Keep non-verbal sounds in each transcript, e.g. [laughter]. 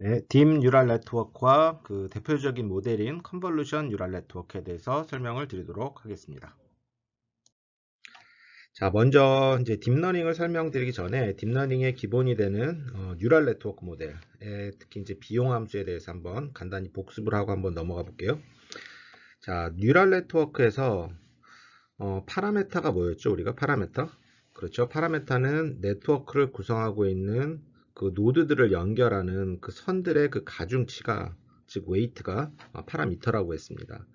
네, 딤 뉴럴 네트워크와 그 대표적인 모델인 컨볼루션 뉴럴 네트워크에 대해서 설명을 드리도록 하겠습니다. 자, 먼저 이제 딥러닝을 설명드리기 전에 딥러닝의 기본이 되는 어, 뉴럴 네트워크 모델, 에 특히 이제 비용 함수에 대해서 한번 간단히 복습을 하고 한번 넘어가 볼게요. 자, 뉴럴 네트워크에서 어, 파라메타가 뭐였죠? 우리가 파라메타? 그렇죠. 파라메타는 네트워크를 구성하고 있는 그 노드들을 연결하는 그 선들의 그 가중치가 즉 웨이트가 어, 파라미터라고 했습니다.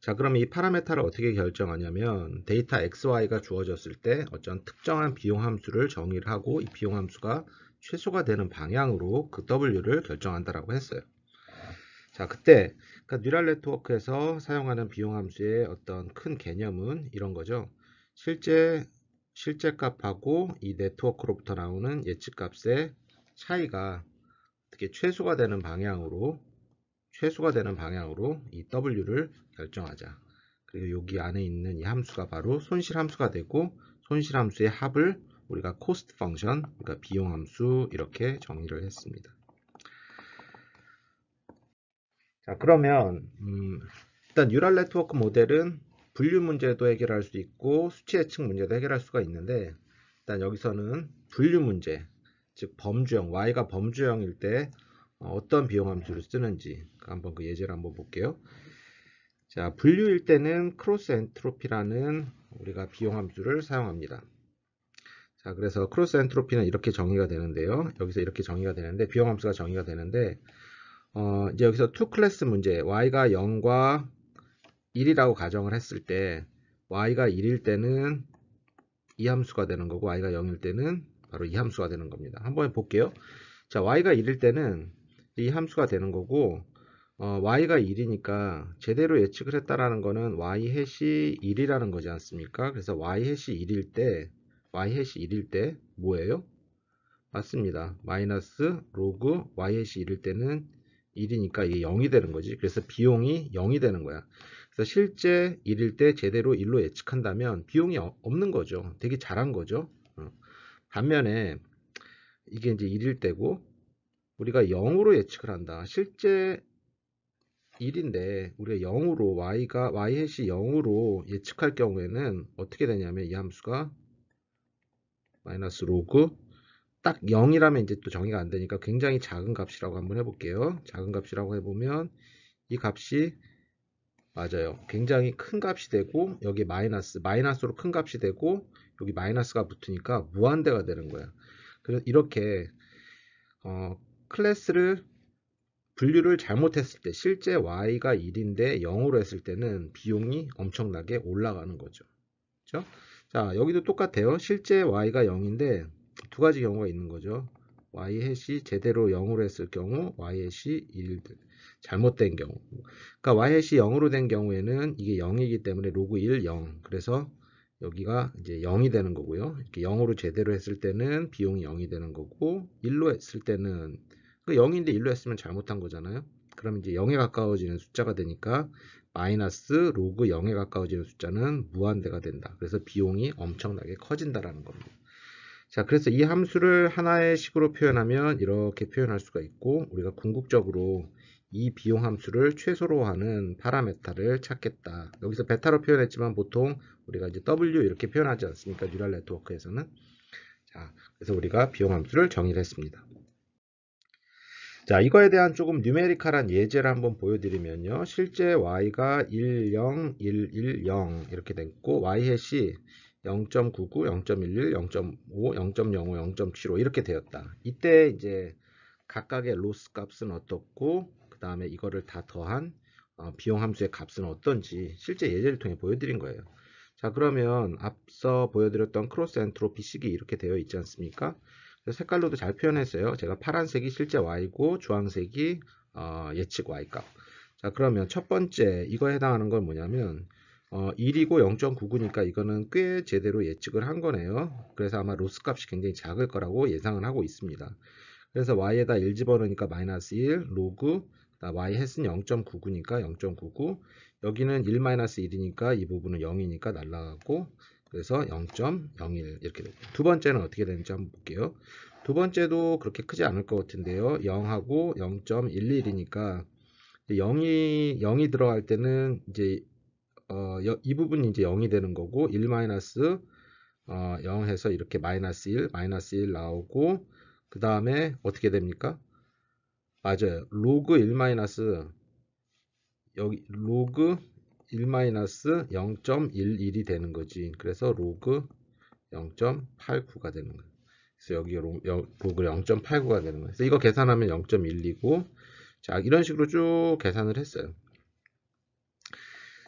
자그럼이 파라메타를 어떻게 결정하냐면 데이터 XY가 주어졌을 때 어떤 특정한 비용 함수를 정의를 하고 이 비용 함수가 최소가 되는 방향으로 그 W를 결정한다라고 했어요. 자 그때 그러니까 뉴랄 네트워크에서 사용하는 비용 함수의 어떤 큰 개념은 이런 거죠. 실제 실제 값하고 이 네트워크로부터 나오는 예측 값의 차이가 어떻게 최소가 되는 방향으로 최소가 되는 방향으로 이 W를 결정하자. 그리고 여기 안에 있는 이 함수가 바로 손실 함수가 되고 손실 함수의 합을 우리가 코스트 펑션, 그러니까 비용 함수 이렇게 정의를 했습니다. 자 그러면 음, 일단 뉴럴 네트워크 모델은 분류 문제도 해결할 수 있고 수치 예측 문제도 해결할 수가 있는데 일단 여기서는 분류 문제 즉 범주형 y가 범주형일 때 어, 어떤 비용함수를 쓰는지 한번 그 예제를 한번 볼게요. 자 분류일 때는 크로스 엔트로피라는 우리가 비용함수를 사용합니다. 자 그래서 크로스 엔트로피는 이렇게 정의가 되는데요. 여기서 이렇게 정의가 되는데 비용함수가 정의가 되는데 어, 이제 여기서 투 클래스 문제 y가 0과 1이라고 가정을 했을 때 y가 1일 때는 이 함수가 되는 거고 y가 0일 때는 바로 이 함수가 되는 겁니다. 한번 볼게요. 자, y가 1일 때는 이 함수가 되는 거고 어, y가 1이니까 제대로 예측을 했다라는 거는 y 해시 1이라는 거지 않습니까? 그래서 y 해시 1일 때 y 해시 1일 때 뭐예요? 맞습니다. 마이너스 로그 y 해시 1일 때는 1이니까 이게 0이 되는 거지. 그래서 비용이 0이 되는 거야. 그래서 실제 1일 때 제대로 1로 예측한다면 비용이 없는 거죠. 되게 잘한 거죠. 반면에 이게 이제 1일 때고 우리가 0으로 예측을 한다. 실제 1인데 우리가 0으로 y가 y 해시 0으로 예측할 경우에는 어떻게 되냐면 이 함수가 마이너스 로그 딱 0이라면 이제 또 정의가 안 되니까 굉장히 작은 값이라고 한번 해볼게요. 작은 값이라고 해보면 이 값이 맞아요. 굉장히 큰 값이 되고 여기 마이너스 마이너스로 큰 값이 되고 여기 마이너스가 붙으니까 무한대가 되는 거야. 그래서 이렇게 어, 클래스를 분류를 잘못했을 때 실제 y가 1인데 0으로 했을 때는 비용이 엄청나게 올라가는 거죠. 그렇죠? 자 여기도 똑같아요. 실제 y가 0인데 두 가지 경우가 있는 거죠. y 해시 제대로 0으로 했을 경우 y 해시 1 잘못된 경우 그러니까 y 해시 0으로 된 경우에는 이게 0이기 때문에 로그 1 0 그래서 여기가 이제 0이 되는 거고요. 이렇게 0으로 제대로 했을 때는 비용이 0이 되는 거고 1로 했을 때는 0인데 그 1로 했으면 잘못한 거잖아요. 그럼 이제 0에 가까워지는 숫자가 되니까 마이너스 로그 0에 가까워지는 숫자는 무한대가 된다. 그래서 비용이 엄청나게 커진다라는 겁니다. 자, 그래서 이 함수를 하나의 식으로 표현하면 이렇게 표현할 수가 있고 우리가 궁극적으로 이 비용 함수를 최소로 하는 파라메타를 찾겠다. 여기서 베타로 표현했지만 보통 우리가 이제 W 이렇게 표현하지 않습니까? 뉴럴 네트워크에서는. 자, 그래서 우리가 비용 함수를 정의를 했습니다. 자, 이거에 대한 조금 뉴메리컬한 예제를 한번 보여드리면요. 실제 y가 1, 0, 1, 1, 0 이렇게 됐고 y 해이 0.99, 0.11, 0.5, 0.05, 0.75 이렇게 되었다. 이때 이제 각각의 로스 값은 어떻고 그 다음에 이거를 다 더한 어, 비용 함수의 값은 어떤지 실제 예제를 통해 보여드린 거예요. 자 그러면 앞서 보여드렸던 크로스 엔트로피 식이 이렇게 되어 있지 않습니까? 색깔로도 잘 표현했어요. 제가 파란색이 실제 Y고 주황색이 어, 예측 Y값. 자 그러면 첫 번째 이거에 해당하는 건 뭐냐면 어, 1이고 0.99니까 이거는 꽤 제대로 예측을 한 거네요. 그래서 아마 로스 값이 굉장히 작을 거라고 예상을 하고 있습니다. 그래서 y에다 1 집어넣으니까 마이너스 1 로그 y 했은 0.99니까 0.99 여기는 1-1이니까 이 부분은 0이니까 날라가고 그래서 0.01 이렇게 됩니다. 두 번째는 어떻게 되는지 한번 볼게요. 두 번째도 그렇게 크지 않을 것 같은데요. 0하고 0.11이니까 0이 0이 들어갈 때는 이제 어, 이 부분이 이제 0이 되는 거고 1 마이너스 어, 0 해서 이렇게 마이너스 1 마이너스 1 나오고 그 다음에 어떻게 됩니까? 맞아요. 로그 1 마이너스 여기 로그 1-0.11이 되는 거지. 그래서 로그 0.89가 되는 거야 그래서 여기 로, 로그 0.89가 되는 거야 그래서 이거 계산하면 0.12고 자 이런 식으로 쭉 계산을 했어요.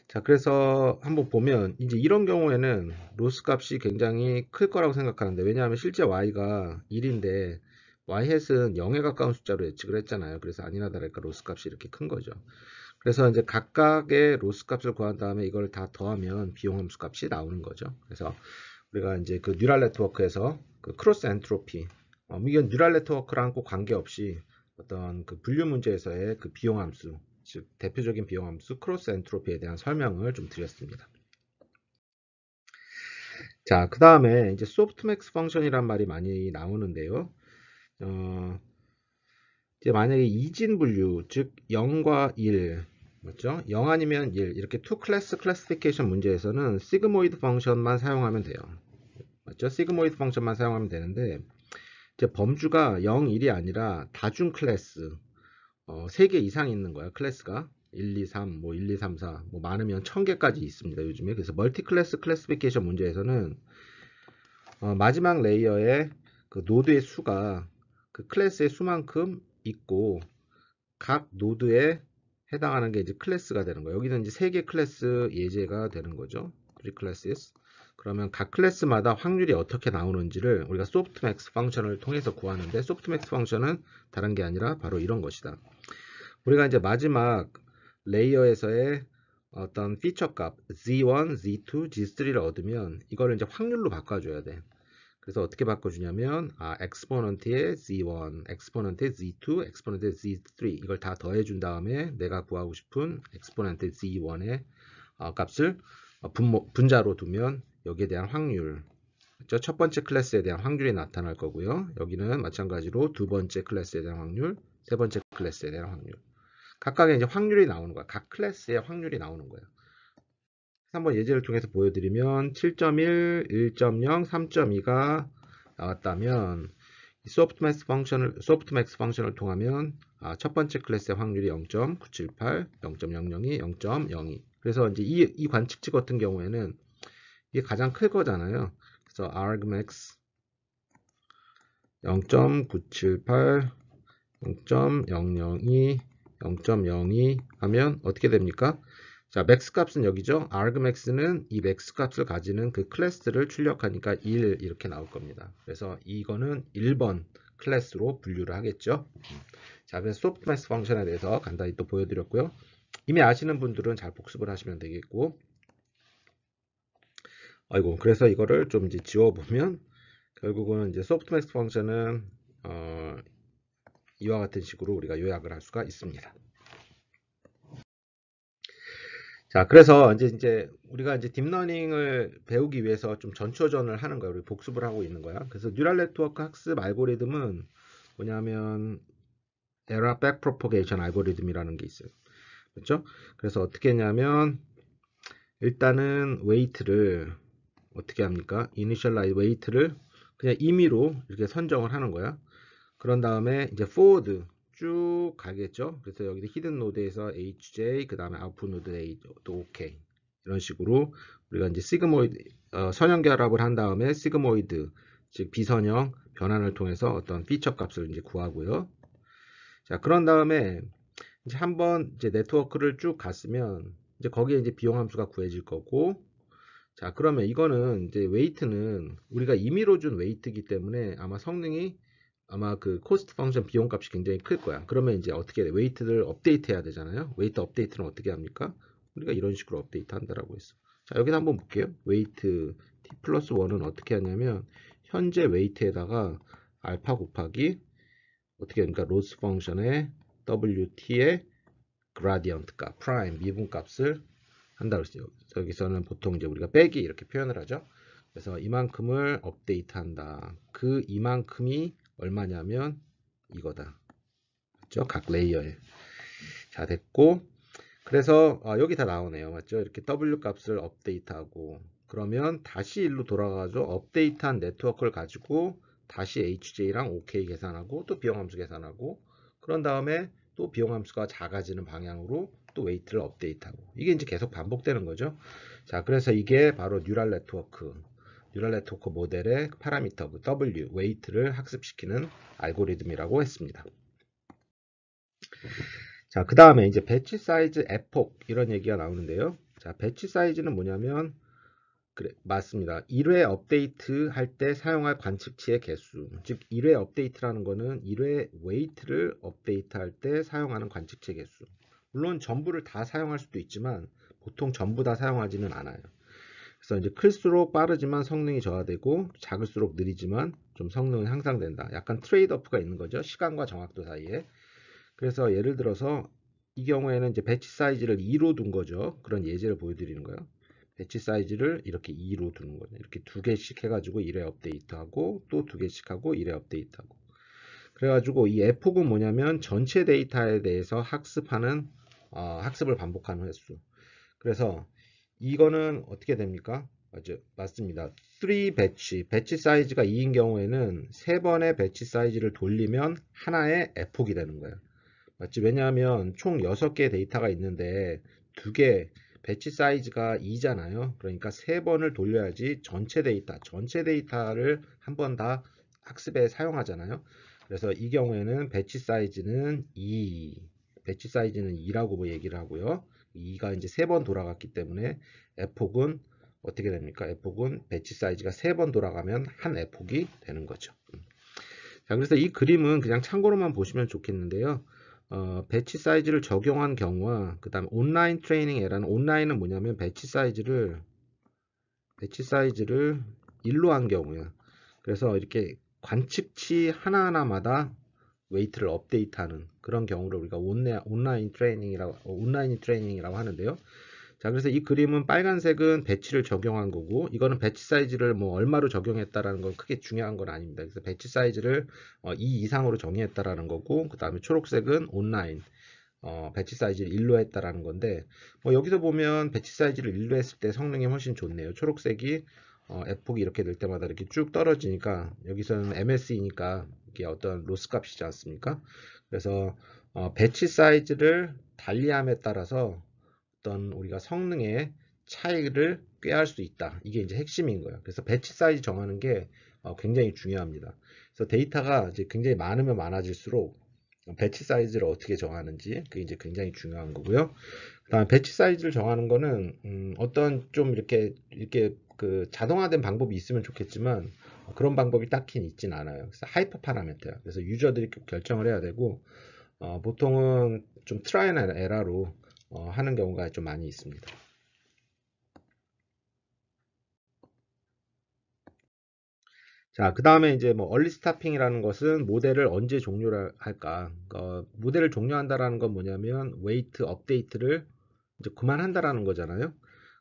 자 그래서 한번 보면 이제 이런 경우에는 로스 값이 굉장히 클 거라고 생각하는데 왜냐하면 실제 y가 1인데 y 햇은 0에 가까운 숫자로 예측을 했잖아요. 그래서 아니나 다를까 로스 값이 이렇게 큰 거죠. 그래서 이제 각각의 로스 값을 구한 다음에 이걸 다 더하면 비용 함수 값이 나오는 거죠. 그래서 우리가 이제 그뉴랄 네트워크에서 그 크로스 엔트로피 어, 뭐 이건 뉴랄 네트워크랑 꼭 관계없이 어떤 그 분류 문제에서의 그 비용 함수 즉 대표적인 비용 함수 크로스 엔트로피에 대한 설명을 좀 드렸습니다. 자, 그 다음에 이제 소프트맥스 펑션이란 말이 많이 나오는데요. 어, 이제 만약에 이진 분류, 즉 0과 1, 맞죠? 0 아니면 1 이렇게 투 클래스 클래스피케이션 문제에서는 시그모이드 펑션만 사용하면 돼요. 맞죠? 시그모이드 펑션만 사용하면 되는데 이제 범주가 0, 1이 아니라 다중 클래스 어, 3개 이상 있는 거야 클래스가 1, 2, 3, 뭐 1, 2, 3, 4, 뭐 많으면 1000개까지 있습니다 요즘에 그래서 멀티 클래스 클래스피케이션 문제에서는 어, 마지막 레이어에그 노드의 수가 그 클래스의 수만큼 있고 각 노드의 해당하는 게 이제 클래스가 되는 거예요. 여기는 이제 세 개 클래스 예제가 되는 거죠. 3 classes. 그러면 각 클래스마다 확률이 어떻게 나오는지를 우리가 소프트맥스 펑션을 통해서 구하는데 소프트맥스 펑션은 다른 게 아니라 바로 이런 것이다. 우리가 이제 마지막 레이어에서의 어떤 피처 값 z1, z2, z3를 얻으면 이거를 이제 확률로 바꿔줘야 돼. 그래서 어떻게 바꿔주냐면 아, o n e n t 의 z1, e x p o n e n t 의 z2, e x p o n e n t 의 z3 이걸 다 더해준 다음에 내가 구하고 싶은 e x p o n e n t 트 z1의 어, 값을 어, 분모, 분자로 두면 여기에 대한 확률 저첫 번째 클래스에 대한 확률이 나타날 거고요. 여기는 마찬가지로 두 번째 클래스에 대한 확률, 세 번째 클래스에 대한 확률 각각의 이제 확률이 나오는 거야. 각 클래스의 확률이 나오는 거예요 한번 예제를 통해서 보여드리면 7.1, 1.0, 3.2가 나왔다면 소프트맥스 펑션을 소프트맥스 펑션을 통하면 아, 첫 번째 클래스의 확률이 0.978, 0.002, 0.02. 그래서 이제 이, 이 관측치 같은 경우에는 이게 가장 클 거잖아요. 그래서 argmax 0.978, 0.002, 0.02 하면 어떻게 됩니까? 자, 맥스 값은 여기죠. argmax는 이 맥스 값을 가지는 그 클래스를 출력하니까 1 이렇게 나올 겁니다. 그래서 이거는 1번 클래스로 분류를 하겠죠. 음. 자, 그래서 소프트맥스 펑션에 대해서 간단히 또 보여드렸고요. 이미 아시는 분들은 잘 복습을 하시면 되겠고 아이고 그래서 이거를 좀 이제 지워보면 결국은 이제 소프트맥스 펑션은 어, 이와 같은 식으로 우리가 요약을 할 수가 있습니다. 자, 그래서 이제 이제 우리가 이제 딥러닝을 배우기 위해서 좀 전초전을 하는 거야. 우리 복습을 하고 있는 거야. 그래서 뉴럴 네트워크 학습 알고리즘은 뭐냐면 에러 백 프로포게이션 알고리즘이라는 게 있어요. 그렇죠? 그래서 어떻게 했냐면 일단은 웨이트를 어떻게 합니까? 이니셜라이 웨이트를 그냥 임의로 이렇게 선정을 하는 거야. 그런 다음에 이제 f o r 쭉 가겠죠. 그래서 여기 히든 노드에서 HJ, 그 다음에 아웃풋 노드 A 또 OK. 이런 식으로 우리가 이제 시그모이드, 어, 선형 결합을 한 다음에 시그모이드, 즉 비선형 변환을 통해서 어떤 피처 값을 이제 구하고요. 자, 그런 다음에 이제 한번 이제 네트워크를 쭉 갔으면 이제 거기에 이제 비용 함수가 구해질 거고 자, 그러면 이거는 이제 웨이트는 우리가 임의로 준 웨이트이기 때문에 아마 성능이 아마 그 코스트 펑션 비용 값이 굉장히 클 거야. 그러면 이제 어떻게 돼? 웨이트를 업데이트 해야 되잖아요. 웨이트 업데이트는 어떻게 합니까? 우리가 이런 식으로 업데이트 한다라고 했어. 자, 여기서 한번 볼게요. 웨이트 t 플러스 1은 어떻게 하냐면 현재 웨이트에다가 알파 곱하기 어떻게 그러니까 로스 펑션의 wt의 그라디언트 값, 프라임 미분 값을 한다고 했어요. 여기서는 보통 이제 우리가 빼기 이렇게 표현을 하죠. 그래서 이만큼을 업데이트 한다. 그 이만큼이 얼마냐면 이거다. 맞죠? 각 레이어에. 자, 됐고. 그래서 아, 여기 다 나오네요. 맞죠? 이렇게 W 값을 업데이트하고 그러면 다시 일로 돌아가서 업데이트한 네트워크를 가지고 다시 HJ랑 OK 계산하고 또 비용 함수 계산하고 그런 다음에 또 비용 함수가 작아지는 방향으로 또 웨이트를 업데이트하고 이게 이제 계속 반복되는 거죠. 자, 그래서 이게 바로 뉴럴 네트워크 유랄레토코 모델의 파라미터 그 W, 웨이트를 학습시키는 알고리즘이라고 했습니다. 자, 그 다음에 이제 배치 사이즈 에폭 이런 얘기가 나오는데요. 자, 배치 사이즈는 뭐냐면 그래, 맞습니다. 1회 업데이트 할 때 사용할 관측치의 개수. 즉 1회 업데이트라는 거는 1회 웨이트를 업데이트 할 때 사용하는 관측치 개수. 물론 전부를 다 사용할 수도 있지만 보통 전부 다 사용하지는 않아요. 그래서 이제 클수록 빠르지만 성능이 저하되고 작을수록 느리지만 좀 성능은 향상된다. 약간 트레이드오프가 있는 거죠. 시간과 정확도 사이에. 그래서 예를 들어서 이 경우에는 이제 배치 사이즈를 2로 둔 거죠. 그런 예제를 보여드리는 거예요. 배치 사이즈를 이렇게 2로 두는 거죠. 이렇게 두 개씩 해가지고 1회 업데이트하고 또 두 개씩 하고 1회 업데이트하고. 그래가지고 이 F폭은 뭐냐면 전체 데이터에 대해서 학습하는 어, 학습을 반복하는 횟수. 그래서 이거는 어떻게 됩니까? 맞죠? 맞습니다. 3 배치, 배치 사이즈가 2인 경우에는 3번의 배치 사이즈를 돌리면 하나의 F폭이 되는 거예요. 맞지? 왜냐하면 총 6개의 데이터가 있는데 2개 배치 사이즈가 2잖아요. 그러니까 3번을 돌려야지 전체 데이터, 전체 데이터를 한 번 다 학습에 사용하잖아요. 그래서 이 경우에는 배치 사이즈는 2, 배치 사이즈는 2라고 얘기를 하고요. 2가 이제 세 번 돌아갔기 때문에 F폭은 어떻게 됩니까? F폭은 배치 사이즈가 세 번 돌아가면 한 F폭이 되는 거죠. 음. 자, 그래서 이 그림은 그냥 참고로만 보시면 좋겠는데요. 어, 배치 사이즈를 적용한 경우와 그다음 온라인 트레이닝 에라는 온라인은 뭐냐면 배치 사이즈를 배치 사이즈를 1로 한 경우야. 그래서 이렇게 관측치 하나하나마다 웨이트를 업데이트하는 그런 경우를 우리가 온라인 트레이닝이라고 어, 온라인 트레이닝이라고 하는데요. 자 그래서 이 그림은 빨간색은 배치를 적용한 거고 이거는 배치 사이즈를 뭐 얼마로 적용했다라는 건 크게 중요한 건 아닙니다. 그래서 배치 사이즈를 어, 2 이상으로 정의했다라는 거고 그 다음에 초록색은 온라인 어, 배치 사이즈를 1로 했다라는 건데 뭐 여기서 보면 배치 사이즈를 1로 했을 때 성능이 훨씬 좋네요. 초록색이 어, F폭이 이렇게 될 때마다 이렇게 쭉 떨어지니까 여기서는 MSE니까 이게 어떤 로스 값이지 않습니까? 그래서 어, 배치 사이즈를 달리함에 따라서 어떤 우리가 성능의 차이를 꾀할 수 있다. 이게 이제 핵심인 거예요. 그래서 배치 사이즈 정하는 게 어, 굉장히 중요합니다. 그래서 데이터가 이제 굉장히 많으면 많아질수록 배치 사이즈를 어떻게 정하는지 그게 이제 굉장히 중요한 거고요. 그다음에 배치 사이즈를 정하는 거는 음, 어떤 좀 이렇게 이렇게 그 자동화된 방법이 있으면 좋겠지만 그런 방법이 딱히 있진 않아요. 그래서 하이퍼 파라미터야 그래서 유저들이 결정을 해야 되고 어, 보통은 좀 트라이나 에라로 어, 하는 경우가 좀 많이 있습니다. 자, 그 다음에 이제 뭐 얼리 스타핑이라는 것은 모델을 언제 종료를 할까? 어, 그러니까 모델을 종료한다라는 건 뭐냐면 웨이트 업데이트를 이제 그만한다라는 거잖아요.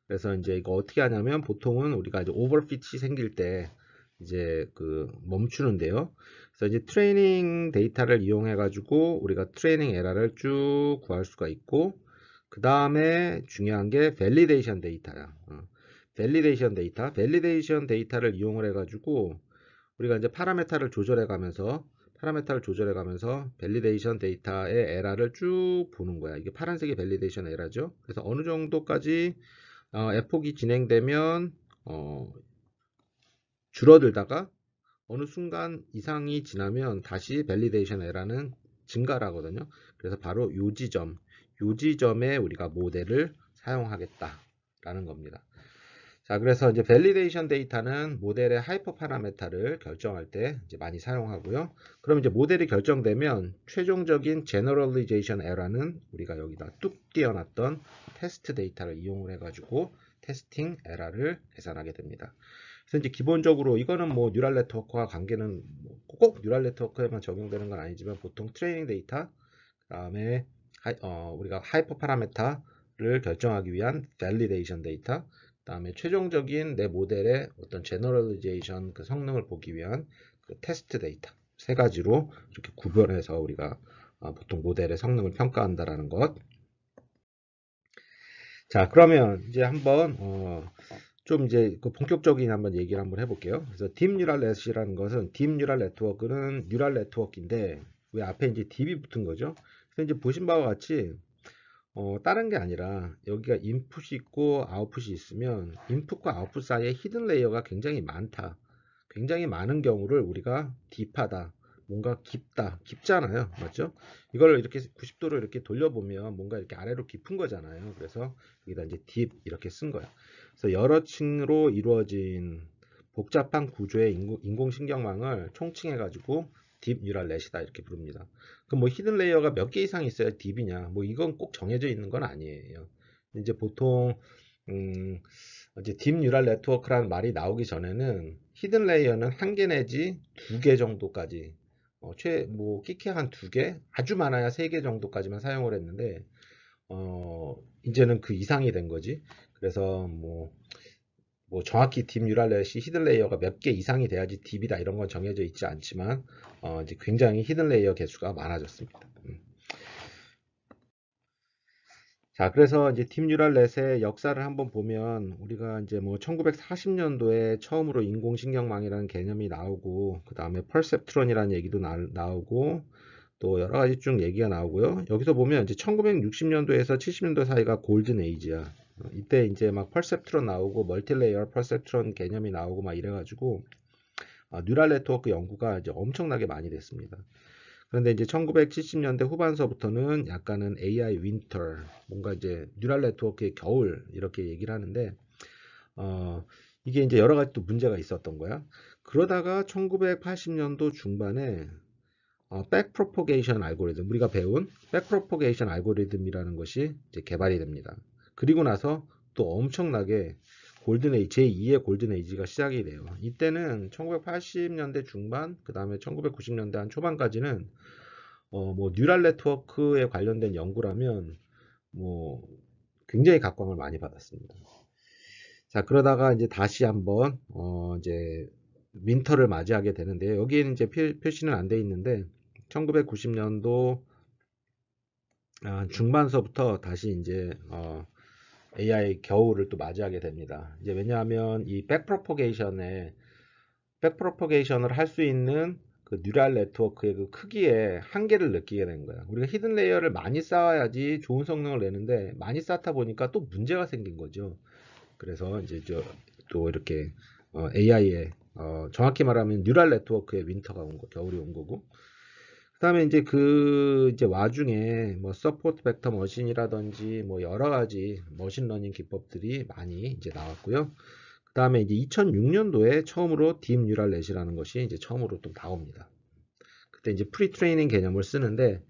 그래서 이제 이거 어떻게 하냐면 보통은 우리가 이제 오버핏이 생길 때 이제 그 멈추는데요. 그래서 이제 트레이닝 데이터를 이용해 가지고 우리가 트레이닝 에러를 쭉 구할 수가 있고 그 다음에 중요한 게 밸리데이션 데이터야. 밸리데이션 데이터, 밸리데이션 데이터를 이용을 해 가지고 우리가 이제 파라메타를 조절해 가면서 파라메타를 조절해 가면서 밸리데이션 데이터의 에러를 쭉 보는 거야. 이게 파란색이 밸리데이션 에러죠. 그래서 어느 정도까지 어, F폭이 진행되면 어, 줄어들다가 어느 순간 이상이 지나면 다시 밸리데이션 에라는 증가라거든요 그래서 바로 요 지점, 요 지점에 우리가 모델을 사용하겠다라는 겁니다. 자, 그래서 이제 밸리데이션 데이터는 모델의 하이퍼 파라메타를 결정할 때 이제 많이 사용하고요. 그럼 이제 모델이 결정되면 최종적인 제너럴리제이션 에러는 우리가 여기다 뚝 띄어놨던 테스트 데이터를 이용을 해가지고 테스팅 에러를 계산하게 됩니다. 그래서 이제 기본적으로 이거는 뭐뉴랄 네트워크와 관계는 뭐 꼭뉴랄 네트워크에만 적용되는 건 아니지만 보통 트레이닝 데이터, 그 다음에 어, 우리가 하이퍼 파라메타를 결정하기 위한 밸리데이션 데이터, 다음에 최종적인 내 모델의 어떤 제너럴리제이션 그 성능을 보기 위한 그 테스트 데이터 세 가지로 이렇게 구별해서 우리가 아, 보통 모델의 성능을 평가한다라는 것. 자 그러면 이제 한번 어, 좀 이제 그 본격적인 한번 얘기를 한번 해볼게요. 그래서 딥 뉴럴 넷이라는 것은 딥 뉴럴 네트워크는 뉴럴 네트워크인데 왜 앞에 이제 딥이 붙은 거죠? 그래서 이제 보신 바와 같이 어, 다른 게 아니라 여기가 인풋이 있고 아웃풋이 있으면 인풋과 아웃풋 사이에 히든 레이어가 굉장히 많다. 굉장히 많은 경우를 우리가 딥하다. 뭔가 깊다. 깊잖아요. 맞죠? 이걸 이렇게 90도로 이렇게 돌려보면 뭔가 이렇게 아래로 깊은 거잖아요. 그래서 여기다 이제 딥 이렇게 쓴 거야. 그래서 여러 층으로 이루어진 복잡한 구조의 인공, 신경망을 총칭해가지고 딥 뉴럴 넷이다 이렇게 부릅니다. 그럼 뭐 히든 레이어가 몇 개 이상 있어야 딥이냐? 뭐 이건 꼭 정해져 있는 건 아니에요. 이제 보통 음, 이제 딥 뉴럴 네트워크라는 말이 나오기 전에는 히든 레이어는 한 개 내지 두 개 정도까지 어, 최뭐 끼케 한두 개, 아주 많아야 세 개 정도까지만 사용을 했는데 어, 이제는 그 이상이 된 거지. 그래서 뭐뭐 정확히 딥뉴랄렛이 히든 레이어가 몇 개 이상이 돼야지 딥이다 이런 건 정해져 있지 않지만 어 이제 굉장히 히든 레이어 개수가 많아졌습니다. 음. 자, 그래서 이제 팀뉴랄렛의 역사를 한번 보면 우리가 이제 뭐 1940년도에 처음으로 인공신경망이라는 개념이 나오고 그 다음에 펄셉트론이라는 얘기도 나, 나오고 또 여러 가지 쭉 얘기가 나오고요. 여기서 보면 이제 1960년도에서 70년도 사이가 골든 에이지야. 어, 이때 이제 막 펄셉트론 나오고 멀티레이어 펄셉트론 개념이 나오고 막 이래가지고 어, 뉴랄 네트워크 연구가 이제 엄청나게 많이 됐습니다. 그런데 이제 1970년대 후반서부터는 약간은 AI 윈터 뭔가 이제 뉴랄 네트워크의 겨울 이렇게 얘기를 하는데 어, 이게 이제 여러 가지 또 문제가 있었던 거야. 그러다가 1980년도 중반에 어, 백프로포게이션 알고리즘 우리가 배운 백프로포게이션 알고리즘이라는 것이 이제 개발이 됩니다. 그리고 나서 또 엄청나게 골든에이 제2의 골든에이지가 시작이 돼요. 이때는 1980년대 중반 그 다음에 1990년대 한 초반까지는 어, 뭐뉴랄 네트워크에 관련된 연구라면 뭐 굉장히 각광을 많이 받았습니다. 자 그러다가 이제 다시 한번 어, 이제 윈터를 맞이하게 되는데 여기에는 이제 표시는 안 돼 있는데 1990년도 아, 중반서부터 다시 이제 어, AI 겨울을 또 맞이하게 됩니다. 이제 왜냐하면 이 백프로포게이션에 백프로포게이션을 할 수 있는 그뉴랄 네트워크의 그 크기에 한계를 느끼게 된 거야. 우리가 히든 레이어를 많이 쌓아야지 좋은 성능을 내는데 많이 쌓다 보니까 또 문제가 생긴 거죠. 그래서 이제 또 이렇게 어, AI의 어, 정확히 말하면 뉴랄 네트워크의 윈터가 온 거, 겨울이 온 거고 그 다음에 이제 그 이제 와중에 뭐 서포트 벡터 머신이라든지 뭐 여러 가지 머신러닝 기법들이 많이 이제 나왔고요. 그 다음에 이제 2006년도에 처음으로 딥뉴랄 넷이라는 것이 이제 처음으로 또 나옵니다. 그때 이제 프리 트레이닝 개념을 쓰는데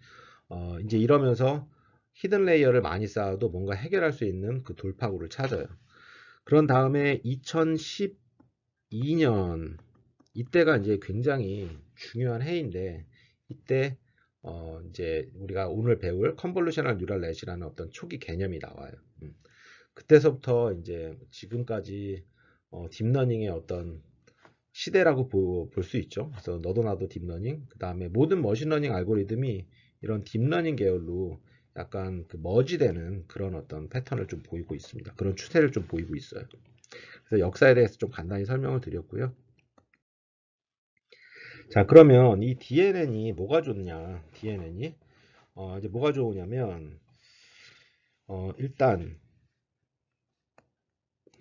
어 이제 이러면서 히든 레이어를 많이 쌓아도 뭔가 해결할 수 있는 그 돌파구를 찾아요. 그런 다음에 2012년 이때가 이제 굉장히 중요한 해인데 이때 어 이제 우리가 오늘 배울 컨볼루셔널 뉴럴 넷이라는 어떤 초기 개념이 나와요. 음. 그때서부터 이제 지금까지 어 딥러닝의 어떤 시대라고 볼 수 있죠. 그래서 너도 나도 딥러닝, 그 다음에 모든 머신러닝 알고리즘이 이런 딥러닝 계열로 약간 그 머지되는 그런 어떤 패턴을 좀 보이고 있습니다. 그런 추세를 좀 보이고 있어요. 그래서 역사에 대해서 좀 간단히 설명을 드렸고요. 자 그러면 이 DNN이 뭐가 좋냐 DNN이 어, 이제 뭐가 좋으냐면 어, 일단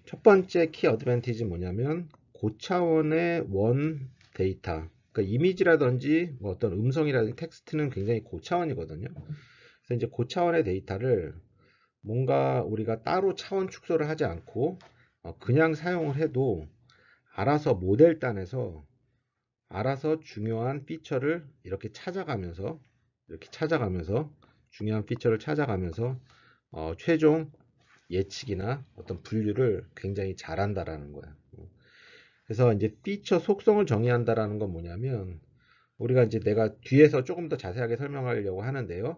첫 번째 키 어드밴티지 뭐냐면 고차원의 원 데이터 그러니까 이미지라든지 뭐 어떤 음성이라든지 텍스트는 굉장히 고차원이거든요 그래서 이제 고차원의 데이터를 뭔가 우리가 따로 차원 축소를 하지 않고 어, 그냥 사용을 해도 알아서 모델단에서 알아서 중요한 피처를 이렇게 찾아가면서 이렇게 찾아가면서 중요한 피처를 찾아가면서 어, 최종 예측이나 어떤 분류를 굉장히 잘한다라는 거야. 그래서 이제 피처 속성을 정의한다라는 건 뭐냐면 우리가 이제 내가 뒤에서 조금 더 자세하게 설명하려고 하는데요.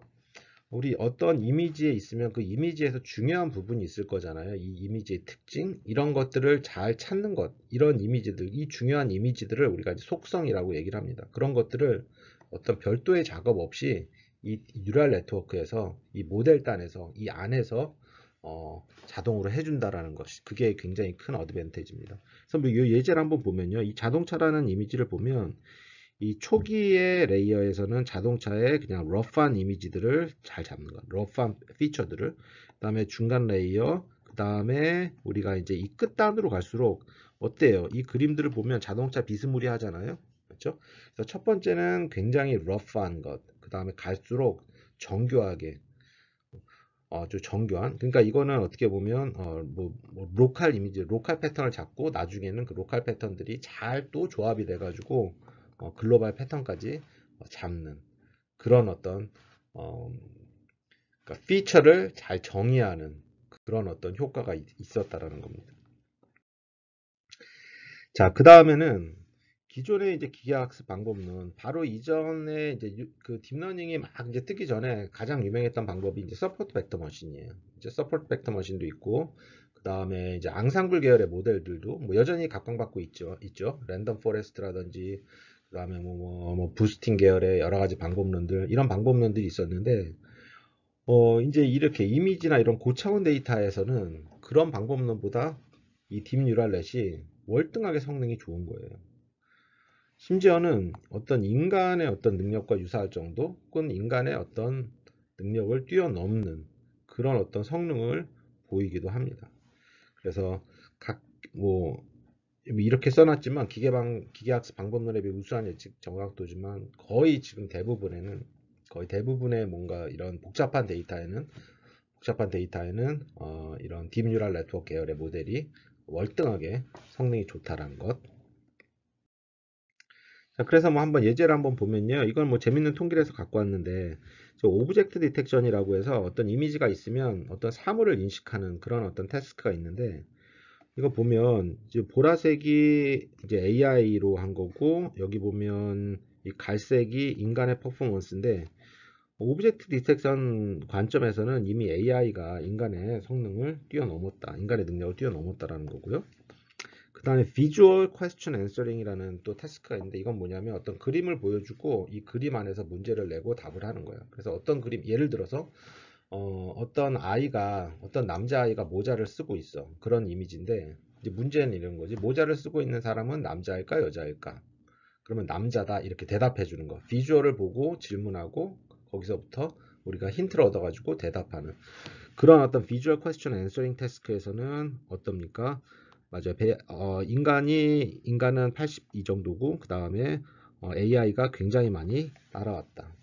우리 어떤 이미지에 있으면 그 이미지에서 중요한 부분이 있을 거잖아요. 이 이미지의 특징, 이런 것들을 잘 찾는 것, 이런 이미지들, 이 중요한 이미지들을 우리가 속성이라고 얘기를 합니다. 그런 것들을 어떤 별도의 작업 없이 이 뉴럴 네트워크에서 이 모델단에서 이 안에서 어, 자동으로 해준다라는 것이 그게 굉장히 큰 어드밴티지입니다. 그래서 뭐이 예제를 한번 보면요, 이 자동차라는 이미지를 보면 이 초기의 레이어에서는 자동차의 그냥 러프한 이미지들을 잘 잡는 것, 러프한 피처들을, 그 다음에 중간 레이어, 그 다음에 우리가 이제 이 끝단으로 갈수록 어때요? 이 그림들을 보면 자동차 비스무리하잖아요, 그렇죠? 그래서 첫 번째는 굉장히 러프한 것, 그 다음에 갈수록 정교하게 어, 아주 정교한 그러니까 이거는 어떻게 보면 어, 뭐, 뭐, 로컬 이미지 로컬 패턴을 잡고 나중에는 그 로컬 패턴들이 잘 또 조합이 돼 가지고 어, 글로벌 패턴까지 어, 잡는 그런 어떤 어, 그러니까 피처를 잘 정의하는 그런 어떤 효과가 있었다라는 겁니다. 자, 그 다음에는 기존의 이제 기계학습방법론 바로 이전에 이제 유, 그 딥러닝이 막 이제 뜨기 전에 가장 유명했던 방법이 이제 서포트 벡터 머신이에요. 이제 서포트 벡터 머신도 있고 그 다음에 이제 앙상블 계열의 모델들도 뭐 여전히 각광받고 있죠. 있죠. 랜덤 포레스트라든지 그 다음에 뭐, 뭐, 뭐, 부스팅 계열의 여러 가지 방법론들 이런 방법론들이 있었는데 어 이제 이렇게 이미지나 이런 고차원 데이터에서는 그런 방법론보다 이 딥 뉴럴넷이 월등하게 성능이 좋은 거예요. 심지어는 어떤 인간의 어떤 능력과 유사할 정도 혹은 인간의 어떤 능력을 뛰어넘는 그런 어떤 성능을 보이기도 합니다. 그래서 각뭐 뭐 이렇게 써놨지만 기계방 기계학습 방법론에 비해 우수한 예측 정확도지만 거의 지금 대부분에는 거의 대부분의 뭔가 이런 복잡한 데이터에는 복잡한 데이터에는 어, 이런 딥뉴럴 네트워크 계열의 모델이 월등하게 성능이 좋다라는 것. 자, 그래서 뭐 한번 예제를 한번 보면요. 이건 뭐 재밌는 통계에서 갖고 왔는데, 저 오브젝트 디텍션이라고 해서 어떤 이미지가 있으면 어떤 사물을 인식하는 그런 어떤 태스크가 있는데, 이거 보면 이제 보라색이 이제 AI로 한 거고 여기 보면 이 갈색이 인간의 퍼포먼스인데 오브젝트 디텍션 관점에서는 이미 AI가 인간의 성능을 뛰어넘었다. 인간의 능력을 뛰어넘었다라는 거고요. 그 다음에 비주얼 퀘스천 앤서링이라는 또 태스크가 있는데 이건 뭐냐면 어떤 그림을 보여주고 이 그림 안에서 문제를 내고 답을 하는 거예요. 그래서 어떤 그림 예를 들어서 어, 어떤 아이가 어떤 남자아이가 모자를 쓰고 있어 그런 이미지인데 이제 문제는 이런 거지 모자를 쓰고 있는 사람은 남자일까 여자일까 그러면 남자다 이렇게 대답해 주는 거 비주얼을 보고 질문하고 거기서부터 우리가 힌트를 얻어 가지고 대답하는 그런 어떤 비주얼 퀘스천 앤서링 테스크에서는 어떻습니까 맞아요 배, 어, 인간이 인간은 82 정도고 그 다음에 어, AI가 굉장히 많이 따라왔다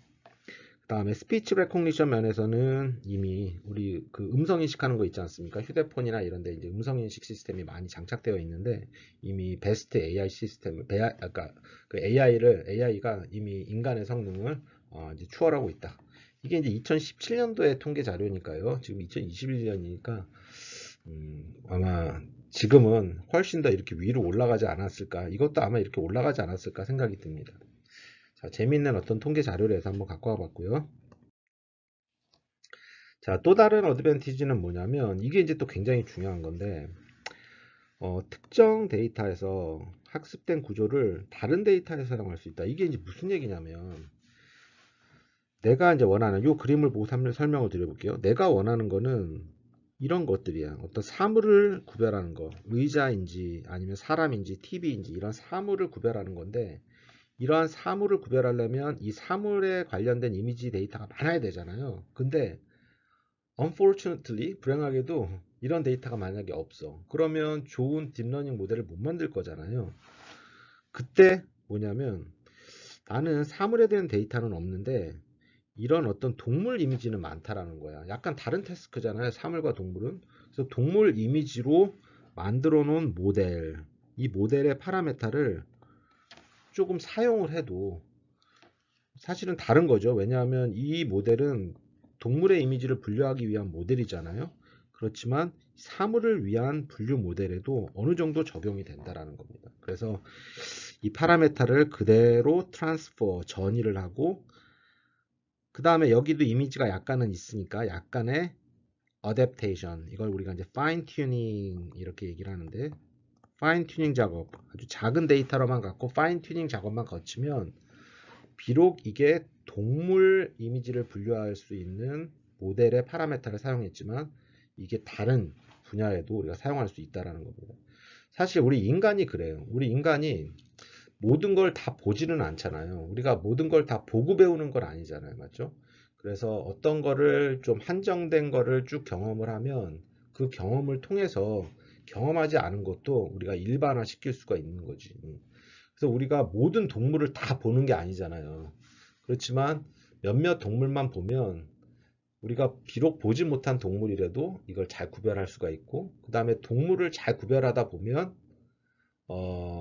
그 다음에 스피치 레코니션 면에서는 이미 우리 그 음성 인식하는 거 있지 않습니까? 휴대폰이나 이런 데 이제 음성 인식 시스템이 많이 장착되어 있는데 이미 베스트 AI 시스템, 베아, 아까 그 AI를, AI가 이미 인간의 성능을 어, 이제 추월하고 있다. 이게 이제 2017년도의 통계 자료니까요. 지금 2021년이니까 음, 아마 지금은 훨씬 더 이렇게 위로 올라가지 않았을까. 이것도 아마 이렇게 올라가지 않았을까 생각이 듭니다. 자, 재밌는 어떤 통계 자료를 해서 한번 갖고 와봤고요. 자, 또 다른 어드밴티지는 뭐냐면 이게 이제 또 굉장히 중요한 건데 어, 특정 데이터에서 학습된 구조를 다른 데이터에서 사용할 수 있다. 이게 이제 무슨 얘기냐면 내가 이제 원하는 요 그림을 보고 설명을 드려볼게요. 내가 원하는 거는 이런 것들이야. 어떤 사물을 구별하는 거, 의자인지 아니면 사람인지 TV인지 이런 사물을 구별하는 건데 이러한 사물을 구별하려면 이 사물에 관련된 이미지 데이터가 많아야 되잖아요. 근데 unfortunately 불행하게도 이런 데이터가 만약에 없어. 그러면 좋은 딥러닝 모델을 못 만들 거잖아요. 그때 뭐냐면 나는 사물에 대한 데이터는 없는데 이런 어떤 동물 이미지는 많다라는 거야. 약간 다른 태스크잖아요. 사물과 동물은. 그래서 동물 이미지로 만들어 놓은 모델. 이 모델의 파라메타를 조금 사용을 해도 사실은 다른 거죠. 왜냐하면 이 모델은 동물의 이미지를 분류하기 위한 모델이잖아요. 그렇지만 사물을 위한 분류 모델에도 어느 정도 적용이 된다라는 겁니다. 그래서 이 파라메타를 그대로 트랜스퍼 전이를 하고 그 다음에 여기도 이미지가 약간은 있으니까 약간의 어댑테이션 이걸 우리가 이제 파인 튜닝 이렇게 얘기를 하는데 파인 튜닝 작업 아주 작은 데이터로만 갖고 파인 튜닝 작업만 거치면 비록 이게 동물 이미지를 분류할 수 있는 모델의 파라메타를 사용했지만 이게 다른 분야에도 우리가 사용할 수 있다라는 겁니다. 사실 우리 인간이 그래요. 우리 인간이 모든 걸 다 보지는 않잖아요. 우리가 모든 걸 다 보고 배우는 건 아니잖아요. 맞죠? 그래서 어떤 거를 좀 한정된 거를 쭉 경험을 하면 그 경험을 통해서 경험하지 않은 것도 우리가 일반화 시킬 수가 있는 거지. 그래서 우리가 모든 동물을 다 보는 게 아니잖아요. 그렇지만 몇몇 동물만 보면 우리가 비록 보지 못한 동물이라도 이걸 잘 구별할 수가 있고 그 다음에 동물을 잘 구별하다 보면 어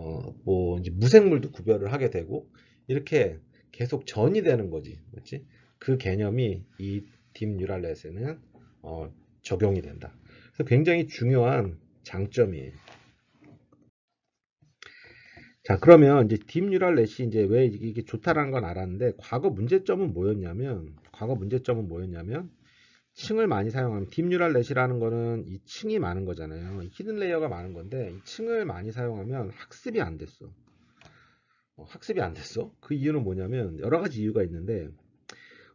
뭐 이제 무생물도 구별을 하게 되고 이렇게 계속 전이 되는 거지 그렇지 그 개념이 이 딥뉴랄렛에는 어 적용이 된다 그래서 굉장히 중요한 장점이에요. 자 그러면 이제 딥뉴럴 넷이 이제 왜 이게 좋다라는 건 알았는데 과거 문제점은 뭐였냐면 과거 문제점은 뭐였냐면 층을 많이 사용하면 딥뉴럴 넷이라는 거는 이 층이 많은 거잖아요 히든 레이어가 많은 건데 이 층을 많이 사용하면 학습이 안 됐어 어, 학습이 안 됐어 그 이유는 뭐냐면 여러 가지 이유가 있는데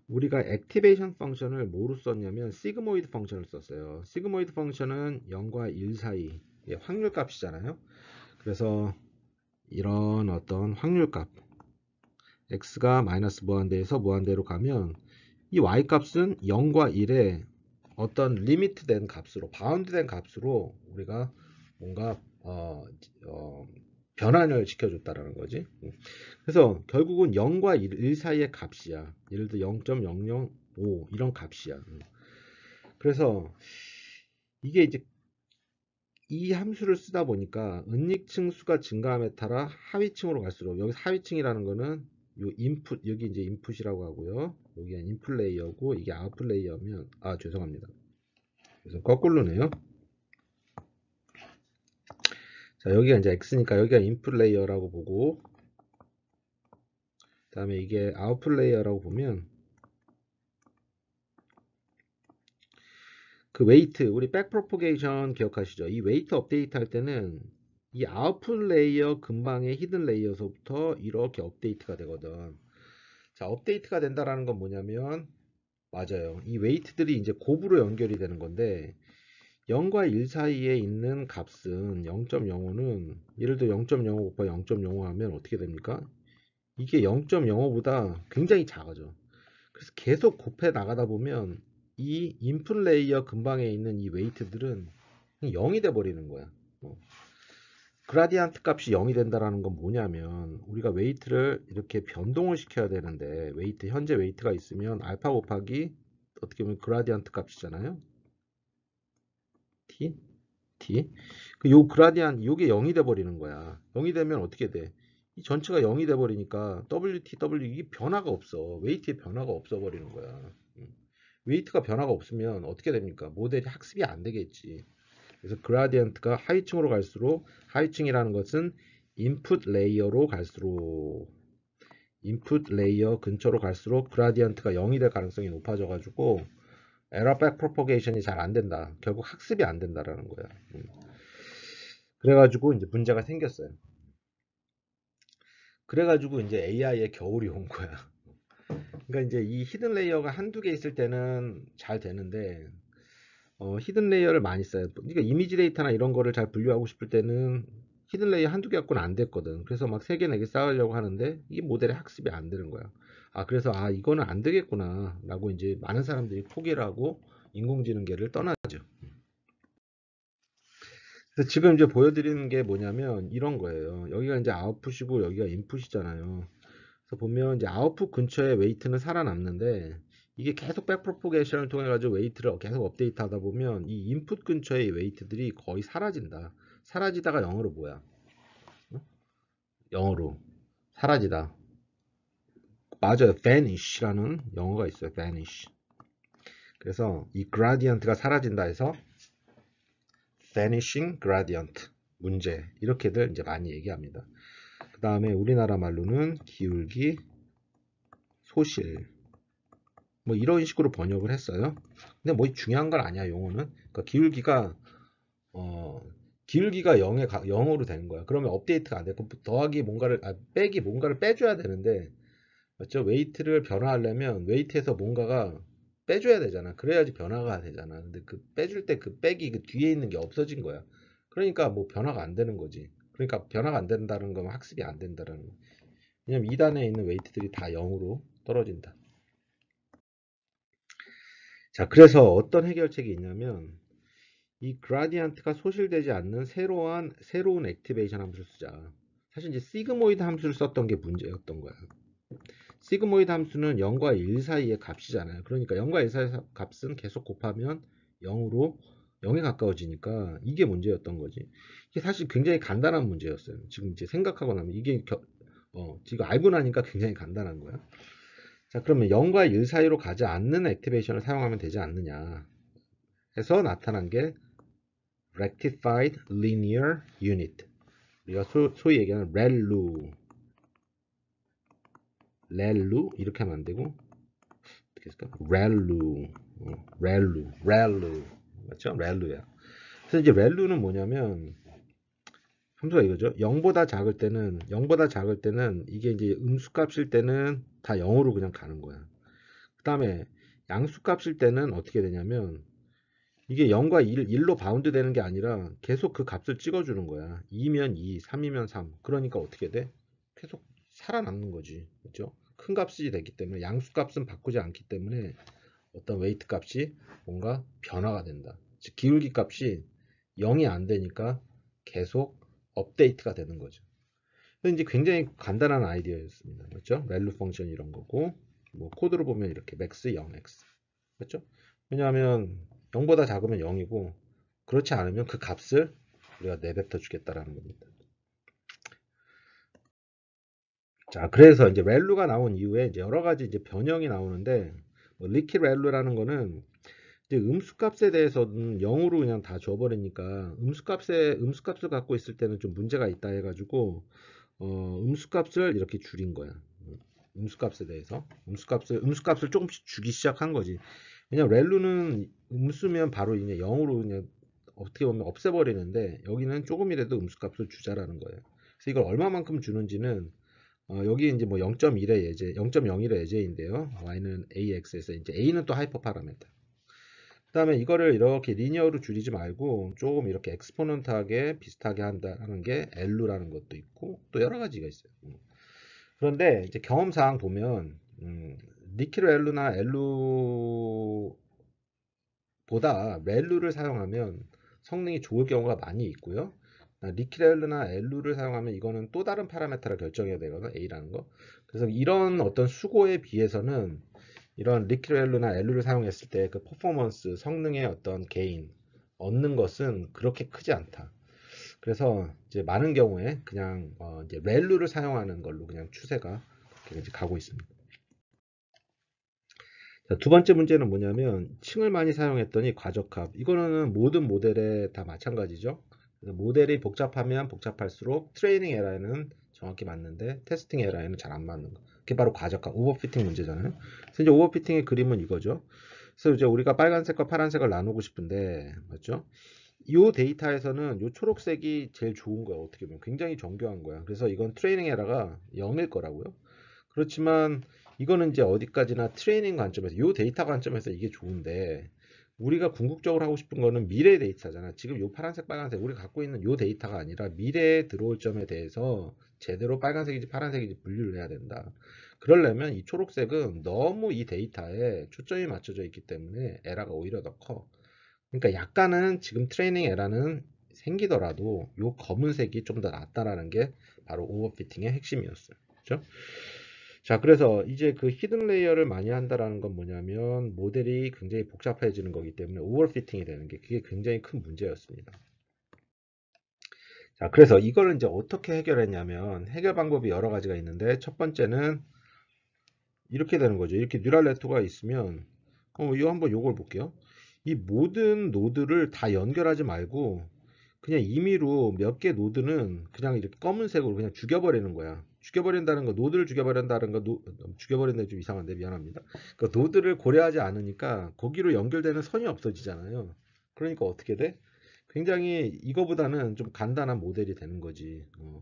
우리가 액티베이션 펑션을 뭐로 썼냐면 시그모이드 펑션을 썼어요. 시그모이드 펑션은 0과 1 사이 예, 확률 값이잖아요. 그래서 이런 어떤 확률 값 x가 마이너스 무한대에서 무한대로 가면 이 y 값은 0과 1의 어떤 리미트 된 값으로 바운드 된 값으로 우리가 뭔가 어, 어, 변환을 시켜줬다라는 거지. 음. 그래서 결국은 0과 1 사이의 값이야. 예를 들어 0.005 이런 값이야. 음. 그래서 이게 이제 이 함수를 쓰다 보니까 은닉층 수가 증가함에 따라 하위층으로 갈수록 여기 하위층이라는 거는 요 인풋 여기 이제 인풋이라고 하고요. 여기가 인풋 레이어고 이게 아웃풋 레이어면 아 죄송합니다. 그래서 거꾸로네요. 자, 여기가 이제 X니까 여기가 인풋 레이어라고 보고 그 다음에 이게 아웃풋 레이어라고 보면 그 웨이트 우리 백프로포게이션 기억하시죠? 이 웨이트 업데이트 할 때는 이 아웃풋 레이어 근방의 히든 레이어서부터 이렇게 업데이트가 되거든. 자, 업데이트가 된다라는 건 뭐냐면 맞아요. 이 웨이트들이 이제 곱으로 연결이 되는 건데 0과 1 사이에 있는 값은 0.05는 예를 들어 0.05 곱하 0.05 하면 어떻게 됩니까? 이게 0.05보다 굉장히 작아져. 그래서 계속 곱해 나가다 보면 이 인풋 레이어 근방에 있는 이 웨이트들은 0이 돼 버리는 거야. 어. 뭐, 그라디안트 값이 0이 된다라는 건 뭐냐면 우리가 웨이트를 이렇게 변동을 시켜야 되는데 웨이트 현재 웨이트가 있으면 알파 곱하기 어떻게 보면 그라디안트 값이잖아요. t 그 요 그라디안 요게 0이 돼 버리는 거야. 0이 되면 어떻게 돼? 이 전체가 0이 돼 버리니까 WT W 이 변화가 없어. 웨이트의 변화가 없어 버리는 거야. 음. 웨이트가 변화가 없으면 어떻게 됩니까? 모델이 학습이 안 되겠지. 그래서 그라디언트가 하위층으로 갈수록 하위층이라는 것은 인풋 레이어로 갈수록 인풋 레이어 근처로 갈수록 그라디언트가 0이 될 가능성이 높아져 가지고 에러백 프로포게이션이 잘 안 된다. 결국 학습이 안 된다라는 거야. 음. 그래가지고 이제 문제가 생겼어요. 그래가지고 이제 AI의 겨울이 온 거야. 그러니까 이제 이 히든 레이어가 한두 개 있을 때는 잘 되는데 어, 히든 레이어를 많이 써요. 그러니까 이미지 데이터나 이런 거를 잘 분류하고 싶을 때는 히든 레이어 한두 개 갖고는 안 됐거든. 그래서 막 세 개, 네 개 쌓으려고 하는데 이 모델의 학습이 안 되는 거야. 아 그래서 아 이거는 안 되겠구나 라고 이제 많은 사람들이 포기를 하고 인공지능계를 떠나죠 그래서 지금 이제 보여드리는 게 뭐냐면 이런 거예요 여기가 이제 아웃풋이고 여기가 인풋이잖아요 그래서 보면 이제 아웃풋 근처에 웨이트는 살아남는데 이게 계속 백프로포게이션을 통해 가지고 웨이트를 계속 업데이트 하다 보면 이 인풋 근처의 웨이트들이 거의 사라진다 사라지다가 영어로 뭐야 어? 영어로 사라지다 맞아요. vanish라는 영어가 있어요. vanish. 그래서 이 gradient가 사라진다 해서 vanishing gradient 문제 이렇게들 이제 많이 얘기합니다. 그 다음에 우리나라 말로는 기울기 소실 뭐 이런 식으로 번역을 했어요. 근데 뭐 중요한 건 아니야 용어는. 그러니까 기울기가 어 기울기가 0에 가, 0으로 되는 거야. 그러면 업데이트가 안 되고 더하기 뭔가를 아, 빼기 뭔가를 빼줘야 되는데 맞죠? 웨이트를 변화하려면 웨이트에서 뭔가가 빼줘야 되잖아. 그래야지 변화가 되잖아. 근데 그 빼줄 때 그 빼기 그 뒤에 있는 게 없어진 거야. 그러니까 뭐 변화가 안 되는 거지. 그러니까 변화가 안 된다는 건 학습이 안 된다는 거. 왜냐면 2단에 있는 웨이트들이 다 0으로 떨어진다. 자, 그래서 어떤 해결책이 있냐면 이 그라디언트가 소실되지 않는 새로운 새로운 액티베이션 함수를 쓰자. 사실 이제 시그모이드 함수를 썼던 게 문제였던 거야. 시그모이드 함수는 0과 1 사이의 값이잖아요. 그러니까 0과 1 사이의 값은 계속 곱하면 0으로 0에 가까워지니까 이게 문제였던 거지. 이게 사실 굉장히 간단한 문제였어요. 지금 이제 생각하고 나면 이게 겨, 어, 지금 알고 나니까 굉장히 간단한 거야. 자, 그러면 0과 1 사이로 가지 않는 액티베이션을 사용하면 되지 않느냐 해서 나타난 게 Rectified Linear Unit 우리가 소, 위 얘기하는 r e l 렐루 이렇게 하면 안 되고 어떻게 했을까? 렐루, 어, 렐루, 렐루 맞죠? 렐루야. 그래서 이제 렐루는 뭐냐면 함수가 이거죠. 0보다 작을 때는 0보다 작을 때는 이게 이제 음수값일 때는 다 0으로 그냥 가는 거야. 그 다음에 양수값일 때는 어떻게 되냐면 이게 0과 1, 1로 바운드 되는 게 아니라 계속 그 값을 찍어주는 거야. 2면 2, 3이면 3. 그러니까 어떻게 돼? 계속 살아남는 거지. 그죠큰 값이 되기 때문에 양수값은 바꾸지 않기 때문에 어떤 웨이트 값이 뭔가 변화가 된다. 즉 기울기 값이 0이 안 되니까 계속 업데이트가 되는 거죠. 이제 굉장히 간단한 아이디어였습니다. 그렇죠? 밸류 펑션 이런 거고 뭐 코드로 보면 이렇게 맥스 0x 그렇죠? 왜냐하면 0보다 작으면 0이고 그렇지 않으면 그 값을 우리가 내뱉어 주겠다라는 겁니다. 자, 그래서 이제 밸류가 나온 이후에 이제 여러 가지 이제 변형이 나오는데 뭐 리키 렐루라는 거는 이제 음수값에 대해서는 0으로 그냥 다 줘버리니까 음수값에 음수값을 갖고 있을 때는 좀 문제가 있다 해가지고 어, 음수값을 이렇게 줄인 거야. 음수값에 대해서 음수값을 음수값을 조금씩 주기 시작한 거지. 왜냐면 렐루는 음수면 바로 이제 0으로 그냥 어떻게 보면 없애버리는데 여기는 조금이라도 음수값을 주자라는 거예요. 그래서 이걸 얼마만큼 주는지는 어, 여기 이제 뭐 0.1의 예제, 0.01의 예제인데요. y는 ax에서 이제 a는 또 하이퍼 파라메터. 그 다음에 이거를 이렇게 리니어로 줄이지 말고 조금 이렇게 엑스포넌트하게 비슷하게 한다는 게 l라는 것도 있고 또 여러 가지가 있어요. 음. 그런데 이제 경험사항 보면 음, 니키로 엘루나 엘루보다 렐루를 사용하면 성능이 좋을 경우가 많이 있고요. 아, 리키렐르나 엘루를 사용하면 이거는 또 다른 파라메터를 결정해야 되거든 A라는 거 그래서 이런 어떤 수고에 비해서는 이런 리키렐루나 엘루를 사용했을 때 그 퍼포먼스 성능의 어떤 개인 얻는 것은 그렇게 크지 않다 그래서 이제 많은 경우에 그냥 어 이제 렐루를 사용하는 걸로 그냥 추세가 이제 가고 있습니다 자, 두 번째 문제는 뭐냐면 층을 많이 사용했더니 과적합 이거는 모든 모델에 다 마찬가지죠 모델이 복잡하면 복잡할수록 트레이닝 에라에는 정확히 맞는데 테스팅 에라에는 잘 안 맞는 거. 그게 바로 과적화, 오버피팅 문제잖아요. 그래서 이제 오버피팅의 그림은 이거죠. 그래서 이제 우리가 빨간색과 파란색을 나누고 싶은데 맞죠? 이 데이터에서는 이 초록색이 제일 좋은 거야 어떻게 보면 굉장히 정교한 거야 그래서 이건 트레이닝 에러가 0일 거라고요 그렇지만 이거는 이제 어디까지나 트레이닝 관점에서 이 데이터 관점에서 이게 좋은데 우리가 궁극적으로 하고 싶은 거는 미래 데이터잖아. 지금 요 파란색, 빨간색 우리 갖고 있는 요 데이터가 아니라 미래에 들어올 점에 대해서 제대로 빨간색인지 파란색인지 분류를 해야 된다. 그러려면 이 초록색은 너무 이 데이터에 초점이 맞춰져 있기 때문에 에라가 오히려 더 커. 그러니까 약간은 지금 트레이닝 에라는 생기더라도 요 검은색이 좀 더 낫다라는 게 바로 오버피팅의 핵심이었어요. 그렇죠? 자 그래서 이제 그 히든 레이어를 많이 한다라는 건 뭐냐면 모델이 굉장히 복잡해지는 거기 때문에 오버피팅이 되는 게 그게 굉장히 큰 문제였습니다. 자 그래서 이걸 이제 어떻게 해결했냐면 해결 방법이 여러 가지가 있는데 첫 번째는 이렇게 되는 거죠. 이렇게 뉴랄 네트가 있으면 어, 이거 한번 요걸 볼게요. 이 모든 노드를 다 연결하지 말고 그냥 임의로 몇 개 노드는 그냥 이렇게 검은색으로 그냥 죽여버리는 거야. 죽여버린다는 거, 노드를 죽여버린다는 거, 노, 어, 죽여버린다 좀 이상한데 미안합니다. 그 그러니까 노드를 고려하지 않으니까 거기로 연결되는 선이 없어지잖아요. 그러니까 어떻게 돼? 굉장히 이거보다는 좀 간단한 모델이 되는 거지. 어.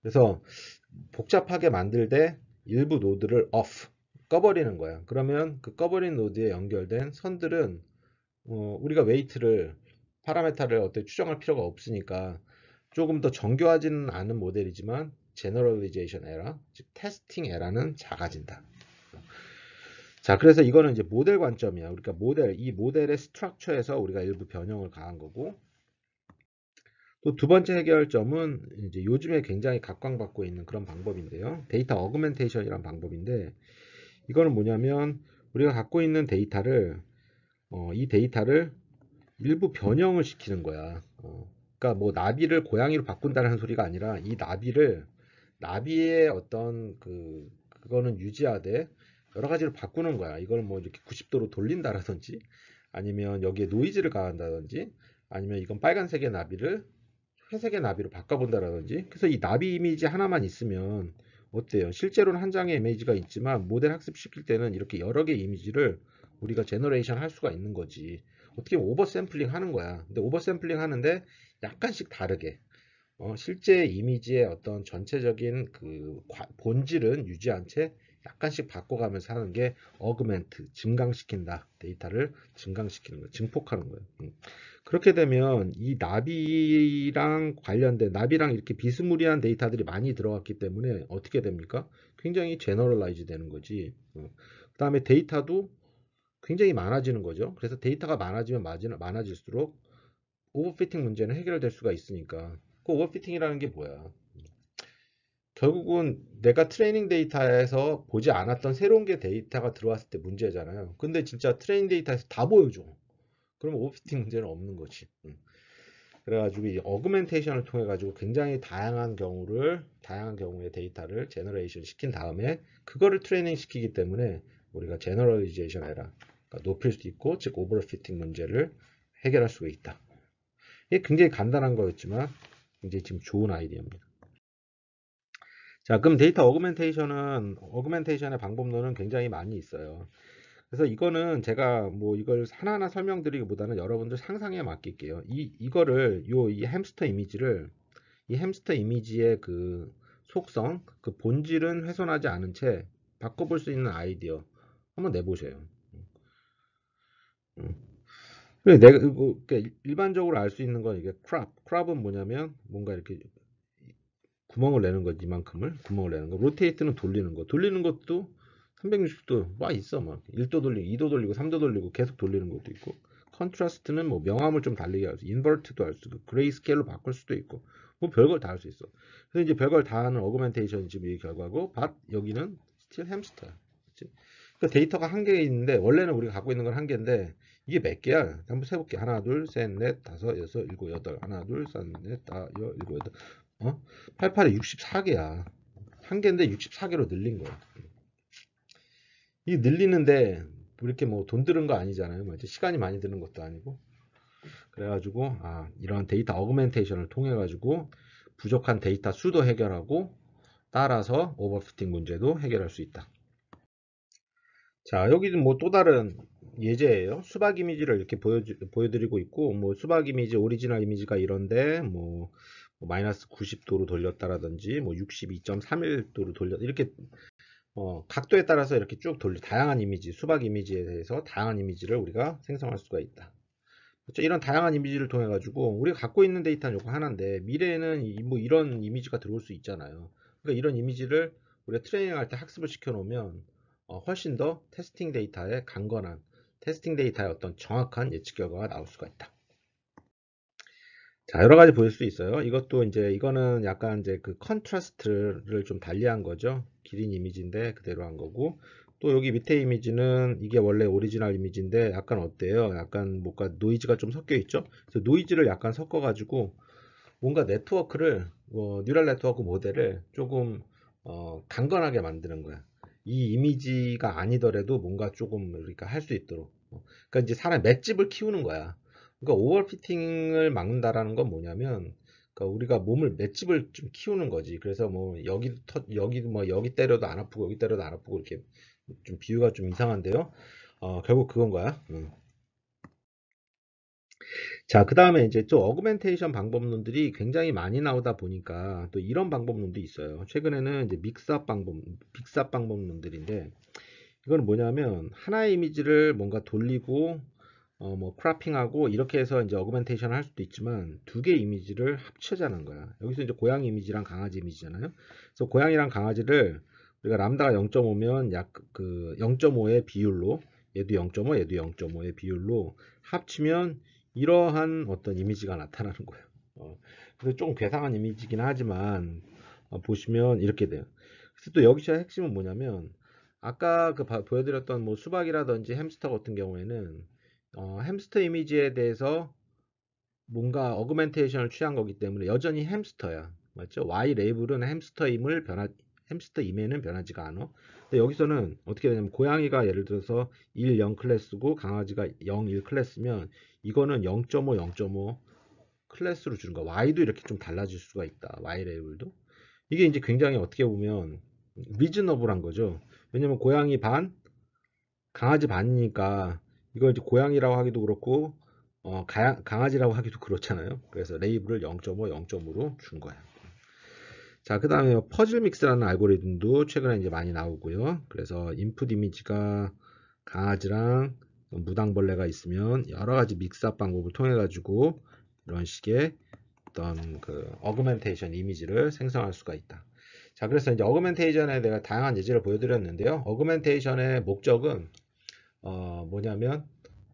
그래서 복잡하게 만들 때 일부 노드를 off 꺼버리는 거야. 그러면 그 꺼버린 노드에 연결된 선들은 어, 우리가 웨이트를 파라메타를 어떻게 추정할 필요가 없으니까 조금 더 정교하지는 않은 모델이지만 제너럴리제이션 에러, 즉 테스팅 에러는 작아진다. 자, 그래서 이거는 이제 모델 관점이야. 우리가 모델, 이 모델의 스트럭처에서 우리가 일부 변형을 가한 거고 또 두 번째 해결점은 이제 요즘에 굉장히 각광받고 있는 그런 방법인데요. 데이터 어그멘테이션이란 방법인데 이거는 뭐냐면 우리가 갖고 있는 데이터를 어, 이 데이터를 일부 변형을 시키는 거야. 어, 그러니까 뭐 나비를 고양이로 바꾼다는 소리가 아니라 이 나비를 나비의 어떤 그 그거는 유지하되 여러 가지로 바꾸는 거야. 이걸 뭐 이렇게 90도로 돌린다라든지 아니면 여기에 노이즈를 가한다든지 아니면 이건 빨간색의 나비를 회색의 나비로 바꿔본다라든지 그래서 이 나비 이미지 하나만 있으면 어때요? 실제로는 한 장의 이미지가 있지만 모델 학습시킬 때는 이렇게 여러 개의 이미지를 우리가 제너레이션 할 수가 있는 거지 어떻게 오버 샘플링 하는 거야 근데 오버 샘플링 하는데 약간씩 다르게 어, 실제 이미지의 어떤 전체적인 그 본질은 유지한 채 약간씩 바꿔가면서 하는 게 어그멘트, 증강시킨다. 데이터를 증강시키는 거 증폭하는 거예요. 음. 그렇게 되면 이 나비랑 관련된 나비랑 이렇게 비스무리한 데이터들이 많이 들어갔기 때문에 어떻게 됩니까? 굉장히 제너럴라이즈 되는 거지. 음. 그 다음에 데이터도 굉장히 많아지는 거죠. 그래서 데이터가 많아지면 많아질수록 오버피팅 문제는 해결될 수가 있으니까 그 오버피팅이라는 게 뭐야? 결국은 내가 트레이닝 데이터에서 보지 않았던 새로운 게 데이터가 들어왔을 때 문제잖아요. 근데 진짜 트레이닝 데이터에서 다 보여줘. 그럼 오버피팅 문제는 없는 거지. 그래가지고 이 어그멘테이션을 통해 가지고 굉장히 다양한 경우를 다양한 경우의 데이터를 제너레이션 시킨 다음에 그거를 트레이닝 시키기 때문에 우리가 제너럴리제이션 해라 그러니까 높일 수도 있고 즉 오버피팅 문제를 해결할 수가 있다. 이게 굉장히 간단한 거였지만 굉장히 지금 좋은 아이디어입니다. 자, 그럼 데이터 어그멘테이션은 어그멘테이션의 방법론은 굉장히 많이 있어요. 그래서 이거는 제가 뭐 이걸 하나하나 설명드리기보다는 여러분들 상상에 맡길게요. 이 이거를 요 이 햄스터 이미지를 이 햄스터 이미지의 그 속성, 그 본질은 훼손하지 않은 채 바꿔볼 수 있는 아이디어 한번 내보세요. 음. 내가 뭐, 그러니까 일반적으로 알 수 있는 건 이게 crop. crop은 뭐냐면 뭔가 이렇게 구멍을 내는 거 이만큼을 구멍을 내는 거. rotate는 돌리는 거. 돌리는 것도 360도 와 있어 막 1도 돌리고 2도 돌리고 3도 돌리고 계속 돌리는 것도 있고 컨트라스트는 뭐 명암을 좀 달리게 할수 있고 인버트도 할수 있고 그레이 스케일로 바꿀 수도 있고 뭐 별걸 다 할 수 있어 그래서 이제 별걸 다 하는 어그멘테이션이 지금 이 결과고 밭 여기는 스틸 햄스터야 그치? 그러니까 데이터가 한 개 있는데 원래는 우리가 갖고 있는 건 한 개인데 이게 몇 개야? 한 번 세볼게. 하나, 둘, 셋, 넷, 다섯, 여섯, 일곱, 여덟. 하나, 둘, 셋, 넷, 다, 여, 일곱, 여덟. 어? 88에 64개야. 한 개인데 64개로 늘린 거야. 이 늘리는데 뭐 이렇게 뭐 돈 들은 거 아니잖아요. 뭐 이제 시간이 많이 드는 것도 아니고. 그래가지고 아, 이런 데이터 어그멘테이션을 통해 가지고 부족한 데이터 수도 해결하고 따라서 오버피팅 문제도 해결할 수 있다. 자 여기는 뭐 또 다른 예제예요. 수박 이미지를 이렇게 보여 보여드리고 있고 뭐 수박 이미지 오리지널 이미지가 이런데 뭐, 뭐 마이너스 90도로 돌렸다라든지 뭐 62.31도로 돌렸 이렇게 어, 각도에 따라서 이렇게 쭉 돌려 다양한 이미지 수박 이미지에 대해서 다양한 이미지를 우리가 생성할 수가 있다. 그렇죠? 이런 다양한 이미지를 통해 가지고 우리가 갖고 있는 데이터는 요거 하나인데 미래에는 뭐 이런 이미지가 들어올 수 있잖아요. 그러니까 이런 이미지를 우리가 트레이닝할 때 학습을 시켜 놓으면 어, 훨씬 더 테스팅 데이터에 강건한 테스팅 데이터의 어떤 정확한 예측 결과가 나올 수가 있다. 자, 여러 가지 보일 수 있어요. 이것도 이제 이거는 약간 이제 그 컨트라스트를 좀 달리한 거죠. 기린 이미지인데 그대로 한 거고 또 여기 밑에 이미지는 이게 원래 오리지널 이미지인데 약간 어때요? 약간 뭔가 노이즈가 좀 섞여 있죠? 그래서 노이즈를 약간 섞어 가지고 뭔가 네트워크를 어, 뉴럴 네트워크 모델을 조금 어, 강건하게 만드는 거야. 이 이미지가 아니더라도 뭔가 조금 그러니까 할 수 있도록 어, 그러니까 이제 사람 맷집을 키우는 거야 그러니까 오버피팅을 막는다라는 건 뭐냐면 그러니까 우리가 몸을 맷집을 좀 키우는 거지 그래서 뭐 여기 터, 여기 뭐 여기 때려도 안 아프고 여기 때려도 안 아프고 이렇게 좀 비유가 좀 이상한데요 어 결국 그건 거야 음. 자, 그 다음에 이제 또 어그멘테이션 방법론들이 굉장히 많이 나오다 보니까 또 이런 방법론도 있어요. 최근에는 이제 믹스업 방법, 믹스업 방법론들인데 이건 뭐냐면 하나의 이미지를 뭔가 돌리고 어, 뭐 크라핑하고 이렇게 해서 이제 어그멘테이션 할 수도 있지만 두 개의 이미지를 합쳐자는 거야. 여기서 이제 고양이 이미지랑 강아지 이미지잖아요. 그래서 고양이랑 강아지를 우리가 람다가 0.5면 약 그 0.5의 비율로 얘도 0.5 얘도 0.5의 비율로 합치면 이러한 어떤 이미지가 나타나는 거예요. 어, 그래서 조금 괴상한 이미지긴 하지만 어, 보시면 이렇게 돼요. 그래서 또 여기서 핵심은 뭐냐면 아까 그 바, 보여드렸던 뭐 수박이라든지 햄스터 같은 경우에는 어, 햄스터 이미지에 대해서 뭔가 어그멘테이션을 취한 거기 때문에 여전히 햄스터야. 맞죠? Y 레이블은 햄스터임을 변화 햄스터 이면는 변하지가 않아. 근데 여기서는 어떻게 되냐면 고양이가 예를 들어서 1, 0 클래스고 강아지가 0, 1 클래스면 이거는 0.5, 0.5 클래스로 주는 거야. y도 이렇게 좀 달라질 수가 있다. y 레이블도. 이게 이제 굉장히 어떻게 보면 리즈너블한 거죠. 왜냐면 고양이 반, 강아지 반이니까 이걸 이제 고양이라고 하기도 그렇고 어, 가, 강아지라고 하기도 그렇잖아요. 그래서 레이블을 0.5, 0.5로 준 거야. 자, 그 다음에 퍼즐 믹스라는 알고리즘도 최근에 이제 많이 나오고요. 그래서 인풋 이미지가 강아지랑 무당벌레가 있으면 여러 가지 믹스업 방법을 통해 가지고 이런 식의 어떤 그 어그멘테이션 이미지를 생성할 수가 있다. 자, 그래서 이제 어그멘테이션에 대한 다양한 예제를 보여드렸는데요. 어그멘테이션의 목적은 어, 뭐냐면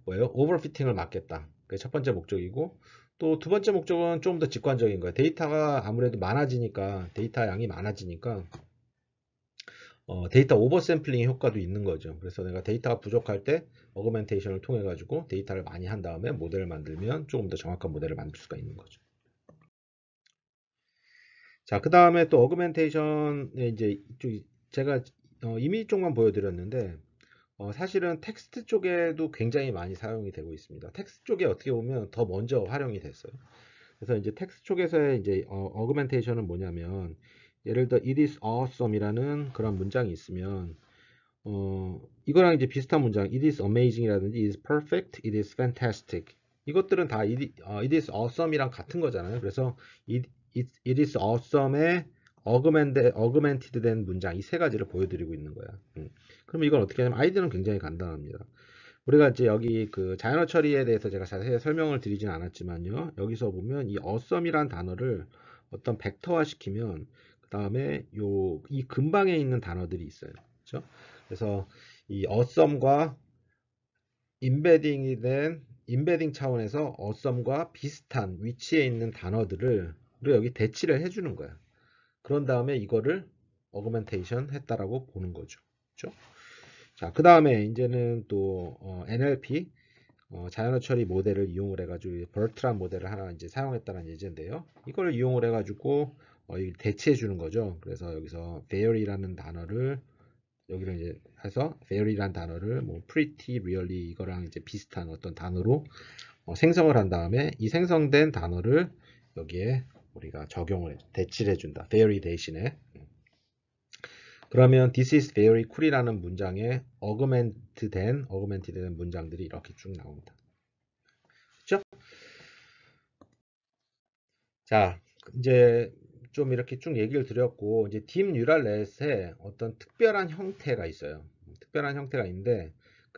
뭐예요? 오버피팅을 막겠다. 그게 첫 번째 목적이고 또두 번째 목적은 좀 더 직관적인 거예요. 데이터가 아무래도 많아지니까 데이터 양이 많아지니까 어, 데이터 오버 샘플링 효과도 있는 거죠. 그래서 내가 데이터가 부족할 때 어그멘테이션을 통해 가지고 데이터를 많이 한 다음에 모델을 만들면 조금 더 정확한 모델을 만들 수가 있는 거죠. 자, 그 다음에 또 어그멘테이션에 이제 제가 어, 이미 쪽만 보여드렸는데 어, 사실은 텍스트 쪽에도 굉장히 많이 사용이 되고 있습니다. 텍스트 쪽에 어떻게 보면 더 먼저 활용이 됐어요. 그래서 이제 텍스트 쪽에서의 이제 어, 그멘테이션은 뭐냐면 예를 들어 it is awesome이라는 그런 문장이 있으면 어, 이거랑 이제 비슷한 문장 it is amazing이라든지 it is perfect, it is fantastic 이것들은 다 it, 어, it is awesome이랑 같은 거잖아요. 그래서 it, it, it is awesome의 어그맨드, 어그멘티드 된 문장 이 세 가지를 보여드리고 있는 거야. 음. 그럼 이건 어떻게 하냐면 아이디어는 굉장히 간단합니다. 우리가 이제 여기 그 자연어 처리에 대해서 제가 자세히 설명을 드리진 않았지만요. 여기서 보면 이 어썸이란 단어를 어떤 벡터화 시키면 그 다음에 요이 근방에 있는 단어들이 있어요. 그렇죠? 그래서 이 어썸과 인베딩이 된 인베딩 차원에서 어썸과 비슷한 위치에 있는 단어들을 우리가 여기 대치를 해주는 거야. 그런 다음에 이거를 어그멘테이션 했다라고 보는 거죠. 그렇죠? 자, 그 다음에 이제는 또 어, NLP 어, 자연어 처리 모델을 이용을 해가지고 벌트란 모델을 하나 이제 사용했다는 예제인데요. 이걸 이용을 해가지고 어, 대체해 주는 거죠. 그래서 여기서 vei라는 단어를 여기를 이제 해서 vei라는 단어를 뭐 pretty, really 이거랑 이제 비슷한 어떤 단어로 어, 생성을 한 다음에 이 생성된 단어를 여기에 우리가 적용을 대치를 해준다. very 대신에 그러면 this is very cool이라는 문장에 어그멘트된 어그멘트된 문장들이 이렇게 쭉 나옵니다. 그렇죠? 자 이제 좀 이렇게 쭉 얘기를 드렸고 이제 딥 뉴럴 넷에 어떤 특별한 형태가 있어요. 특별한 형태가 있는데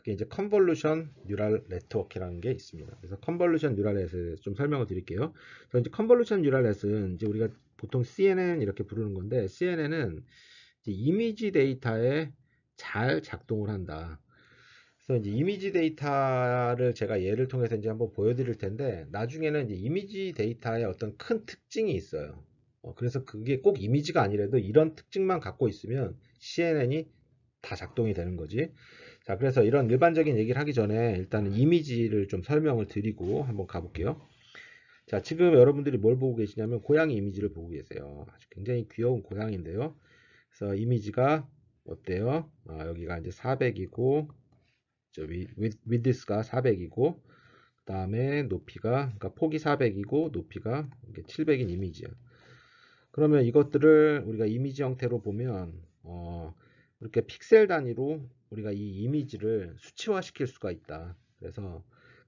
그게 이제 컨볼루션 뉴랄 네트워크라는 게 있습니다. 그래서 컨볼루션 뉴랄 넷에 좀 설명을 드릴게요. 그래서 이제 컨볼루션 뉴랄 넷은 이제 우리가 보통 CNN 이렇게 부르는 건데 CNN은 이미지 데이터에 잘 작동을 한다. 그래서 이제 이미지 데이터를 제가 예를 통해서 이제 한번 보여드릴 텐데 나중에는 이제 이미지 데이터에 어떤 큰 특징이 있어요. 어, 그래서 그게 꼭 이미지가 아니라도 이런 특징만 갖고 있으면 CNN이 다 작동이 되는 거지. 자, 그래서 이런 일반적인 얘기를 하기 전에 일단은 이미지를 좀 설명을 드리고 한번 가볼게요. 자, 지금 여러분들이 뭘 보고 계시냐면 고양이 이미지를 보고 계세요. 아주 굉장히 귀여운 고양이인데요. 그래서 이미지가 어때요? 아, 여기가 이제 400이고 저 위, 위, 드스가 400이고 그 다음에 높이가 그러니까 폭이 400이고 높이가 700인 이미지야. 그러면 이것들을 우리가 이미지 형태로 보면 어, 이렇게 픽셀 단위로 우리가 이 이미지를 수치화 시킬 수가 있다. 그래서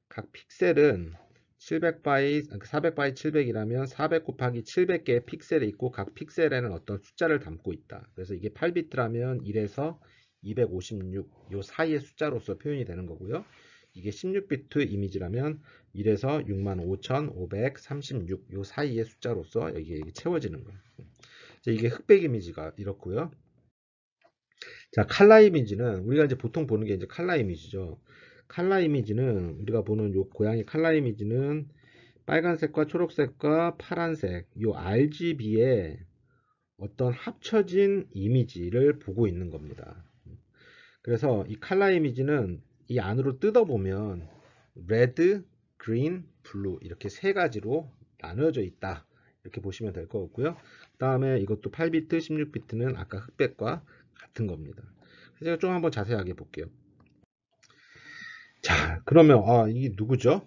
각 픽셀은 700바이 400바이 아, 그 700이라면 400 곱하기 700개의 픽셀이 있고 각 픽셀에는 어떤 숫자를 담고 있다. 그래서 이게 8비트라면 1에서 256 요 사이의 숫자로서 표현이 되는 거고요. 이게 16비트 이미지라면 1에서 65,536 요 사이의 숫자로서 여기에 채워지는 거예요. 이게 흑백 이미지가 이렇고요. 자, 칼라 이미지는 우리가 이제 보통 보는 게 이제 칼라 이미지죠. 칼라 이미지는 우리가 보는 요 고양이 칼라 이미지는 빨간색과 초록색과 파란색 요 RGB의 어떤 합쳐진 이미지를 보고 있는 겁니다. 그래서 이 칼라 이미지는 이 안으로 뜯어보면 레드, 그린, 블루 이렇게 세 가지로 나눠져 있다. 이렇게 보시면 될 것 같고요. 그 다음에 이것도 8비트, 16비트는 아까 흑백과 같은 겁니다. 제가 좀 한번 자세하게 볼게요. 자, 그러면 아 이게 누구죠?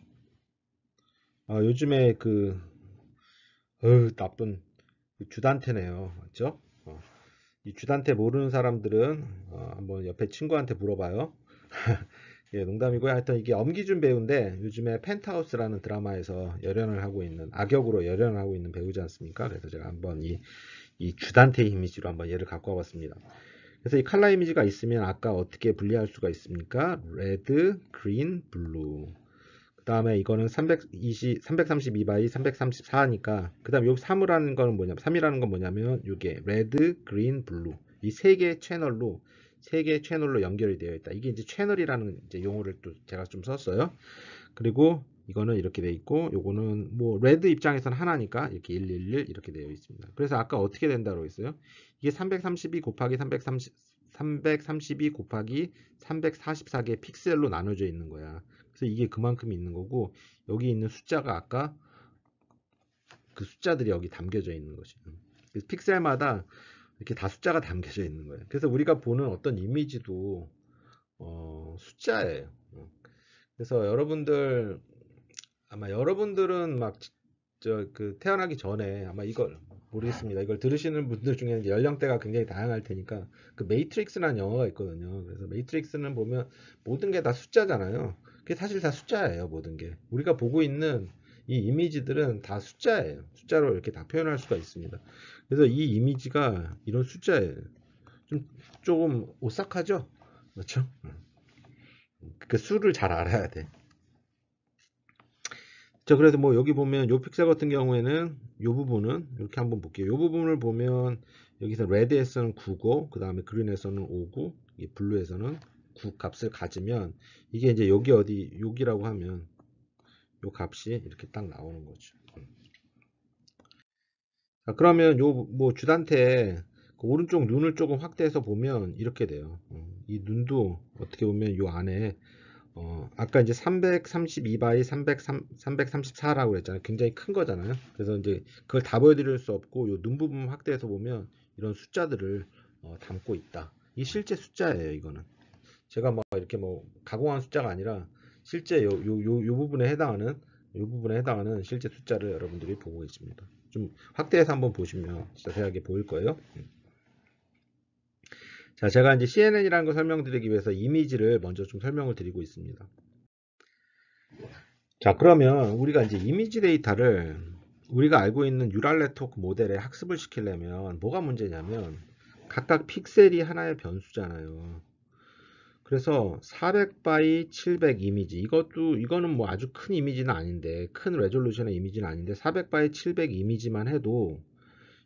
아, 요즘에 그어 나쁜 그 주단태네요, 맞죠? 어, 이 주단태 모르는 사람들은 어, 한번 옆에 친구한테 물어봐요. [laughs] 예, 농담이고요. 하여튼 이게 엄기준 배우인데 요즘에 펜트하우스라는 드라마에서 열연을 하고 있는 악역으로 열연을 하고 있는 배우지 않습니까? 그래서 제가 한번 이, 이 주단태 이미지로 한번 얘를 갖고 와봤습니다. 그래서 이 컬러 이미지가 있으면 아까 어떻게 분리할 수가 있습니까? 레드, 그린, 블루. 그 다음에 이거는 320, 332 바이 334니까 그 다음 요 3이라는 건 뭐냐면 3이라는 건 뭐냐면 이게 레드, 그린, 블루 이 세 개의 채널로 세 개의 채널로 연결이 되어 있다. 이게 이제 채널이라는 이제 용어를 또 제가 좀 썼어요. 그리고 이거는 이렇게 돼 있고 요거는 뭐 레드 입장에서는 하나니까 이렇게 111 이렇게 되어 있습니다. 그래서 아까 어떻게 된다고 했어요? 이게 332 곱하기 330 332 곱하기 344개 픽셀로 나눠져 있는 거야. 그래서 이게 그만큼 있는 거고 여기 있는 숫자가 아까 그 숫자들이 여기 담겨져 있는 것이. 그래서 픽셀마다 이렇게 다 숫자가 담겨져 있는 거예요. 그래서 우리가 보는 어떤 이미지도 어, 숫자예요. 그래서 여러분들 아마 여러분들은 막저그 태어나기 전에 아마 이걸 모르겠습니다. 이걸 들으시는 분들 중에는 연령대가 굉장히 다양할 테니까 그 메이트릭스라는 영화가 있거든요. 그래서 매이트릭스는 보면 모든 게 다 숫자잖아요. 그게 사실 다 숫자예요. 모든 게 우리가 보고 있는 이 이미지들은 다 숫자예요. 숫자로 이렇게 다 표현할 수가 있습니다. 그래서 이 이미지가 이런 숫자예요. 좀 조금 오싹하죠? 그렇죠? 음. 그 수를 잘 알아야 돼. 자 그래서 뭐 여기 보면 요 픽셀 같은 경우에는 요 부분은 이렇게 한번 볼게요 요 부분을 보면 여기서 레드에서는 9고 그 다음에 그린에서는 5고 블루에서는 9 값을 가지면 이게 이제 여기 어디 여기라고 하면 요 값이 이렇게 딱 나오는 거죠 음. 자 그러면 요 뭐 주단태 그 오른쪽 눈을 조금 확대해서 보면 이렇게 돼요 음, 이 눈도 어떻게 보면 요 안에 어, 아까 이제 332바이 3 3 4라고 했잖아요. 굉장히 큰 거잖아요. 그래서 이제 그걸 다 보여드릴 수 없고 요눈 부분 확대해서 보면 이런 숫자들을 어, 담고 있다. 이 실제 숫자예요. 이거는 제가 막 이렇게 뭐 가공한 숫자가 아니라 실제 요요요요 부분에 해당하는 요 부분에 해당하는 실제 숫자를 여러분들이 보고 있습니다. 좀 확대해서 한번 보시면 진짜 대하게 보일 거예요. 음. 자, 제가 이제 CNN이라는 걸 설명드리기 위해서 이미지를 먼저 좀 설명을 드리고 있습니다. 자, 그러면 우리가 이제 이미지 데이터를 우리가 알고 있는 유랄 네트워크 모델에 학습을 시키려면 뭐가 문제냐면 각각 픽셀이 하나의 변수잖아요. 그래서 400바이 700 이미지 이것도 이거는 뭐 아주 큰 이미지는 아닌데 큰 레졸루션의 이미지는 아닌데 400바이 700 이미지만 해도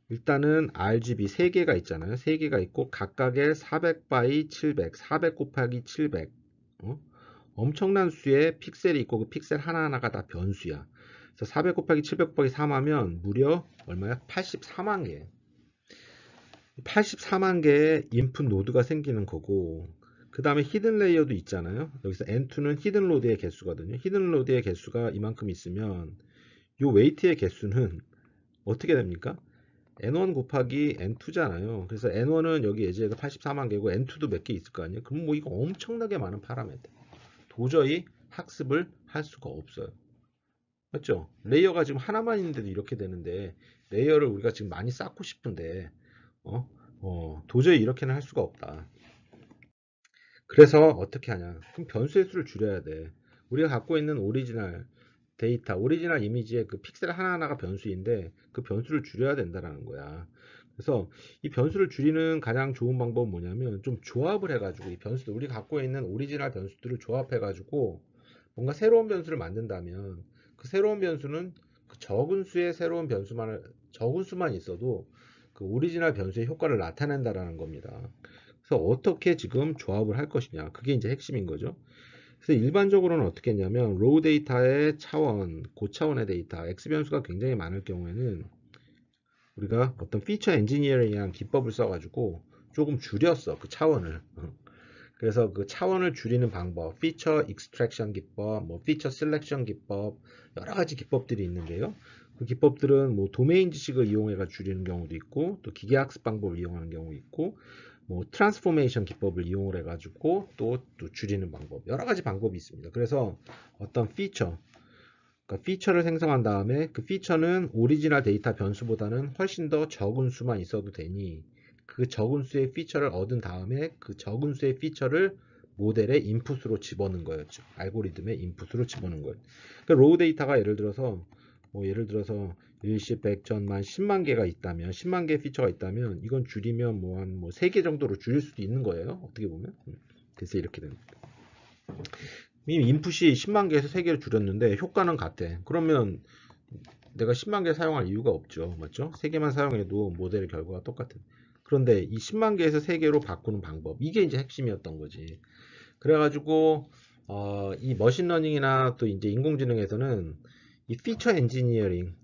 일단은 RGB 3개가 있잖아요. 3개가 있고 각각의 400바이 700, 400 곱하기 700 어? 엄청난 수의 픽셀이 있고 그 픽셀 하나하나가 다 변수야. 그래서 400 곱하기 700 곱하기 3 하면 무려 얼마야? 84만 개. 84만 개의 인풋 노드가 생기는 거고 그 다음에 히든 레이어도 있잖아요. 여기서 N2는 히든 로드의 개수거든요. 히든 로드의 개수가 이만큼 있으면 이 웨이트의 개수는 어떻게 됩니까? N1 곱하기 N2잖아요. 그래서 N1은 여기 예제가 84만 개고 N2도 몇 개 있을 거 아니에요. 그럼 뭐 이거 엄청나게 많은 파라메터. 도저히 학습을 할 수가 없어요. 맞죠? 레이어가 지금 하나만 있는데도 이렇게 되는데 레이어를 우리가 지금 많이 쌓고 싶은데 어? 어, 도저히 이렇게는 할 수가 없다. 그래서 어떻게 하냐? 그럼 변수의 수를 줄여야 돼. 우리가 갖고 있는 오리지널 데이터, 오리지널 이미지의 그 픽셀 하나하나가 변수인데 그 변수를 줄여야 된다라는 거야. 그래서 이 변수를 줄이는 가장 좋은 방법은 뭐냐면 좀 조합을 해가지고 이 변수들 우리 갖고 있는 오리지널 변수들을 조합해가지고 뭔가 새로운 변수를 만든다면 그 새로운 변수는 그 적은 수의 새로운 변수만 적은 수만 있어도 그 오리지널 변수의 효과를 나타낸다라는 겁니다. 그래서 어떻게 지금 조합을 할 것이냐 그게 이제 핵심인 거죠. 그래서 일반적으로는 어떻게 했냐면 로우 데이터의 차원, 고차원의 데이터, x 변수가 굉장히 많을 경우에는 우리가 어떤 피처 엔지니어링이란 기법을 써가지고 조금 줄였어 그 차원을. [laughs] 그래서 그 차원을 줄이는 방법, 피처 익스트랙션 기법, 뭐 피처 셀렉션 기법, 여러 가지 기법들이 있는데요. 그 기법들은 뭐 도메인 지식을 이용해가 줄이는 경우도 있고 또 기계학습 방법을 이용하는 경우도 있고 뭐 트랜스포메이션 기법을 이용을 해가지고 또, 또 줄이는 방법 여러 가지 방법이 있습니다. 그래서 어떤 피처 그러니까 피처를 생성한 다음에 그 피처는 오리지널 데이터 변수보다는 훨씬 더 적은 수만 있어도 되니 그 적은 수의 피처를 얻은 다음에 그 적은 수의 피처를 모델의 인풋으로 집어넣은 거였죠. 알고리즘의 인풋으로 집어넣은 거예요. 그러니까 로우 데이터가 예를 들어서 뭐 예를 들어서 1시 일십, 0 천만, 0만 개가 있다면 1 0만개 피처가 있다면 이건 줄이면 뭐 한뭐세 개 정도로 줄일 수도 있는 거예요. 어떻게 보면. 음, 그래서 이렇게 되는 거예요. 이미 인풋이 10만 개에서 3개를 줄였는데 효과는 같아. 그러면 내가 10만 개 사용할 이유가 없죠. 맞죠? 3개만 사용해도 모델 결과가 똑같은. 그런데 이 10만 개에서 3개로 바꾸는 방법. 이게 이제 핵심이었던 거지. 그래가지고, 어, 이 머신러닝이나 또 이제 인공지능에서는 이 피처 엔지니어링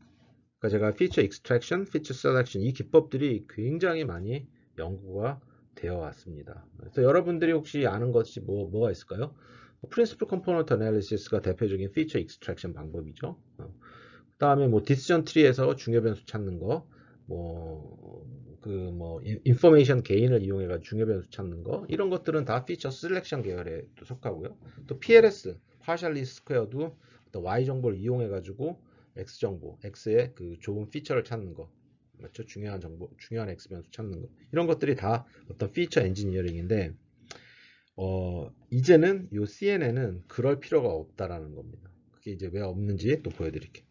그러니까 제가 피처 익스트랙션, 피처 셀렉션 이 기법들이 굉장히 많이 연구가 되어 왔습니다. 그래서 여러분들이 혹시 아는 것이 뭐, 뭐가 있을까요? 프린스플 컴포넌트 애널리시스가 대표적인 피처 익스트랙션 방법이죠. 어. 그 다음에 뭐 디스전 트리에서 중요 변수 찾는 거, 뭐 그 뭐 인포메이션 게인을 이용해가 중요 변수 찾는 거 이런 것들은 다 피처 셀렉션 계열에 속하고요. 또 PLS, 파셜리 스퀘어도 y 정보를 이용해 가지고 x 정보, x의 그 좋은 피처를 찾는 거, 맞죠? 중요한 정보, 중요한 x 변수 찾는 거 이런 것들이 다 어떤 피처 엔지니어링인데 어, 이제는 이 CNN은 그럴 필요가 없다라는 겁니다. 그게 이제 왜 없는지 또 보여드릴게요.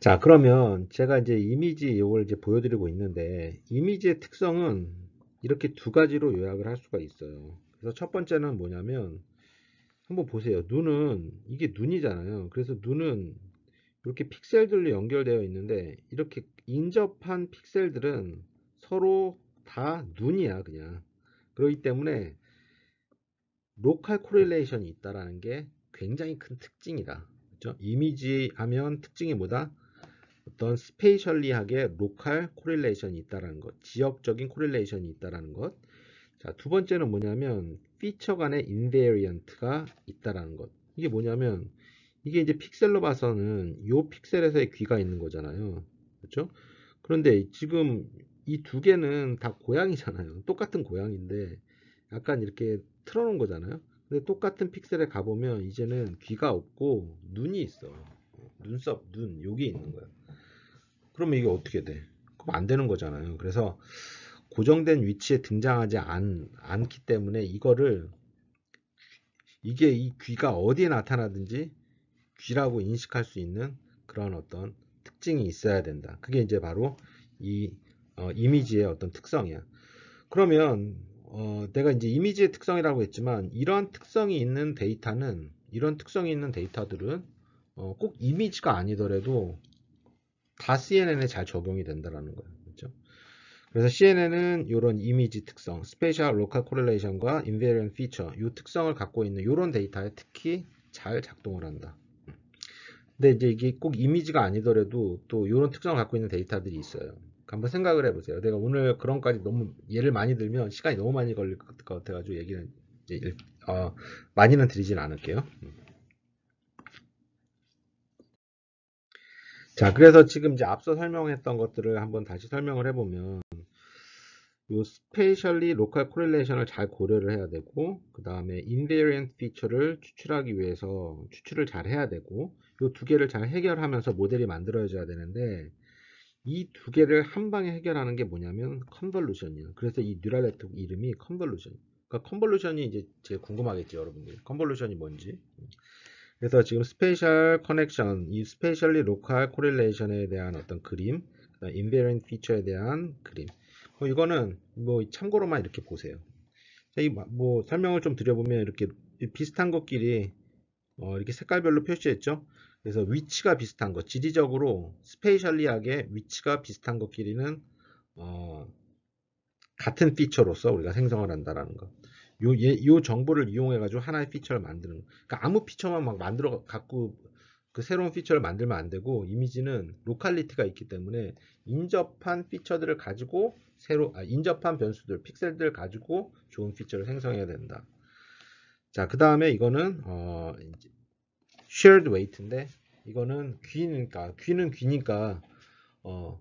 자 그러면 제가 이제 이미지 이걸 이제 보여드리고 있는데 이미지의 특성은 이렇게 두 가지로 요약을 할 수가 있어요. 그래서 첫 번째는 뭐냐면 한번 보세요. 눈은 이게 눈이잖아요. 그래서 눈은 이렇게 픽셀들로 연결되어 있는데 이렇게 인접한 픽셀들은 서로 다 눈이야 그냥. 그렇기 때문에 로컬 코릴레이션이 있다라는 게 굉장히 큰 특징이다. 그렇죠? 이미지 하면 특징이 뭐다? 어떤 스페셜리하게 로컬 코릴레이션이 있다라는 것, 지역적인 코릴레이션이 있다라는 것. 자, 두 번째는 뭐냐면 피처 간의 인베리언트가 있다라는 것. 이게 뭐냐면 이게 이제 픽셀로 봐서는 요 픽셀에서의 귀가 있는 거잖아요. 그렇죠? 그런데 지금 이 두 개는 다 고양이잖아요. 똑같은 고양인데 약간 이렇게 틀어놓은 거잖아요. 근데 똑같은 픽셀에 가보면 이제는 귀가 없고 눈이 있어. 눈썹, 눈, 여기 있는 거야. 그러면 이게 어떻게 돼? 그럼 안 되는 거잖아요. 그래서 고정된 위치에 등장하지 않, 않기 때문에 이거를 이게 이 귀가 어디에 나타나든지 귀라고 인식할 수 있는 그런 어떤 특징이 있어야 된다. 그게 이제 바로 이 어, 이미지의 어떤 특성이야. 그러면 어, 내가 이제 이미지의 특성이라고 했지만 이런 특성이 있는 데이터는 이런 특성이 있는 데이터들은 어, 꼭 이미지가 아니더라도 다 CNN에 잘 적용이 된다라는 거예요. 그래서 CNN은 이런 이미지 특성, 스페셜 로컬 코렐레이션과 인베리언 피처 이 특성을 갖고 있는 이런 데이터에 특히 잘 작동을 한다. 근데 이제 이게 꼭 이미지가 아니더라도 또 이런 특성을 갖고 있는 데이터들이 있어요. 그러니까 한번 생각을 해보세요. 내가 오늘 그런까지 너무 예를 많이 들면 시간이 너무 많이 걸릴 것 같아가지고 얘기는 이제 일, 어, 많이는 드리진 않을게요. 음. 자, 그래서 지금 이제 앞서 설명했던 것들을 한번 다시 설명을 해보면 요 스페셜리 로컬 코릴레이션을 잘 고려를 해야 되고 그 다음에 인베리언트 피처를 추출하기 위해서 추출을 잘 해야 되고 요 두 개를 잘 해결하면서 모델이 만들어져야 되는데 이 두 개를 한 방에 해결하는 게 뭐냐면 컨볼루션이에요. 그래서 이 뉴럴 네트워크 이름이 컨볼루션. 그러니까 컨볼루션이 이제 제 궁금하겠죠, 여러분들. 컨볼루션이 뭔지. 그래서 지금 스페셜 커넥션, 이 스페셜리 로컬 코릴레이션에 대한 어떤 그림, 인베리언 피처에 대한 그림. 뭐 이거는 뭐 참고로만 이렇게 보세요. 이뭐 설명을 좀 드려보면 이렇게 비슷한 것끼리 어 이렇게 색깔별로 표시했죠. 그래서 위치가 비슷한 것, 지리적으로 스페셜리하게 위치가 비슷한 것끼리는 어 같은 피처로서 우리가 생성을 한다라는 것. 요, 예, 요 정보를 이용해가지고 하나의 피처를 만드는 그러니까 아무 피처만 막 만들어 갖고 그 새로운 피처를 만들면 안 되고 이미지는 로컬리티가 있기 때문에 인접한 피처들을 가지고 새로 아, 인접한 변수들 픽셀들을 가지고 좋은 피처를 생성해야 된다. 자, 그 다음에 이거는 어, shared weight인데 이거는 귀니까 귀는 귀니까 어,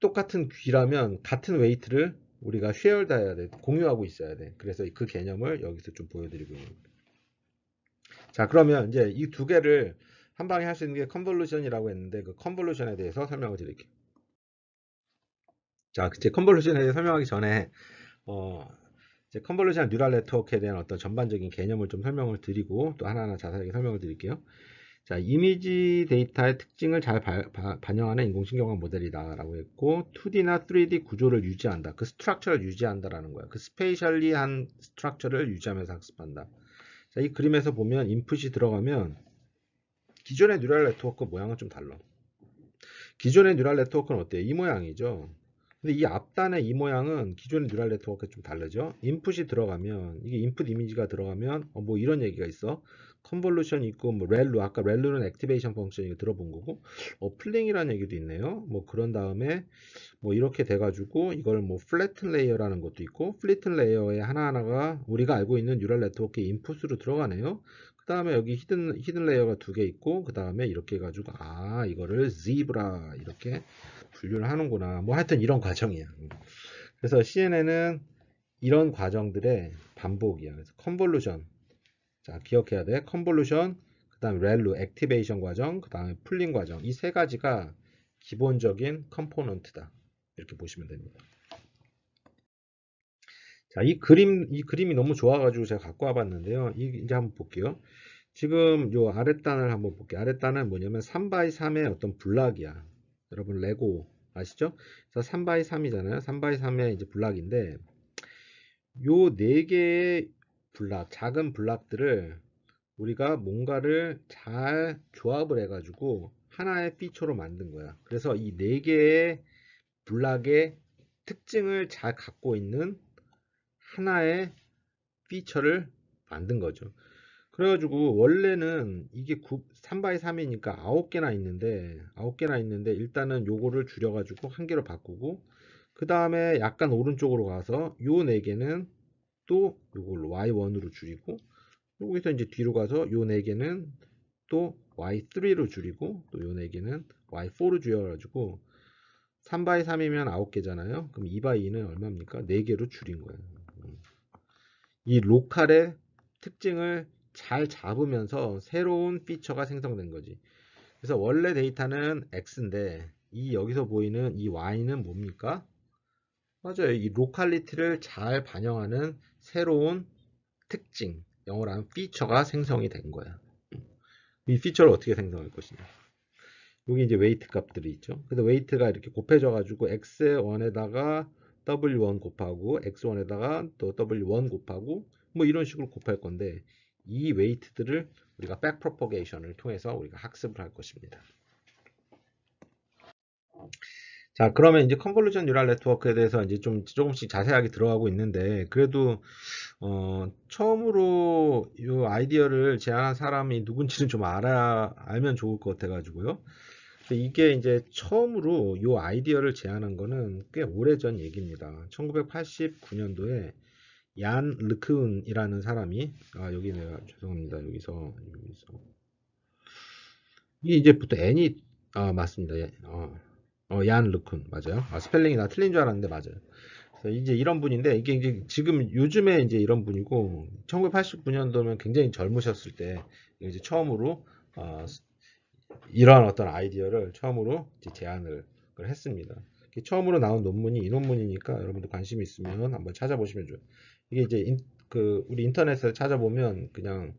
똑같은 귀라면 같은 웨이트를 우리가 쉐어다 해야 돼. 공유하고 있어야 돼. 그래서 그 개념을 여기서 좀 보여드리고 있는 거예요. 자, 그러면 이제 이 두 개를 한 방에 할 수 있는 게 컨볼루션이라고 했는데 그 컨볼루션에 대해서 설명을 드릴게요. 자, 이제 컨볼루션에 대해 설명하기 전에 어, 이제 컨볼루션 뉴럴 네트워크에 대한 어떤 전반적인 개념을 좀 설명을 드리고 또 하나하나 자세하게 설명을 드릴게요. 자, 이미지 데이터의 특징을 잘 바, 바, 반영하는 인공신경학 모델이다라고 했고 2D나 3D 구조를 유지한다. 그 스트럭처를 유지한다라는 거야. 그 스페셜리한 스트럭처를 유지하면서 학습한다. 자, 이 그림에서 보면 인풋이 들어가면 기존의 뉴럴 네트워크 모양은 좀 달라. 기존의 뉴럴 네트워크는 어때요? 이 모양이죠. 근데 이 앞단의 이 모양은 기존의 뉴럴 네트워크에 좀 다르죠. 인풋이 들어가면 이게 인풋 이미지가 들어가면 어, 뭐 이런 얘기가 있어. 컨볼루션 있고 뭐 렐루 아까 렐루는 액티베이션 펑션 이거 들어본 거고 어플링이라는 얘기도 있네요 뭐 그런 다음에 뭐 이렇게 돼 가지고 이걸 뭐플랫튼 레이어라는 것도 있고 플랫튼 레이어의 하나하나가 우리가 알고 있는 뉴럴 네트워크의 인풋으로 들어가네요 그 다음에 여기 히든 히든 레이어가 두 개 있고 그 다음에 이렇게 해 가지고 아 이거를 zebra 이렇게 분류를 하는구나 뭐 하여튼 이런 과정이야 그래서 CNN은 이런 과정들의 반복이야 그래서 컨볼루션 자, 기억해야 돼. 컨볼루션, 그 다음 렐루, 액티베이션 과정, 그 다음에 풀링 과정. 이 세 가지가 기본적인 컴포넌트다. 이렇게 보시면 됩니다. 자, 이 그림, 이 그림이 너무 좋아가지고 제가 갖고 와봤는데요. 이, 이제 한번 볼게요. 지금 요 아랫단을 한번 볼게요. 아랫단은 뭐냐면 3x3의 어떤 블락이야. 여러분 레고 아시죠? 자, 3x3이잖아요. 3x3의 이제 블락인데 요 네 개의 블락, 작은 블락들을 우리가 뭔가를 잘 조합을 해가지고 하나의 피처로 만든 거야. 그래서 이 네 개의 블락의 특징을 잘 갖고 있는 하나의 피처를 만든 거죠. 그래가지고 원래는 이게 3x3이니까 9개나 있는데 9개나 있는데 일단은 요거를 줄여가지고 한 개로 바꾸고 그 다음에 약간 오른쪽으로 가서 요네개는 또 이걸 y1으로 줄이고 여기서 이제 뒤로 가서 요4 개는 또 y3로 줄이고 또 요4 개는 y4로 줄여가지고 3바 3이면 9개잖아요. 그럼 2바 2는 얼마입니까? 4개로 줄인 거예요. 이 로컬의 특징을 잘 잡으면서 새로운 피처가 생성된 거지. 그래서 원래 데이터는 x인데 이 여기서 보이는 이 y는 뭡니까? 맞아요. 이로컬리티를잘 반영하는 새로운 특징, 영어로 하면 피처가 생성이 된 거야. 음. 이 피처를 어떻게 생성할 것이냐. 여기 이제 웨이트 값들이 있죠. 근데 웨이트가 이렇게 곱해져 가지고 x1에다가 w1 곱하고 x1에다가 또 w1 곱하고 뭐 이런 식으로 곱할 건데 이 웨이트들을 우리가 백프로퍼게이션을 통해서 우리가 학습을 할 것입니다. 자, 그러면 이제 컨볼루션 뉴럴 네트워크에 대해서 이제 좀 조금씩 자세하게 들어가고 있는데, 그래도, 어, 처음으로 이 아이디어를 제안한 사람이 누군지는 좀 알아, 알면 좋을 것 같아가지고요. 이게 이제 처음으로 이 아이디어를 제안한 거는 꽤 오래전 얘기입니다. 1989년도에 얀 르크운이라는 사람이, 아, 여기 내가, 죄송합니다. 여기서, 여기서. 이게 이제부터 애니, 아, 맞습니다. 예, 어. 어, 얀 르쿤 맞아요. 아, 스펠링이 나 틀린 줄 알았는데 맞아요. 그래서 이제 이런 분인데 이게 이제 지금 요즘에 이제 이런 분이고 1989년도면 굉장히 젊으셨을 때 이제 처음으로 어, 이러한 어떤 아이디어를 처음으로 제안을 했습니다. 처음으로 나온 논문이 이 논문이니까 여러분도 관심 이 있으면 한번 찾아보시면 좋아요. 이게 이제 인, 그 우리 인터넷에 찾아보면 그냥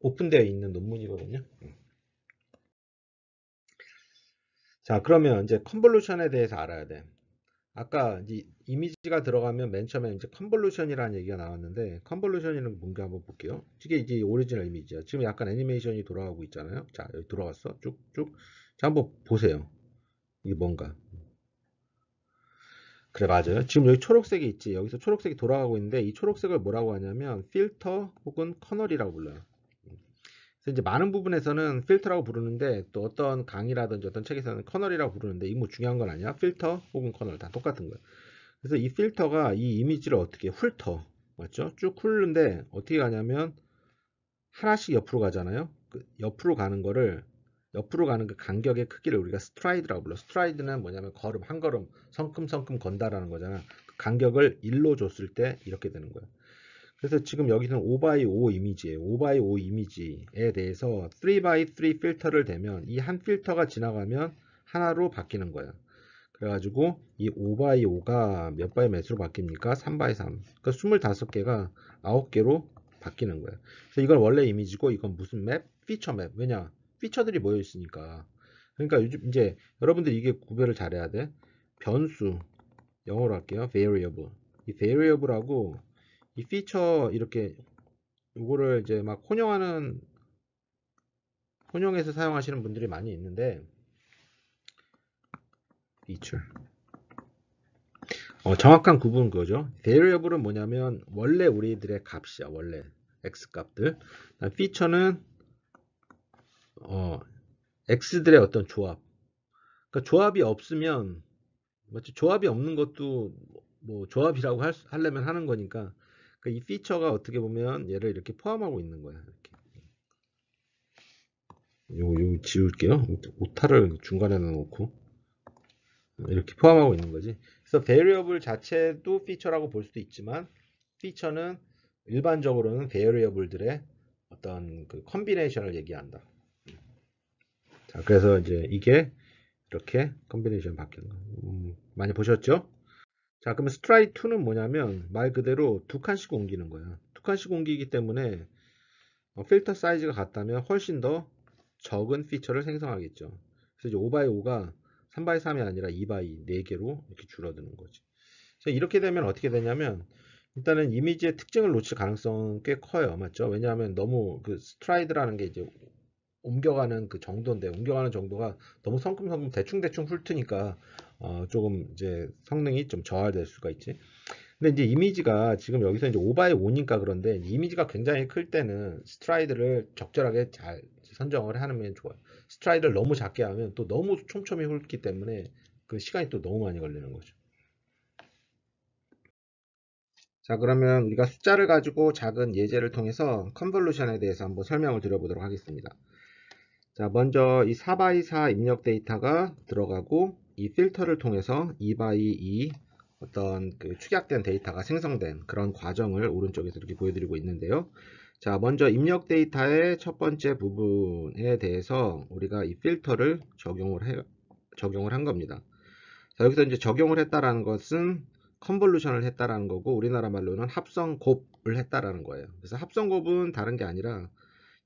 오픈되어 있는 논문이거든요. 음. 자 그러면 이제 컨볼루션에 대해서 알아야 돼 아까 이 이미지가 들어가면 맨 처음에 이제 컨볼루션이라는 얘기가 나왔는데 컨볼루션이라는 뭔가 한번 볼게요 이게 이제 오리지널 이미지야 지금 약간 애니메이션이 돌아가고 있잖아요 자 여기 돌아갔어 쭉쭉 자 한번 보세요 이게 뭔가 그래 맞아요 지금 여기 초록색이 있지 여기서 초록색이 돌아가고 있는데 이 초록색을 뭐라고 하냐면 필터 혹은 커널이라고 불러요 그래서 이제 많은 부분에서는 필터라고 부르는데 또 어떤 강의라든지 어떤 책에서는 커널이라고 부르는데 이 뭐 중요한 건 아니야. 필터 혹은 커널 다 똑같은 거예요. 그래서 이 필터가 이 이미지를 어떻게 훑어 맞죠? 쭉 훑는데 어떻게 가냐면 하나씩 옆으로 가잖아요. 그 옆으로 가는 거를 옆으로 가는 그 간격의 크기를 우리가 스트라이드라고 불러. 스트라이드는 뭐냐면 걸음 한 걸음 성큼성큼 건다라는 거잖아. 그 간격을 일로 줬을 때 이렇게 되는 거야. 그래서 지금 여기는 5x5 이미지에요 5x5 이미지에 대해서 3x3 필터를 대면 이 한 필터가 지나가면 하나로 바뀌는 거예요 그래가지고 이 5x5가 몇바이 몇으로 바뀝니까? 3x3. 그러니까 25개가 9개로 바뀌는 거예요 그래서 이건 원래 이미지고 이건 무슨 맵? 피처 맵. 왜냐? 피처들이 모여 있으니까. 그러니까 요즘 이제 여러분들 이게 구별을 잘해야 돼. 변수 영어로 할게요. variable. 이 variable하고 이 피처 이렇게 이거를 이제 막 혼용하는 혼용해서 사용하시는 분들이 많이 있는데 피처 어, 정확한 구분 그거죠. variable은 뭐냐면 원래 우리들의 값이야. 원래 x 값들. 아, f e a t u r e 는 어, x들의 어떤 조합. 그러니까 조합이 없으면 맞죠? 조합이 없는 것도 뭐, 뭐 조합이라고 할, 하려면 하는 거니까 그러니까 이 피처가 어떻게 보면 얘를 이렇게 포함하고 있는 거야. 이렇게. 요거, 요거 지울게요. 오타를 중간에 넣어놓고. 이렇게 포함하고 있는 거지. 그래서 variable 자체도 피처라고 볼 수도 있지만, 피처는 일반적으로는 variable들의 어떤 그 컨비네이션을 얘기한다. 자, 그래서 이제 이게 이렇게 컨비네이션 바뀌는 거. 음, 많이 보셨죠? 자 그러면 스트라이 2는 뭐냐면 말 그대로 두 칸씩 옮기는 거예요. 두 칸씩 옮기기 때문에 어, 필터 사이즈가 같다면 훨씬 더 적은 피처를 생성하겠죠. 그래서 이제 5x5가 3x3이 아니라 2x2 4개로 이렇게 줄어드는 거지. 그래서 이렇게 되면 어떻게 되냐면 일단은 이미지의 특징을 놓칠 가능성은 꽤 커요. 맞죠? 왜냐하면 너무 그 스트라이드라는 게 이제 옮겨가는 그 정도인데 옮겨가는 정도가 너무 성큼성큼 대충대충 훑으니까 어, 조금 이제 성능이 좀 저하될 수가 있지. 근데 이제 이미지가 지금 여기서 이제 오바의 5니까 그런데 이미지가 굉장히 클 때는 스트라이드를 적절하게 잘 선정을 하면 좋아요. 스트라이드를 너무 작게 하면 또 너무 촘촘히 훑기 때문에 그 시간이 또 너무 많이 걸리는 거죠. 자 그러면 우리가 숫자를 가지고 작은 예제를 통해서 컨볼루션에 대해서 한번 설명을 드려보도록 하겠습니다. 자 먼저 이 4x4 입력 데이터가 들어가고 이 필터를 통해서 2x2 어떤 그 축약된 데이터가 생성된 그런 과정을 오른쪽에서 이렇게 보여드리고 있는데요. 자, 먼저 입력 데이터의 첫 번째 부분에 대해서 우리가 이 필터를 적용을 해, 적용을 한 겁니다. 자, 여기서 이제 적용을 했다라는 것은 컨볼루션을 했다라는 거고 우리나라 말로는 합성곱을 했다라는 거예요. 그래서 합성곱은 다른 게 아니라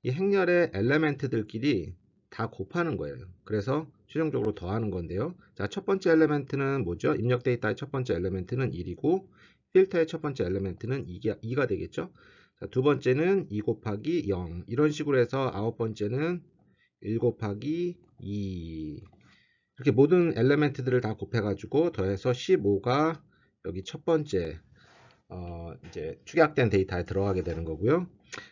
이 행렬의 엘레멘트들끼리 다 곱하는 거예요. 그래서 최종적으로 더하는 건데요. 자, 첫 번째 엘레멘트는 뭐죠? 입력 데이터의 첫 번째 엘레멘트는 1이고 필터의 첫 번째 엘레멘트는 2가, 2가 되겠죠. 자, 두 번째는 2 곱하기 0 이런 식으로 해서 아홉 번째는 1 곱하기 2 이렇게 모든 엘레멘트들을 다 곱해가지고 더해서 15가 여기 첫 번째 어, 이제 축약된 데이터에 들어가게 되는 거고요.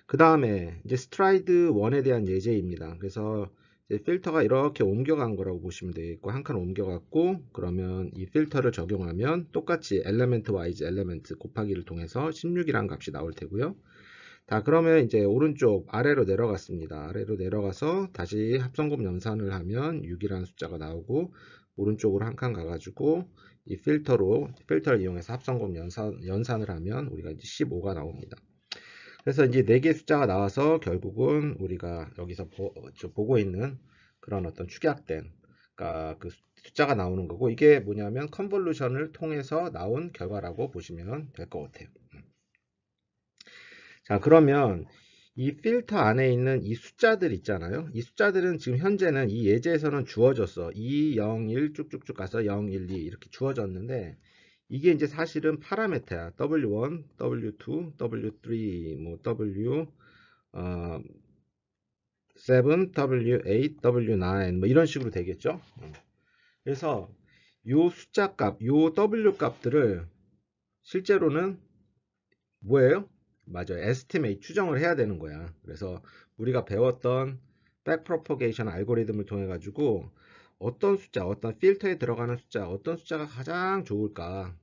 그 다음에 이제 스트라이드 1에 대한 예제입니다. 그래서 이제 필터가 이렇게 옮겨간 거라고 보시면 되겠고 한 칸 옮겨갔고 그러면 이 필터를 적용하면 똑같이 엘레멘트 와이즈 엘레멘트 곱하기를 통해서 1 6이라는 값이 나올 테고요 자 그러면 이제 오른쪽 아래로 내려갔습니다 아래로 내려가서 다시 합성곱 연산을 하면 6이라는 숫자가 나오고 오른쪽으로 한 칸 가가지고 이 필터로 필터를 이용해서 합성곱 연산, 연산을 하면 우리가 이제 15가 나옵니다 그래서 이제 네 개 숫자가 나와서 결국은 우리가 여기서 보, 고 있는 그런 어떤 축약된 그러니까 그 숫자가 나오는 거고 이게 뭐냐면 컨볼루션을 통해서 나온 결과라고 보시면 될 것 같아요. 음. 자 그러면 이 필터 안에 있는 이 숫자들 있잖아요. 이 숫자들은 지금 현재는 이 예제에서는 주어졌어. 2, 0, 1 쭉쭉쭉 가서 0, 1, 2 이렇게 주어졌는데 이게 이제 사실은 파라메타야 W1, W2, W3, 뭐 W 어, 7, W8, W9 뭐 이런 식으로 되겠죠. 음. 그래서 요 숫자 값, 요 W 값들을 실제로는 뭐예요? 맞아요. estimate 추정을 해야 되는 거야. 그래서 우리가 배웠던 백프로포게이션 알고리즘을 통해 가지고 어떤 숫자, 어떤 필터에 들어가는 숫자, 어떤 숫자가 가장 좋을까?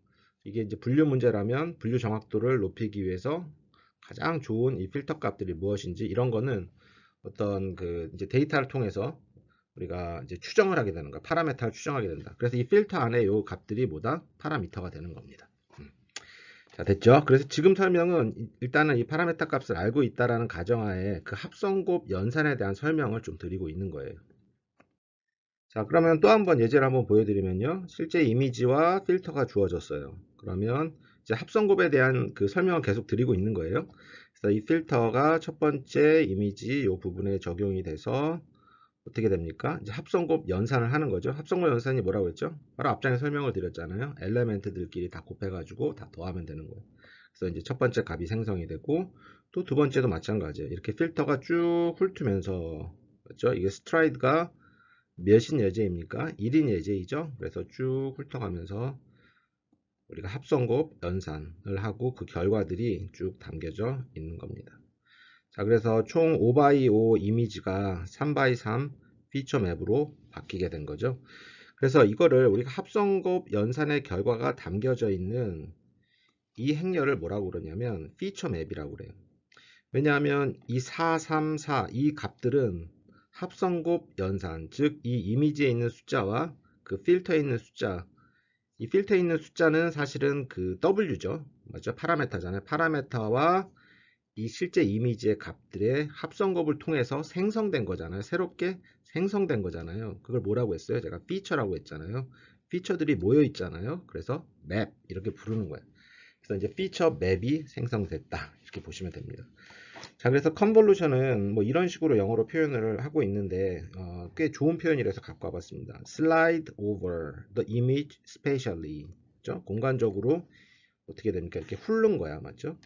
이게 이제 분류 문제라면 분류 정확도를 높이기 위해서 가장 좋은 이 필터 값들이 무엇인지 이런 거는 어떤 그 이제 데이터를 통해서 우리가 이제 추정을 하게 되는 거야. 파라메타를 추정하게 된다. 그래서 이 필터 안에 요 값들이 뭐다? 파라미터가 되는 겁니다. 음. 자, 됐죠? 그래서 지금 설명은 일단은 이파라메타 값을 알고 있다라는 가정하에 그 합성곱 연산에 대한 설명을 좀 드리고 있는 거예요. 자, 그러면 또 한 번 예제를 한번 보여드리면요. 실제 이미지와 필터가 주어졌어요. 그러면 이제 합성곱에 대한 그 설명을 계속 드리고 있는 거예요. 그래서 이 필터가 첫 번째 이미지 이 부분에 적용이 돼서 어떻게 됩니까? 이제 합성곱 연산을 하는 거죠. 합성곱 연산이 뭐라고 했죠? 바로 앞장에 설명을 드렸잖아요. 엘레멘트들끼리 다 곱해가지고 다 더하면 되는 거예요. 그래서 이제 첫 번째 값이 생성이 되고 또 두 번째도 마찬가지예요. 이렇게 필터가 쭉 훑으면서 그렇죠? 이게 스트라이드가 몇인 예제입니까? 1인 예제이죠. 그래서 쭉 훑어가면서 우리가 합성곱 연산을 하고 그 결과들이 쭉 담겨져 있는 겁니다. 자 그래서 총 5x5 이미지가 3x3 피처 맵으로 바뀌게 된 거죠. 그래서 이거를 우리가 합성곱 연산의 결과가 담겨져 있는 이 행렬을 뭐라고 그러냐면 피처 맵이라고 그래요. 왜냐하면 이 4, 3, 4 이 값들은 합성곱 연산 즉 이 이미지에 있는 숫자와 그 필터에 있는 숫자 이필터에 있는 숫자는 사실은 그 W죠. 맞죠? 파라메타잖아요. 파라메타와 이 실제 이미지의 값들의 합성곱을 통해서 생성된 거잖아요. 새롭게 생성된 거잖아요. 그걸 뭐라고 했어요? 제가 피처라고 했잖아요. 피처들이 모여 있잖아요. 그래서 맵 이렇게 부르는 거예요. 그래서 이제 피처 맵이 생성됐다. 이렇게 보시면 됩니다. 자 그래서 컨볼루션은 뭐 이런 식으로 영어로 표현을 하고 있는데 어, 꽤 좋은 표현이라서 갖고 와봤습니다. Slide over the image spatially 그죠? 공간적으로 어떻게 됩니까? 이렇게 훑는 거야 맞죠?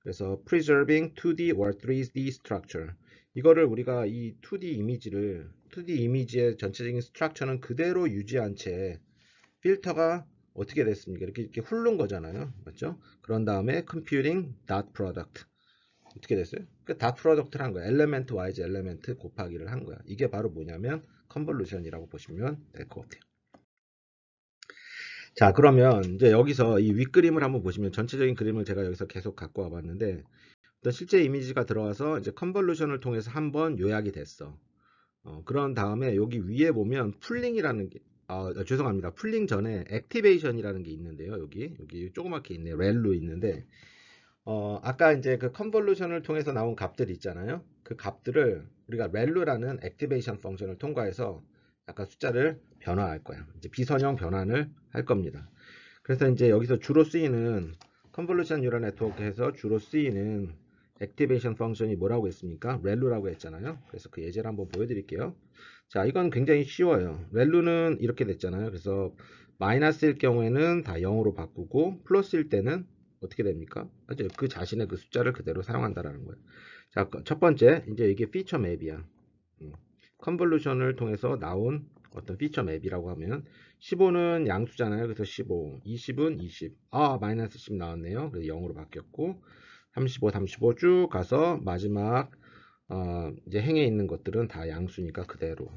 그래서 preserving 2D or 3D structure 이거를 우리가 이 2D 이미지를 2D 이미지의 전체적인 스트럭처는 그대로 유지한 채 필터가 어떻게 됐습니까? 이렇게 이렇게 훑는 거잖아요 맞죠? 그런 다음에 computing dot product 어떻게 됐어요? 그다 그러니까 프로덕트를 한거예요 엘레멘트 와이즈 엘레멘트 곱하기를 한 거야. 이게 바로 뭐냐면 컨볼루션이라고 보시면 될 것 같아요. 자 그러면 이제 여기서 이 윗그림을 한번 보시면 전체적인 그림을 제가 여기서 계속 갖고 와봤는데 일단 실제 이미지가 들어와서 이제 컨볼루션을 통해서 한번 요약이 됐어. 어, 그런 다음에 여기 위에 보면 풀링이라는 게 아, 아 죄송합니다. 풀링 전에 액티베이션이라는 게 있는데요. 여기 여기 조그맣게 있네요. 렐로 있는데 어, 아까 이제 그 컨볼루션을 통해서 나온 값들 있잖아요. 그 값들을 우리가 렐루라는 액티베이션 펑션을 통과해서 약간 숫자를 변화할 거예요. 이제 비선형 변환을 할 겁니다. 그래서 이제 여기서 주로 쓰이는 컨볼루션 유럴 네트워크에서 주로 쓰이는 액티베이션 펑션이 뭐라고 했습니까? 렐루라고 했잖아요. 그래서 그 예제를 한번 보여드릴게요. 자, 이건 굉장히 쉬워요. 렐루는 이렇게 됐잖아요. 그래서 마이너스일 경우에는 다 0으로 바꾸고 플러스일 때는 어떻게 됩니까? 그 자신의 그 숫자를 그대로 사용한다라는 거예요. 자, 그 첫 번째 이제 이게 피처 맵이야. 컨볼루션을 통해서 나온 어떤 피처 맵이라고 하면 15는 양수잖아요. 그래서 15, 20은 20. 아, 마이너스 10 나왔네요. 그래서 0으로 바뀌었고 35, 35 쭉 가서 마지막 어, 이제 행에 있는 것들은 다 양수니까 그대로.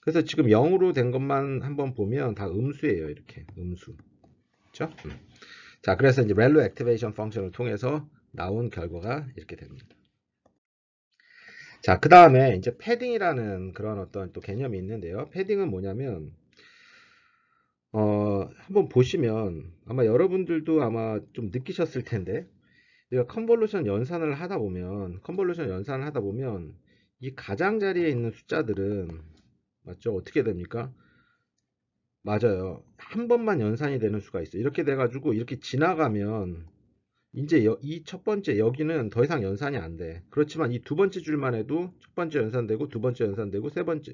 그래서 지금 0으로 된 것만 한번 보면 다 음수예요. 이렇게 음수. 그렇죠? 자, 그래서 이제 렐로 액티베이션 펑션을 통해서 나온 결과가 이렇게 됩니다. 자, 그 다음에 이제 패딩이라는 그런 어떤 또 개념이 있는데요. 패딩은 뭐냐면, 어, 한번 보시면 아마 여러분들도 아마 좀 느끼셨을 텐데, 우리가 컨볼루션 연산을 하다 보면, 컨볼루션 연산을 하다 보면, 이 가장자리에 있는 숫자들은, 맞죠? 어떻게 됩니까? 맞아요. 한 번만 연산이 되는 수가 있어요. 이렇게 돼가지고 이렇게 지나가면 이제 이 첫 번째 여기는 더 이상 연산이 안 돼. 그렇지만 이 두 번째 줄만 해도 첫 번째 연산되고 두 번째 연산되고 세 번째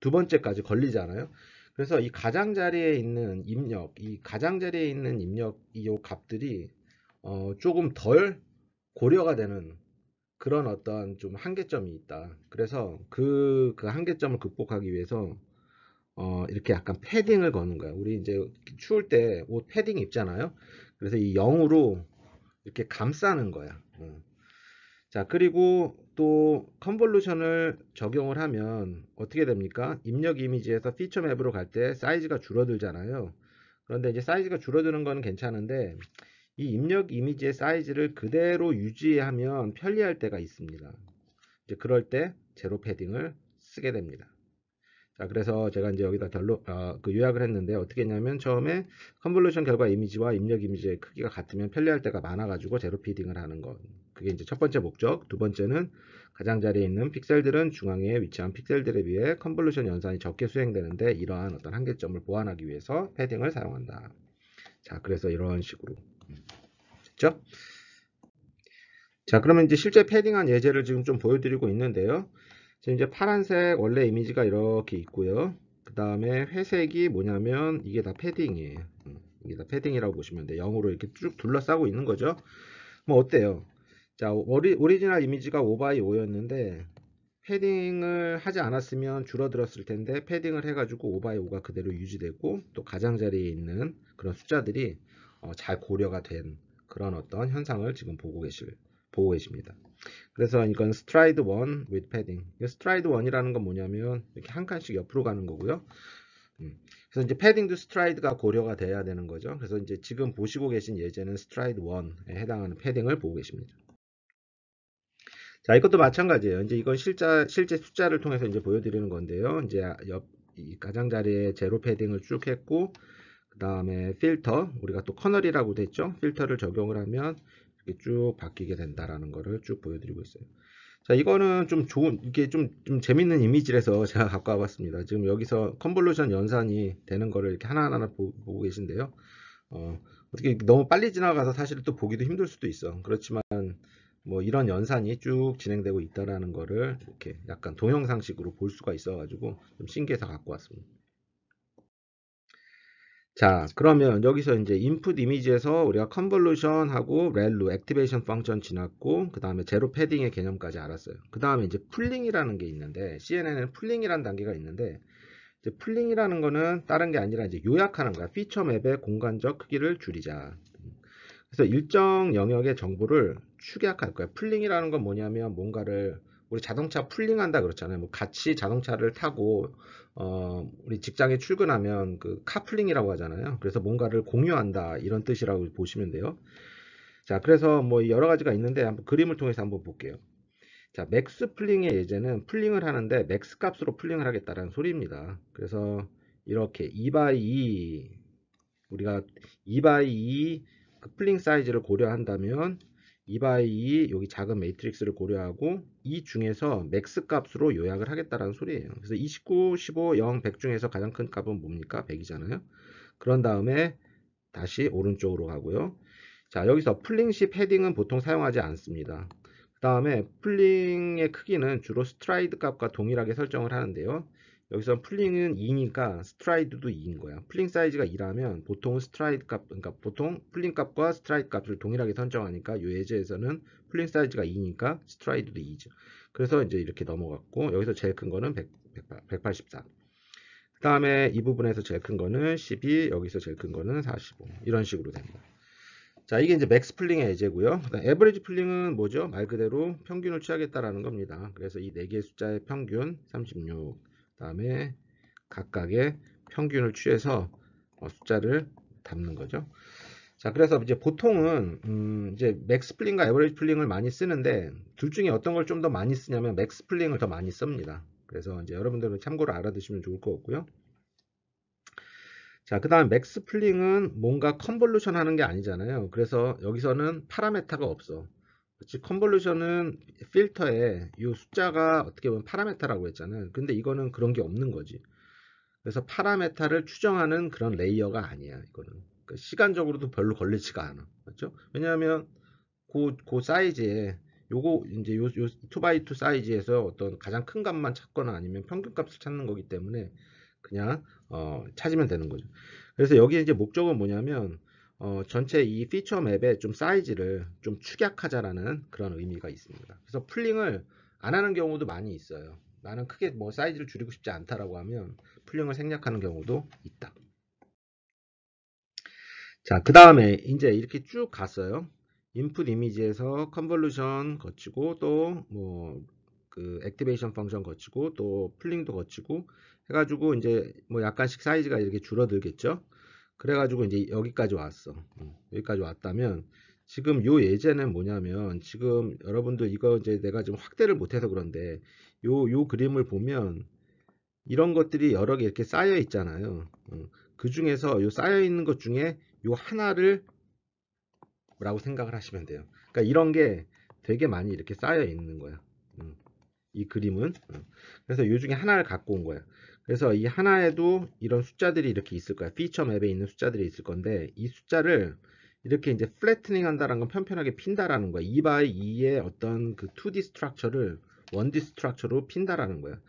두 번째까지 걸리잖아요. 그래서 이 가장자리에 있는 입력, 이 가장자리에 있는 입력 이 요 값들이 어, 조금 덜 고려가 되는 그런 어떤 좀 한계점이 있다. 그래서 그, 그 한계점을 극복하기 위해서 어, 이렇게 약간 패딩을 거는 거야. 우리 이제 추울 때 옷 패딩 입잖아요. 그래서 이 0으로 이렇게 감싸는 거야. 어. 자, 그리고 또 컨볼루션을 적용을 하면 어떻게 됩니까? 입력 이미지에서 피처 맵으로 갈 때 사이즈가 줄어들잖아요. 그런데 이제 사이즈가 줄어드는 건 괜찮은데 이 입력 이미지의 사이즈를 그대로 유지하면 편리할 때가 있습니다. 이제 그럴 때 제로 패딩을 쓰게 됩니다. 자 그래서 제가 이제 여기다 별로 어, 그 요약을 했는데 어떻게 했냐면 처음에 컨볼루션 결과 이미지와 입력 이미지의 크기가 같으면 편리할 때가 많아가지고 제로 피딩을 하는 것 그게 이제 첫 번째 목적 두 번째는 가장자리에 있는 픽셀들은 중앙에 위치한 픽셀들에 비해 컨볼루션 연산이 적게 수행되는데 이러한 어떤 한계점을 보완하기 위해서 패딩을 사용한다 자 그래서 이런 식으로 됐죠? 자 그러면 이제 실제 패딩한 예제를 지금 좀 보여드리고 있는데요 지금 이제 파란색 원래 이미지가 이렇게 있고요. 그 다음에 회색이 뭐냐면 이게 다 패딩이에요. 음, 이게 다 패딩이라고 보시면 돼요. 0으로 이렇게 쭉 둘러싸고 있는 거죠. 뭐 어때요? 자, 오리, 오리지널 이미지가 5x 5였는데 패딩을 하지 않았으면 줄어들었을 텐데 패딩을 해가지고 5x 5가 그대로 유지되고 또 가장자리에 있는 그런 숫자들이 어, 잘 고려가 된 그런 어떤 현상을 지금 보고 계실 보호해줍니다. 그래서 이건 스트라이드 1 with padding. 스트라이드 1이라는 건 뭐냐면 이렇게 한 칸씩 옆으로 가는 거고요. 음. 그래서 이제 패딩도 스트라이드가 고려가 돼야 되는 거죠. 그래서 이제 지금 보시고 계신 예제는 스트라이드 1에 해당하는 패딩을 보고 계십니다. 자, 이것도 마찬가지예요. 이제 이건 실자, 실제 숫자를 통해서 이제 보여드리는 건데요. 이제 옆, 가장자리에 제로 패딩을 쭉 했고, 그 다음에 필터, 우리가 또 커널이라고 됐죠. 필터를 적용을 하면 쭉 바뀌게 된다라는 거를 쭉 보여드리고 있어요. 자, 이거는 좀 좋은, 이게 좀, 좀 재밌는 이미지라서 [laughs] 제가 갖고 와봤습니다. 지금 여기서 컨볼루션 연산이 되는 거를 이렇게 하나하나 보, 고 계신데요. 어, 어떻게 너무 빨리 지나가서 사실 또 보기도 힘들 수도 있어. 그렇지만 뭐 이런 연산이 쭉 진행되고 있다라는 거를 이렇게 약간 동영상식으로 볼 수가 있어가지고 좀 신기해서 갖고 왔습니다. 자 그러면 여기서 이제 인풋 이미지에서 우리가 컨볼루션하고 렐루 액티베이션 펑션 지났고 그 다음에 제로 패딩의 개념까지 알았어요 그 다음에 이제 풀링이라는 게 있는데 CNN은 풀링이라는 단계가 있는데 이제 풀링이라는 거는 다른 게 아니라 이제 요약하는 거야 피처 맵의 공간적 크기를 줄이자 그래서 일정 영역의 정보를 축약할 거야 풀링이라는 건 뭐냐면 뭔가를 우리 자동차 풀링한다 그렇잖아요뭐 같이 자동차를 타고 어, 우리 직장에 출근하면 그 카플링이라고 하잖아요. 그래서 뭔가를 공유한다 이런 뜻이라고 보시면 돼요. 자, 그래서 뭐 여러 가지가 있는데 한번 그림을 통해서 한번 볼게요. 자, 맥스 플링의 예제는 플링을 하는데 맥스 값으로 플링을 하겠다라는 소리입니다. 그래서 이렇게 2x2 우리가 2x2 그 플링 사이즈를 고려한다면 2바이 여기 작은 매트릭스를 고려하고 이 중에서 맥스 값으로 요약을 하겠다라는 소리예요. 그래서 29, 15, 0, 100 중에서 가장 큰 값은 뭡니까? 100이잖아요. 그런 다음에 다시 오른쪽으로 가고요. 자 여기서 풀링 시 패딩은 보통 사용하지 않습니다. 그 다음에 풀링의 크기는 주로 스트라이드 값과 동일하게 설정을 하는데요. 여기서 플링은 2니까 스트라이드도 2인 거야. 플링 사이즈가 2라면 보통 스트라이드 값, 그러니까 보통 플링 값과 스트라이드 값을 동일하게 선정하니까 요 예제에서는 플링 사이즈가 2니까 스트라이드도 2죠. 그래서 이제 이렇게 넘어갔고 여기서 제일 큰 거는 100, 184. 그 다음에 이 부분에서 제일 큰 거는 12, 여기서 제일 큰 거는 45. 이런 식으로 됩니다. 자, 이게 이제 맥스 플링의 예제고요. 그다음 에버리지 플링은 뭐죠? 말 그대로 평균을 취하겠다라는 겁니다. 그래서 이4 개의 숫자의 평균 36. 다음에 각각의 평균을 취해서 어, 숫자를 담는 거죠. 자, 그래서 이제 보통은 음 이제 맥스플링과 에버리지 플링을 많이 쓰는데 둘 중에 어떤 걸 좀 더 많이 쓰냐면 맥스플링을 더 많이 씁니다. 그래서 이제 여러분들은 참고로 알아두시면 좋을 것 같고요. 자, 그 다음 맥스플링은 뭔가 컨볼루션 하는 게 아니잖아요. 그래서 여기서는 파라메타가 없어. 그렇지 컨볼루션은 필터에 이 숫자가 어떻게 보면 파라메타라고 했잖아요 근데 이거는 그런 게 없는 거지 그래서 파라메타를 추정하는 그런 레이어가 아니야 이거는 그 시간적으로도 별로 걸리지가 않아 그렇죠 왜냐하면 그, 그 사이즈에 요거 이제 요, 요 2x2 사이즈에서 어떤 가장 큰 값만 찾거나 아니면 평균값을 찾는 거기 때문에 그냥 어, 찾으면 되는 거죠 그래서 여기 이제 목적은 뭐냐면 어, 전체 이 피처 맵의 좀 사이즈를 좀 축약하자라는 그런 의미가 있습니다. 그래서 풀링을 안 하는 경우도 많이 있어요. 나는 크게 뭐 사이즈를 줄이고 싶지 않다라고 하면 풀링을 생략하는 경우도 있다. 자, 그 다음에 이제 이렇게 쭉 갔어요. 인풋 이미지에서 컨볼루션 거치고 또 뭐 그 액티베이션 펑션 거치고 또 풀링도 거치고 해가지고 이제 뭐 약간씩 사이즈가 이렇게 줄어들겠죠. 그래가지고 이제 여기까지 왔어. 어, 여기까지 왔다면 지금 요 예제는 뭐냐면 지금 여러분들 이거 이제 내가 지금 확대를 못해서 그런데 요, 요 그림을 보면 이런 것들이 여러 개 이렇게 쌓여 있잖아요. 어, 그 중에서 요 쌓여 있는 것 중에 요 하나를 라고 생각을 하시면 돼요. 그러니까 이런 게 되게 많이 이렇게 쌓여 있는 거야. 음, 이 그림은. 어, 그래서 요 중에 하나를 갖고 온 거야. 그래서 이 하나에도 이런 숫자들이 이렇게 있을 거야. 피처 맵에 있는 숫자들이 있을 건데 이 숫자를 이렇게 이제 플래트닝 한다는건 편편하게 핀다라는 거야. 2x 2의 어떤 그 2D 스트럭처를 1D 스트럭처로 핀다라는 거야.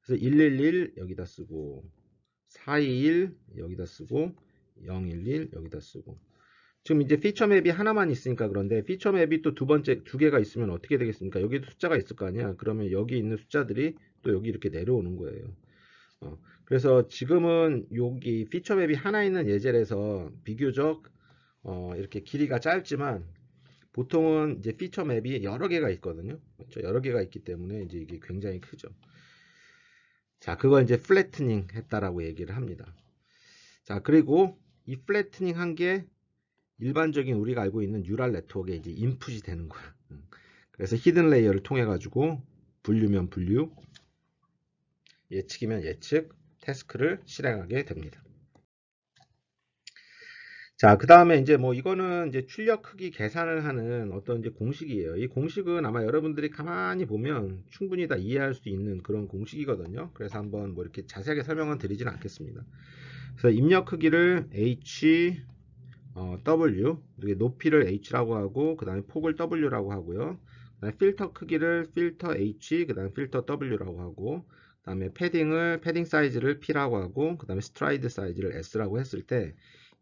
그래서 111 여기다 쓰고 421 여기다 쓰고 011 여기다 쓰고 지금 이제 피처 맵이 하나만 있으니까 그런데 피처 맵이 또 두 번째 두 개가 있으면 어떻게 되겠습니까? 여기도 숫자가 있을 거 아니야. 그러면 여기 있는 숫자들이 또 여기 이렇게 내려오는 거예요. 어, 그래서 지금은 여기 피처 맵이 하나 있는 예제에서 비교적 어, 이렇게 길이가 짧지만 보통은 이제 피처 맵이 여러 개가 있거든요. 그렇죠? 여러 개가 있기 때문에 이제 이게 굉장히 크죠. 자, 그걸 이제 플래트닝 했다라고 얘기를 합니다. 자, 그리고 이 플래트닝 한 게 일반적인 우리가 알고 있는 뉴랄 네트워크에 이제 인풋이 되는 거야. 음. 그래서 히든 레이어를 통해 가지고 분류면 분류, 예측이면 예측 태스크를 실행하게 됩니다. 자, 그 다음에 이제 뭐 이거는 이제 출력 크기 계산을 하는 어떤 이제 공식이에요. 이 공식은 아마 여러분들이 가만히 보면 충분히 다 이해할 수 있는 그런 공식이거든요. 그래서 한번 뭐 이렇게 자세하게 설명은 드리진 않겠습니다. 그래서 입력 크기를 h 어, w 높이를 h라고 하고 그 다음에 폭을 w라고 하고요. 그 다음에 필터 크기를 필터 h 그 다음에 필터 w라고 하고 다음에 패딩을 패딩 사이즈를 P라고 하고 그 다음에 스트라이드 사이즈를 S라고 했을 때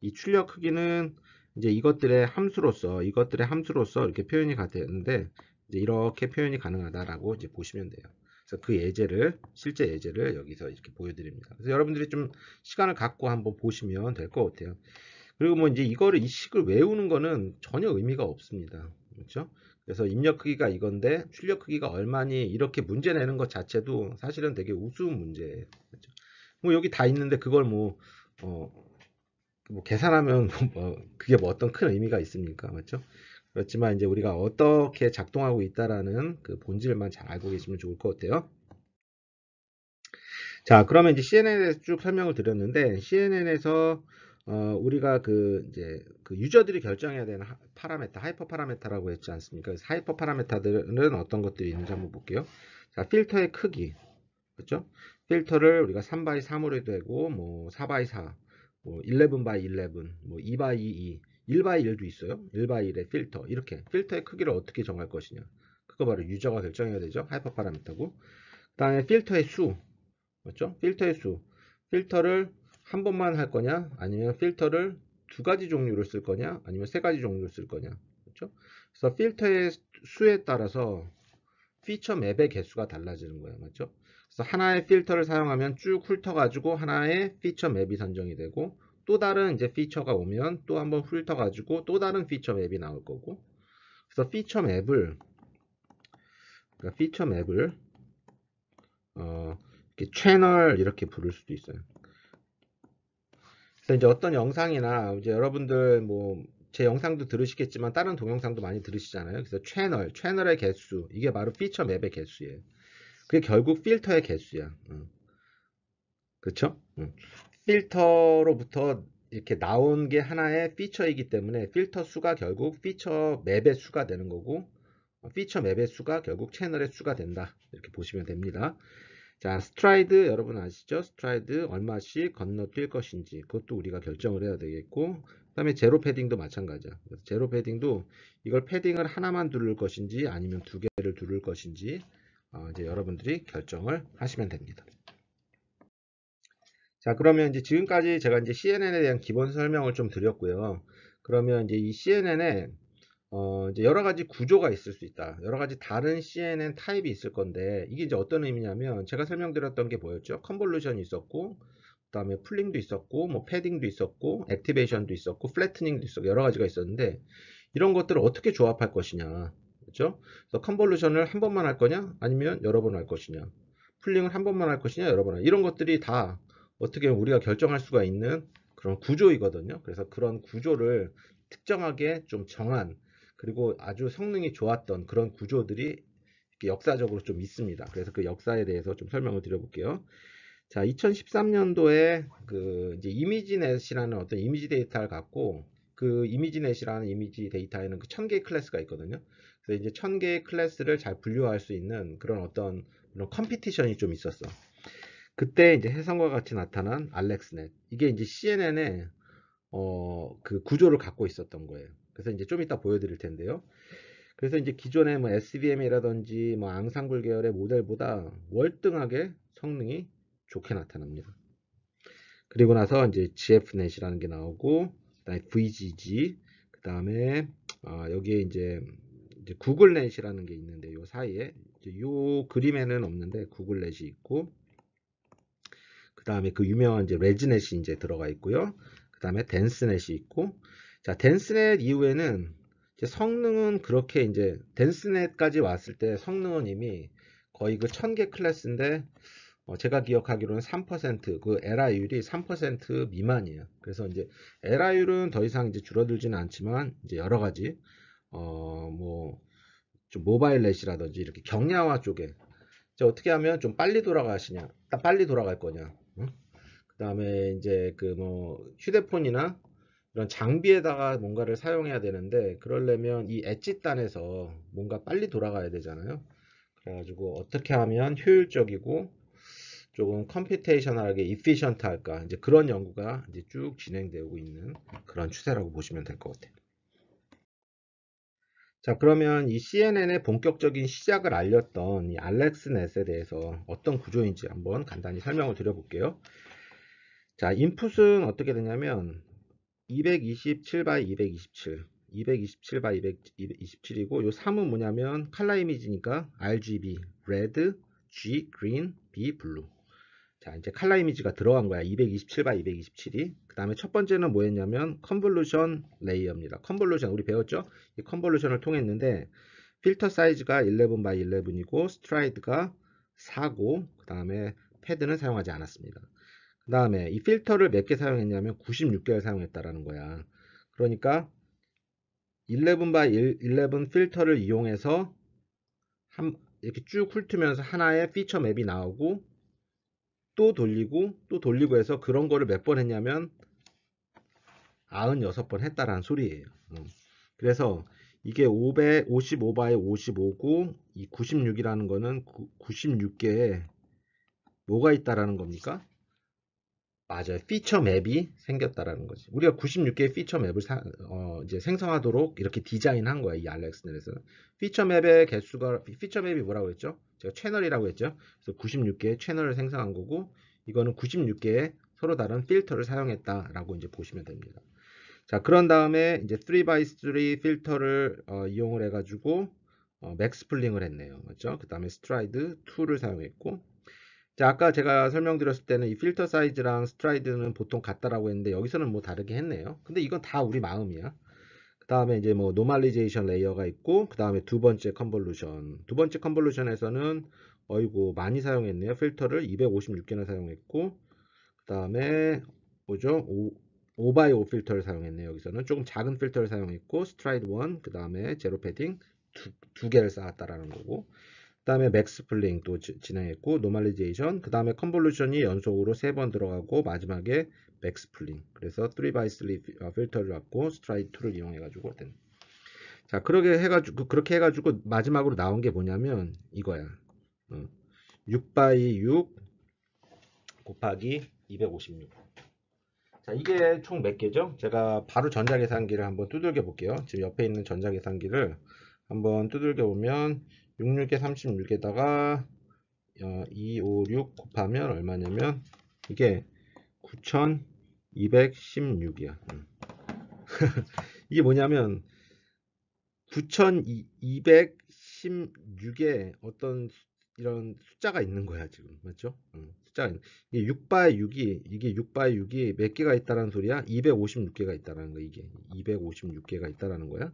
이 출력 크기는 이제 이것들의 함수로서 이것들의 함수로서 이렇게 표현이 되는데 었 이제 이렇게 표현이 가능하다라고 이제 보시면 돼요. 그래서 그 예제를 실제 예제를 여기서 이렇게 보여드립니다. 그래서 여러분들이 좀 시간을 갖고 한번 보시면 될 것 같아요. 그리고 뭐 이제 이거를 이 식을 외우는 거는 전혀 의미가 없습니다. 그렇죠? 그래서 입력 크기가 이건데 출력 크기가 얼마니 이렇게 문제 내는 것 자체도 사실은 되게 우스운 문제예요. 그렇죠? 뭐 여기 다 있는데 그걸 뭐, 어, 뭐 계산하면 [laughs] 뭐 그게 뭐 어떤 큰 의미가 있습니까? 맞죠? 그렇죠? 그렇지만 이제 우리가 어떻게 작동하고 있다라는 그 본질만 잘 알고 계시면 좋을 것 같아요. 자, 그러면 이제 CNN에 서쭉 설명을 드렸는데 CNN에서 어, 우리가 그 이제 그 유저들이 결정해야 되는 하, 파라메타, 하이퍼 파라메타라고 했지 않습니까? 그래서 하이퍼 파라메타들은 어떤 것들이 있는지 한번 볼게요. 자, 필터의 크기. 그렇죠? 필터를 우리가 3x 3으로 해도 되고 뭐 4x 4, 뭐 11x 11, 뭐 2x 2, 2, 1x 1도 있어요. 1x 1의 필터. 이렇게 필터의 크기를 어떻게 정할 것이냐. 그거 바로 유저가 결정해야 되죠. 하이퍼 파라메타고. 그다음에 필터의 수. 그렇죠? 필터의 수. 필터를 한 번만 할 거냐 아니면 필터를 두 가지 종류로쓸 거냐 아니면 세 가지 종류로쓸 거냐 그렇죠? 그래서 필터의 수에 따라서 피처 맵의 개수가 달라지는 거예요 맞죠? 그래서 하나의 필터를 사용하면 쭉 훑어가지고 하나의 피처 맵이 선정이 되고 또 다른 이제 피처가 오면 또 한번 훑어가지고 또 다른 피처 맵이 나올 거고 그래서 피처 맵을 그러니까 피처 맵을 어, 이렇게 채널 이렇게 부를 수도 있어요 그래서 이제 어떤 영상이나 이제 여러분들 뭐 제 영상도 들으시겠지만 다른 동영상도 많이 들으시잖아요. 그래서 채널, 채널의 개수 이게 바로 피처 맵의 개수예요. 그게 결국 필터의 개수야. 응. 그렇죠? 응. 필터로부터 이렇게 나온 게 하나의 피처이기 때문에 필터 수가 결국 피처 맵의 수가 되는 거고 피처 어, 맵의 수가 결국 채널의 수가 된다 이렇게 보시면 됩니다 자, 스트라이드 여러분 아시죠? 스트라이드 얼마씩 건너뛸 것인지 그것도 우리가 결정을 해야 되겠고 그다음에 제로 패딩도 마찬가지야. 제로 패딩도 이걸 패딩을 하나만 두를 것인지 아니면 두 개를 두를 것인지 어, 이제 여러분들이 결정을 하시면 됩니다. 자, 그러면 이제 지금까지 제가 이제 CNN에 대한 기본 설명을 좀 드렸고요. 그러면 이제 이 CNN에 어, 이제 여러 가지 구조가 있을 수 있다. 여러 가지 다른 CNN 타입이 있을 건데, 이게 이제 어떤 의미냐면, 제가 설명드렸던 게 뭐였죠? 컨볼루션이 있었고, 그 다음에 풀링도 있었고, 뭐, 패딩도 있었고, 액티베이션도 있었고, 플래트닝도 있었고, 여러 가지가 있었는데, 이런 것들을 어떻게 조합할 것이냐. 그죠? 그래서 컨볼루션을 한 번만 할 거냐? 아니면 여러 번 할 것이냐? 풀링을 한 번만 할 것이냐? 여러 번 할, 이런 것들이 다 어떻게 우리가 결정할 수가 있는 그런 구조이거든요. 그래서 그런 구조를 특정하게 좀 정한 그리고 아주 성능이 좋았던 그런 구조들이 역사적으로 좀 있습니다. 그래서 그 역사에 대해서 좀 설명을 드려볼게요. 자, 2013년도에 그 이제 이미지넷이라는 어떤 이미지 데이터를 갖고 그 이미지넷이라는 이미지 데이터에는 그 1000개의 클래스가 있거든요. 그래서 이제 1000개의 클래스를 잘 분류할 수 있는 그런 어떤 그런 컴피티션이 좀 있었어. 그때 이제 해성과 같이 나타난 알렉스넷. 이게 이제 CNN의 어, 그 구조를 갖고 있었던 거예요. 그래서 이제 좀 이따 보여드릴 텐데요. 그래서 이제 기존의 뭐 SVM이라든지 뭐 앙상블 계열의 모델보다 월등하게 성능이 좋게 나타납니다. 그리고 나서 이제 GFNet이라는 게 나오고, 그다음에 VGG, 그 다음에 어 여기에 이제, 이제 구글넷이라는 게 있는데 요 사이에 요 그림에는 없는데 구글넷이 있고, 그 다음에 그 유명한 이제 레지넷이 이제 들어가 있고요. 그 다음에 댄스넷이 있고, 자, 댄스넷 이후에는 성능은 그렇게 이제 댄스넷까지 왔을 때 성능은 이미 거의 그 1000개 클래스인데 어 제가 기억하기로는 3%그 l 라율이3% 미만이에요. 그래서 이제 l 라율은더 이상 이제 줄어들지는 않지만 이제 여러 가지 어 뭐 좀 모바일 넷이라든지 이렇게 경량화 쪽에 이제 어떻게 하면 좀 빨리 돌아가시냐, 딱 빨리 돌아갈 거냐. 응? 그 다음에 이제 그 뭐 휴대폰이나 이런 장비에다가 뭔가를 사용해야 되는데 그러려면 이 엣지단에서 뭔가 빨리 돌아가야 되잖아요 그래가지고 어떻게 하면 효율적이고 조금 컴퓨테이셔널하게 이피션트 할까 이제 그런 연구가 이제 쭉 진행되고 있는 그런 추세라고 보시면 될 것 같아요 자 그러면 이 CNN의 본격적인 시작을 알렸던 이 알렉스넷에 대해서 어떤 구조인지 한번 간단히 설명을 드려볼게요 자 인풋은 어떻게 되냐면 227 b 227 227 b 227이고 요 3은 뭐냐면 칼라 이미지니까 RGB 레드, G, 그린, B, 블루 자 이제 칼라 이미지가 들어간 거야 227 b 227이 그 다음에 첫 번째는 뭐였냐면 컨볼루션 레이어입니다 컨볼루션 우리 배웠죠 이 컨볼루션을 통했는데 필터 사이즈가 11 b 11이고 스트라이드가 4고 그 다음에 패드는 사용하지 않았습니다 그 다음에 이 필터를 몇 개 사용했냐면 96개를 사용했다라는 거야. 그러니까 11 b 11 필터를 이용해서 한, 이렇게 쭉 훑으면서 하나의 피처 맵이 나오고 또 돌리고 또 돌리고 해서 그런 거를 몇 번 했냐면 96번 했다라는 소리예요. 음. 그래서 이게 555 b 55고 이 96이라는 거는 96개에 뭐가 있다라는 겁니까? 맞아요. 피처 맵이 생겼다라는 거지. 우리가 96개의 피처 맵을 사, 어, 이제 생성하도록 이렇게 디자인한 거야. 이 알렉스넬에서는 피처 맵의 개수가 피처 맵이 뭐라고 했죠? 제가 채널이라고 했죠. 그래서 96개의 채널을 생성한 거고 이거는 96개의 서로 다른 필터를 사용했다라고 이제 보시면 됩니다. 자, 그런 다음에 이제 3x3 필터를 어, 이용을 해 가지고 어, 맥스플링을 했네요. 맞죠? 그다음에 스트라이드 2를 사용했고 자, 아까 제가 설명드렸을 때는 이 필터 사이즈랑 스트라이드는 보통 같다라고 했는데 여기서는 뭐 다르게 했네요. 근데 이건 다 우리 마음이야. 그 다음에 이제 뭐 노멀리제이션 레이어가 있고 그 다음에 두 번째 컨볼루션 두 번째 컨볼루션에서는 어이구 많이 사용했네요. 필터를 256개나 사용했고 그 다음에 뭐죠? 5x5 필터를 사용했네요. 여기서는 조금 작은 필터를 사용했고 스트라이드 1, 그 다음에 제로 패딩 두, 두 개를 쌓았다라는 거고 그 다음에 맥스플링 도 진행했고 노멀리제이션 그 다음에 컨볼루션이 연속으로 세번 들어가고 마지막에 맥스플링 그래서 3x3 바이 어, 필터를 갖고 스트라이2를 이용해 가지고 된. 자 그렇게 해가지고 그, 그렇게 해가지고 마지막으로 나온 게 뭐냐면 이거야 6바이 어. 6 곱하기 256자 이게 총 몇 개죠? 제가 바로 전자계산기를 한번 두들겨 볼게요. 지금 옆에 있는 전자계산기를 한번 두들겨 보면 6 6개 36에다가 256 곱하면 얼마냐면 이게 9216이야 음. [laughs] 이게 뭐냐면 9216에 어떤 이런 숫자가 있는 거야 지금 맞죠? 음, 숫자 이게 6바의 6이 이게 6바의 6이 몇 개가 있다라는 소리야? 256개가 있다라는 거 이게 256개가 있다라는 거야.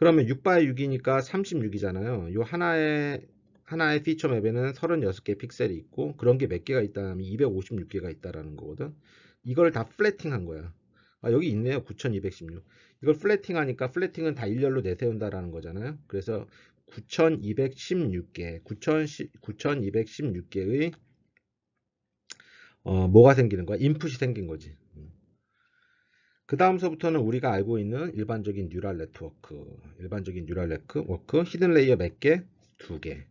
그러면 6x 6이니까 36이잖아요. 요 하나의 하나의 피처 맵에는 36개 픽셀이 있고 그런 게 몇 개가 있다면 256개가 있다라는 거거든. 이걸 다 플래팅 한 거야. 아, 여기 있네요. 9216. 이걸 플래팅 하니까 플래팅은 다 일렬로 내세운다라는 거잖아요. 그래서 9216개, 9216개의 어, 뭐가 생기는 거야? 인풋이 생긴 거지. 그 다음서부터는 우리가 알고 있는 일반적인 뉴럴 네트워크, 일반적인 뉴럴 네트워크, 히든 레이어 몇 개? 두 개.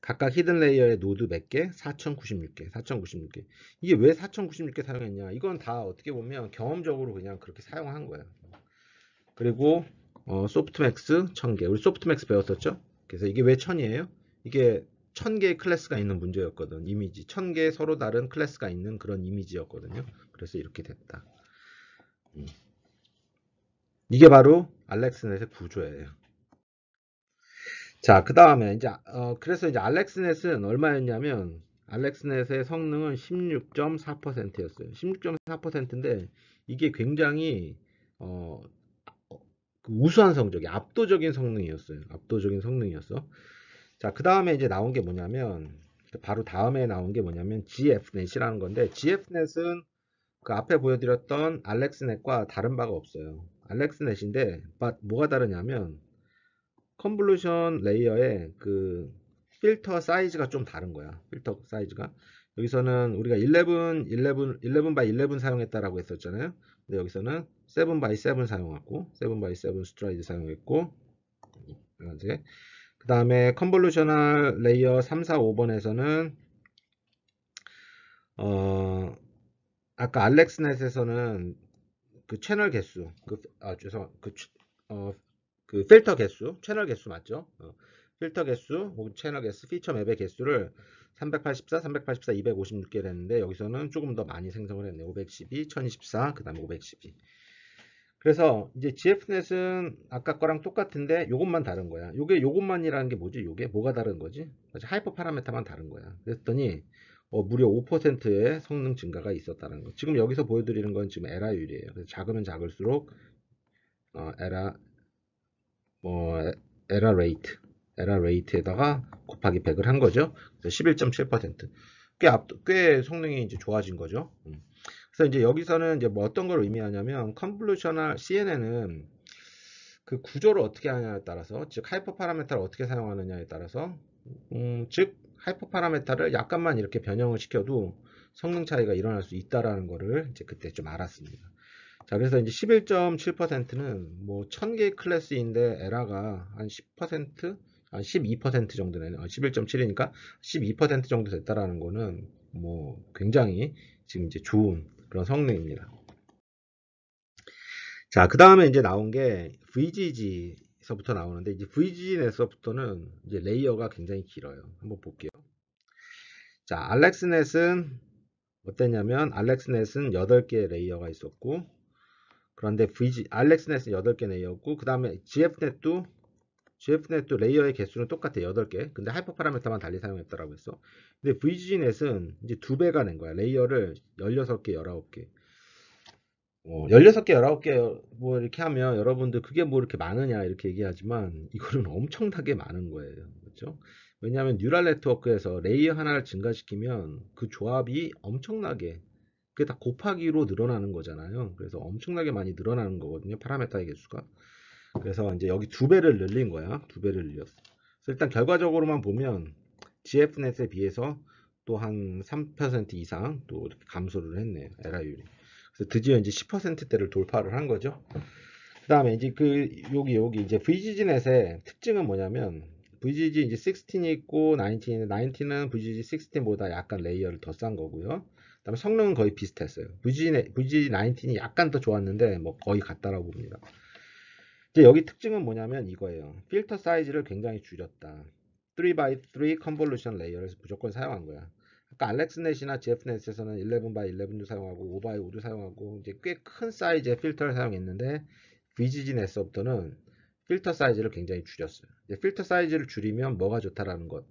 각각 히든 레이어의 노드 몇 개? 4096개, 4096개. 이게 왜 4096개 사용했냐? 이건 다 어떻게 보면 경험적으로 그냥 그렇게 사용한 거야 그리고 어, 소프트맥스 1000개. 우리 소프트맥스 배웠었죠? 그래서 이게 왜 1000이에요? 이게 1000개의 클래스가 있는 문제였거든. 이미지. 1000개의 서로 다른 클래스가 있는 그런 이미지였거든요. 그래서 이렇게 됐다. 음. 이게 바로 알렉스넷의 구조예요. 자, 그 다음에 이제 어, 그래서 이제 알렉스넷은 얼마였냐면 알렉스넷의 성능은 16.4%였어요. 16.4%인데 이게 굉장히 어, 그 우수한 성적이 압도적인 성능이었어요. 압도적인 성능이었어. 자, 그 다음에 이제 나온 게 뭐냐면 바로 다음에 나온 게 뭐냐면 GFNet이라는 건데 GFNet은 그 앞에 보여드렸던 알렉스넷과 다른 바가 없어요. 알렉스넷인데 뭐가 다르냐면 컨볼루션 레이어의 그 필터 사이즈가 좀 다른 거야. 필터 사이즈가. 여기서는 우리가 11, 11, 11 by 11 사용했다라고 했었잖아요. 근데 여기서는 7 by 7 사용했고, 7 by 7 스트라이드 사용했고, 그 다음에 컨볼루셔널 레이어 3, 4, 5번에서는, 어, 아까 알렉스넷에서는 그 채널 개수, 그, 아, 죄송, 그, 어, 그 필터 개수, 채널 개수 맞죠? 어, 필터 개수, 혹은 채널 개수, 피처 맵의 개수를 384, 384, 256개를 했는데 여기서는 조금 더 많이 생성을 했네. 512, 1024, 그 다음에 512. 그래서 이제 GFNet은 아까 거랑 똑같은데 요것만 다른 거야. 요게 요것만이라는 게 뭐지? 요게 뭐가 다른 거지? 하이퍼 파라메타만 다른 거야. 그랬더니 어, 무려 5%의 성능 증가가 있었다는 거. 지금 여기서 보여드리는 건 지금 에라율이에요. 그래서 작으면 작을수록 어, 에라 뭐 에라 레이트 에라 레이트에다가 곱하기 100을 한 거죠. 그래서 11.7%. 꽤, 꽤 성능이 이제 좋아진 거죠. 음. 그래서 이제 여기서는 이제 뭐 어떤 걸 의미하냐면 컨블루셔널 CNN은 그 구조를 어떻게 하냐에 따라서 즉 하이퍼 파라메타를 어떻게 사용하느냐에 따라서 음, 즉 하이퍼 파라메타를 약간만 이렇게 변형을 시켜도 성능 차이가 일어날 수 있다라는 거를 이제 그때 좀 알았습니다. 자, 그래서 이제 11.7%는 뭐 1000개 클래스인데 에라가 한 10%? 한 12% 정도 되는 11.7이니까 아, 12% 정도 됐다라는 거는 뭐 굉장히 지금 이제 좋은 그런 성능입니다. 자, 그 다음에 이제 나온 게 VGG 서부터 나오는데 이제 VGN에서부터는 이제 레이어가 굉장히 길어요. 한번 볼게요. 자, 알렉스넷은 어땠냐면 알렉스넷은 8개 레이어가 있었고 그런데 VG a 알렉스넷은 8개 레이어였고 그다음에 GF넷도 GF넷도 레이어의 개수는 똑같아요. 8개. 근데 하이퍼 파라메터만 달리 사용했더라고 했어. 근데 VGNet은 이제 두 배가 낸 거야. 레이어를 16개, 19개. 뭐 16개, 19개 뭐 이렇게 하면 여러분들 그게 뭐 이렇게 많으냐 이렇게 얘기하지만 이거는 엄청나게 많은 거예요. 그렇죠? 왜냐하면 뉴럴 네트워크에서 레이어 하나를 증가시키면 그 조합이 엄청나게 그게 다 곱하기로 늘어나는 거잖아요. 그래서 엄청나게 많이 늘어나는 거거든요. 파라메타의 개수가. 그래서 이제 여기 두 배를 늘린 거야. 두 배를 늘렸어. 그래서 일단 결과적으로만 보면 GFNet에 비해서 또 한 3% 이상 또 이렇게 감소를 했네요. 에라율이. 드디어 이제 10%대를 돌파를 한 거죠. 그 다음에 이제 그 여기 여기 이제 VGG넷의 특징은 뭐냐면 VGG 이제 16이 있고 1 9 19은 VGG 16보다 약간 레이어를 더 싼 거고요. 그다음에 성능은 거의 비슷했어요. VGG, VGG 19이 약간 더 좋았는데 뭐 거의 같다라고 봅니다. 이제 여기 특징은 뭐냐면 이거예요. 필터 사이즈를 굉장히 줄였다. 3x3 컨볼루션 레이어를 무조건 사용한 거야. 아까 그러니까 알렉스넷이나 제프 넷에서는 11x11도 사용하고 5x5도 사용하고 이제 꽤 큰 사이즈의 필터를 사용했는데 VGG넷서부터는 필터 사이즈를 굉장히 줄였어요. 필터 사이즈를 줄이면 뭐가 좋다라는 것.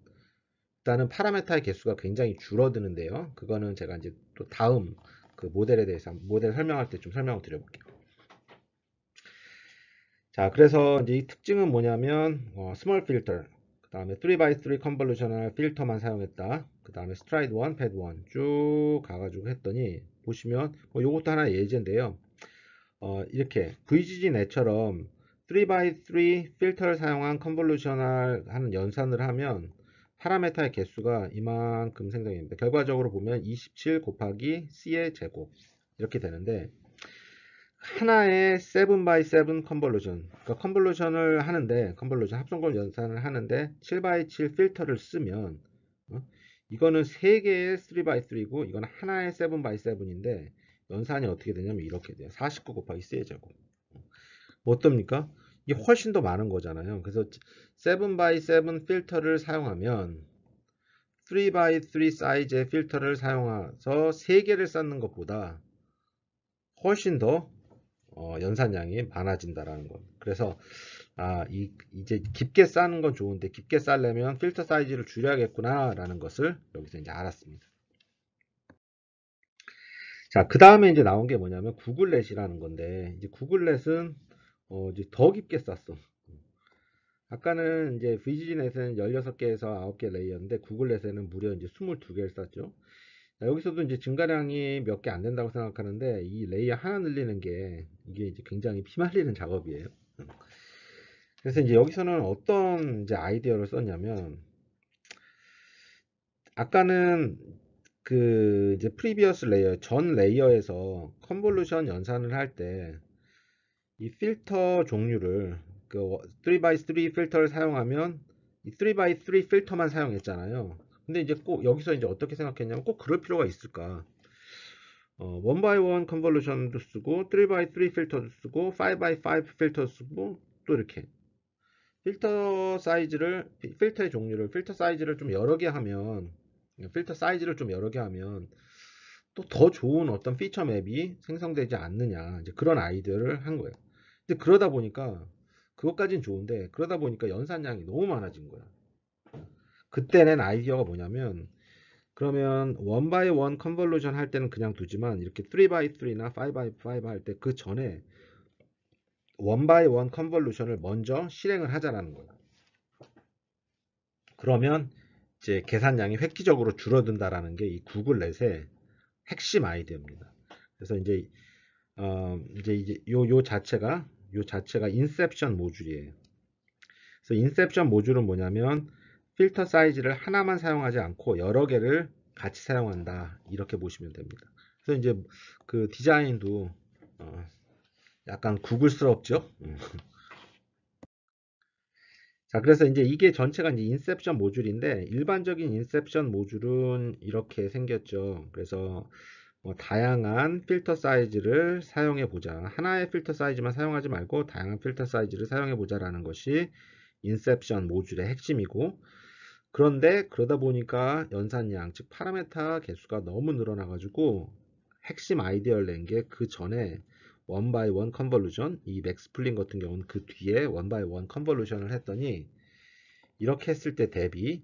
일단은 파라메타의 개수가 굉장히 줄어드는데요. 그거는 제가 이제 또 다음 그 모델에 대해서 모델 설명할 때 좀 설명을 드려볼게요. 자, 그래서 이제 이 특징은 뭐냐면 어, 스몰 필터, 그 다음에 3x3 컨볼루셔널 필터만 사용했다. 그 다음에 스트라이드 1, 패드 1 쭉 가가지고 했더니 보시면 뭐 요것도 하나 예제인데요. 어, 이렇게 VGG내처럼 3x3 필터를 사용한 컨볼루셔널 하는 연산을 하면 파라메타의 개수가 이만큼 생성됩니다. 결과적으로 보면 27 곱하기 C의 제곱 이렇게 되는데 하나의 7x7 컨볼루션 그러니까 컨볼루션을 하는데 컨볼루션 합성골 연산을 하는데 7x7 필터를 쓰면 이거는 3 개의 3x3이고 이건 하나의 7x7인데 연산이 어떻게 되냐면 이렇게 돼요. 49 곱하기 3의 제곱. 뭐 어떻습니까? 이게 훨씬 더 많은 거잖아요. 그래서 7x7 필터를 사용하면 3x3 사이즈의 필터를 사용해서 3개를 쌓는 것보다 훨씬 더 어, 연산량이 많아진다라는 것. 그래서 아, 이, 이제 깊게 싸는 건 좋은데 깊게 싸려면 필터 사이즈를 줄여야겠구나 라는 것을 여기서 이제 알았습니다. 자, 그 다음에 이제 나온 게 뭐냐면 구글렛이라는 건데 이제 구글렛은 어, 이제 더 깊게 쌌어. 아까는 이제 v g n e 은 16개에서 9개 레이어인데 구글렛에는 무려 이제 22개를 쌌죠. 자, 여기서도 이제 증가량이 몇 개 안 된다고 생각하는데 이 레이어 하나 늘리는 게 이게 이제 굉장히 피말리는 작업이에요. 그래서 이제 여기서는 어떤 이제 아이디어를 썼냐면 아까는 그 이제 프리비어스 레이어 전 레이어에서 컨볼루션 연산을 할 때 이 필터 종류를 그 3x3 필터를 사용하면 이 3x3 필터만 사용했잖아요. 근데 이제 꼭 여기서 이제 어떻게 생각했냐면 꼭 그럴 필요가 있을까? 어, 1x1 컨볼루션도 쓰고 3x3 필터도 쓰고 5x5 필터도 쓰고 또 이렇게 필터 사이즈를 필터의 종류를 필터 사이즈를 좀 여러 개 하면 필터 사이즈를 좀 여러 개 하면 또 더 좋은 어떤 피처 맵이 생성되지 않느냐 이제 그런 아이디어를 한 거예요. 근데 그러다 보니까 그것까진 좋은데 그러다 보니까 연산량이 너무 많아진 거야. 그때 는 아이디어가 뭐냐면 그러면 원 바이 원 컨볼루션 할 때는 그냥 두지만 이렇게 3 바이 3나 5 바이 5할 때 그 전에 원 바이 원 컨볼루션을 먼저 실행을 하자라는 거예요. 그러면 이제 계산량이 획기적으로 줄어든다라는 게 이 구글 넷의 핵심 아이디어입니다. 그래서 이제 어 이제 이제 요 요 자체가 요 자체가 인셉션 모듈이에요. 그래서 인셉션 모듈은 뭐냐면 필터 사이즈를 하나만 사용하지 않고 여러 개를 같이 사용한다 이렇게 보시면 됩니다. 그래서 이제 그 디자인도 어 약간 구글스럽죠? 음. 자, 그래서 이제 이게 전체가 이제 인셉션 모듈인데 일반적인 인셉션 모듈은 이렇게 생겼죠. 그래서 뭐 다양한 필터 사이즈를 사용해 보자. 하나의 필터 사이즈만 사용하지 말고 다양한 필터 사이즈를 사용해 보자라는 것이 인셉션 모듈의 핵심이고 그런데 그러다 보니까 연산량 즉 파라메타 개수가 너무 늘어나 가지고 핵심 아이디어를 낸 게 그 전에 원바이원 컨볼루션 이 맥스플린 같은 경우는 그 뒤에 원바이원 컨볼루션을 했더니 이렇게 했을 때 대비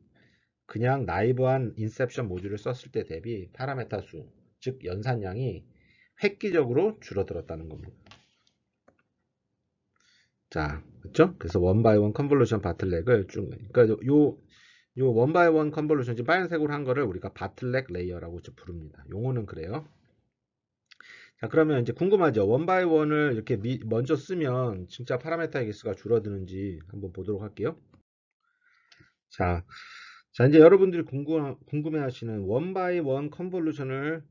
그냥 나이브한 인셉션 모듈을 썼을 때 대비 파라메타 수, 즉 연산량이 획기적으로 줄어들었다는 겁니다. 자, 그렇죠? 그래서 원바이원 컨볼루션 바틀렉을 쭉 그러니까 요요 원바이원 컨볼루션 지금 빨간색으로 한 거를 우리가 바틀렉 레이어라고 부릅니다. 용어는 그래요. 자 그러면 이제 궁금하죠 원바이원을 이렇게 미, 먼저 쓰면 진짜 파라메타의 개수가 줄어드는지 한번 보도록 할게요 자, 자 이제 여러분들이 궁금, 해 하시는 원바이원 컨볼루션을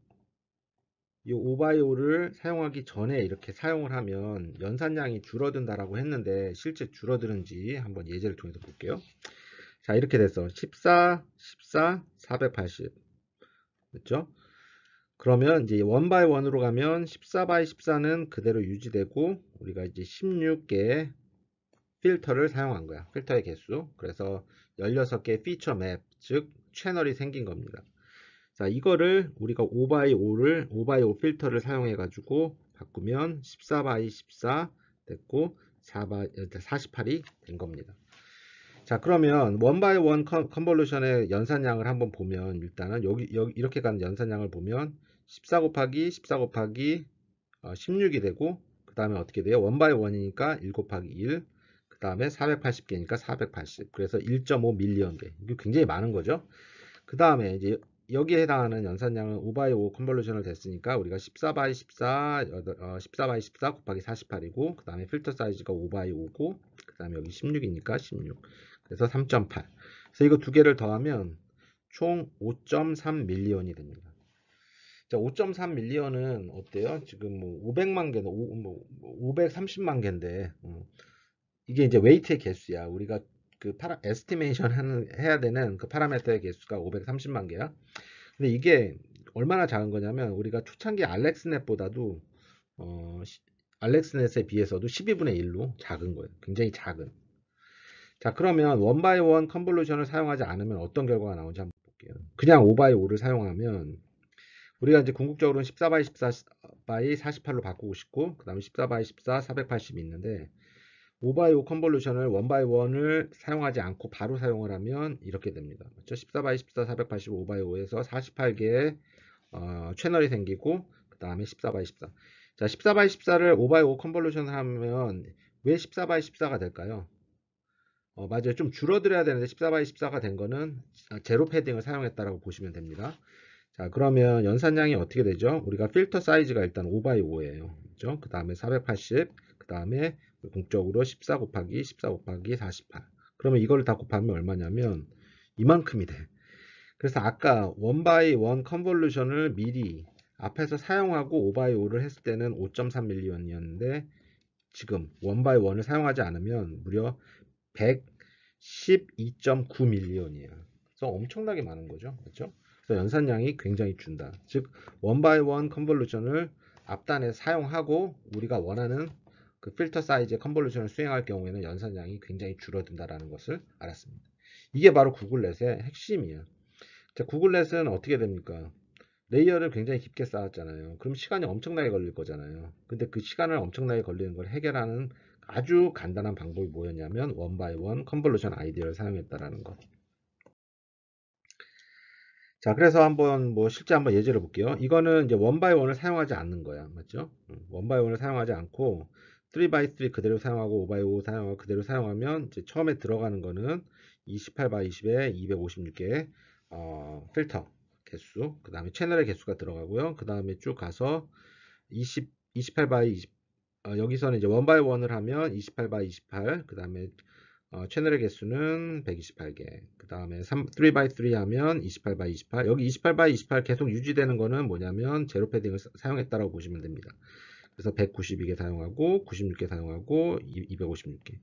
이 5바이5를 사용하기 전에 이렇게 사용을 하면 연산량이 줄어든다라고 했는데 실제 줄어드는지 한번 예제를 통해서 볼게요 자 이렇게 됐어 14 14 480 됐죠 그러면 이제 원 바이 원으로 가면 14 바이 14는 그대로 유지되고 우리가 이제 1 6개 필터를 사용한 거야. 필터의 개수. 그래서 1 6개 피처 맵, 즉 채널이 생긴 겁니다. 자, 이거를 우리가 5 바이 5를 5 바이 5 필터를 사용해 가지고 바꾸면 14 바이 14 됐고 4바 48이 어, 된 겁니다. 자 그러면 원바이 원 컨볼루션의 연산량을 한번 보면 일단은 여기, 여기 이렇게 간 연산량을 보면 14 곱하기 14 곱하기 16이 어, 되고 그 다음에 어떻게 돼요? 원바이 원이니까1 곱하기 1, 그 다음에 480개니까 480. 그래서 1.5 밀리언 개. 이게 굉장히 많은 거죠. 그 다음에 이제 여기에 해당하는 연산량은 5바이5 컨볼루션을 됐으니까 우리가 14x14, 14x14 어, 곱하기 48이고 그 다음에 필터 사이즈가 5바이5고그 다음에 여기 16이니까 16 그래서 3.8. 그래서 이거 두 개를 더하면 총 5.3밀리언이 됩니다. 자, 5.3밀리언은 어때요? 지금 뭐 500만 개, 뭐 530만 뭐 개인데 음, 이게 이제 웨이트의 개수야. 우리가 그 파라 에스티메이션 하는 해야 되는 그 파라메터의 개수가 530만 개야. 근데 이게 얼마나 작은 거냐면 우리가 초창기 알렉스넷보다도 어, 알렉스넷에 비해서도 12분의 1로 작은 거예요. 굉장히 작은. 자 그러면 원 바이 원 컨볼루션을 사용하지 않으면 어떤 결과가 나오는지 한번 볼게요. 그냥 5 바이 5를 사용하면 우리가 이제 궁극적으로는 14 바이 14 바이 48로 바꾸고 싶고 그 다음에 14 바이 14 480이 있는데 5 바이 5 컨볼루션을 원 바이 원을 사용하지 않고 바로 사용을 하면 이렇게 됩니다. 맞죠? 14 바이 14 485 바이 5에서 48개의 어, 채널이 생기고 그 다음에 14 바이 14 자, 14 바이 14를 5 바이 5 컨볼루션을 하면 왜14 바이 14가 될까요? 어, 맞아요. 좀 줄어들어야 되는데 1 4바 14가 된 거는 아, 제로 패딩을 사용했다라고 보시면 됩니다. 자, 그러면 연산량이 어떻게 되죠? 우리가 필터 사이즈가 일단 5바 5예요. 그죠? 그 다음에 480, 그 다음에 공적으로 14 곱하기 14 곱하기 48. 그러면 이걸 다 곱하면 얼마냐면 이만큼이 돼. 그래서 아까 1바이 1 컨볼루션을 미리 앞에서 사용하고 5바 5를 했을 때는 5.3밀리언이었는데 지금 1바이 1을 사용하지 않으면 무려 1 1 2 9밀리언이야 그래서 엄청나게 많은 거죠. 그렇죠? 그래서 연산량이 굉장히 준다. 즉 원바이 원 컨볼루션을 앞단에 사용하고 우리가 원하는 그 필터 사이즈의 컨볼루션을 수행할 경우에는 연산량이 굉장히 줄어든다라는 것을 알았습니다. 이게 바로 구글넷의 핵심이야 자, 구글넷은 어떻게 됩니까? 레이어를 굉장히 깊게 쌓았잖아요. 그럼 시간이 엄청나게 걸릴 거잖아요. 근데 그 시간을 엄청나게 걸리는 걸 해결하는 아주 간단한 방법이 뭐였냐면 원바이원 컨볼루션 아이디어를 사용했다라는 것. 자, 그래서 한번 뭐 실제 한번 예제를 볼게요. 이거는 이제 원바이원을 사용하지 않는 거야. 맞죠? 원바이원을 음, 사용하지 않고 3x3 그대로 사용하고 5x5 사용하고 그대로 사용하면 이제 처음에 들어가는 거는 28x20에 256개 어, 필터 개수, 그 다음에 채널의 개수가 들어가고요. 그 다음에 쭉 가서 20, 28x20 어, 여기서는 이제 원 바이 원을 하면 28 바이 28, 그 다음에 어, 채널의 개수는 128개, 그 다음에 3 바이 3 하면 28 바이 28, 여기 28 바이 28 계속 유지되는 거는 뭐냐면 제로 패딩을 사, 용했다라고 보시면 됩니다. 그래서 192개 사용하고 96개 사용하고 256개.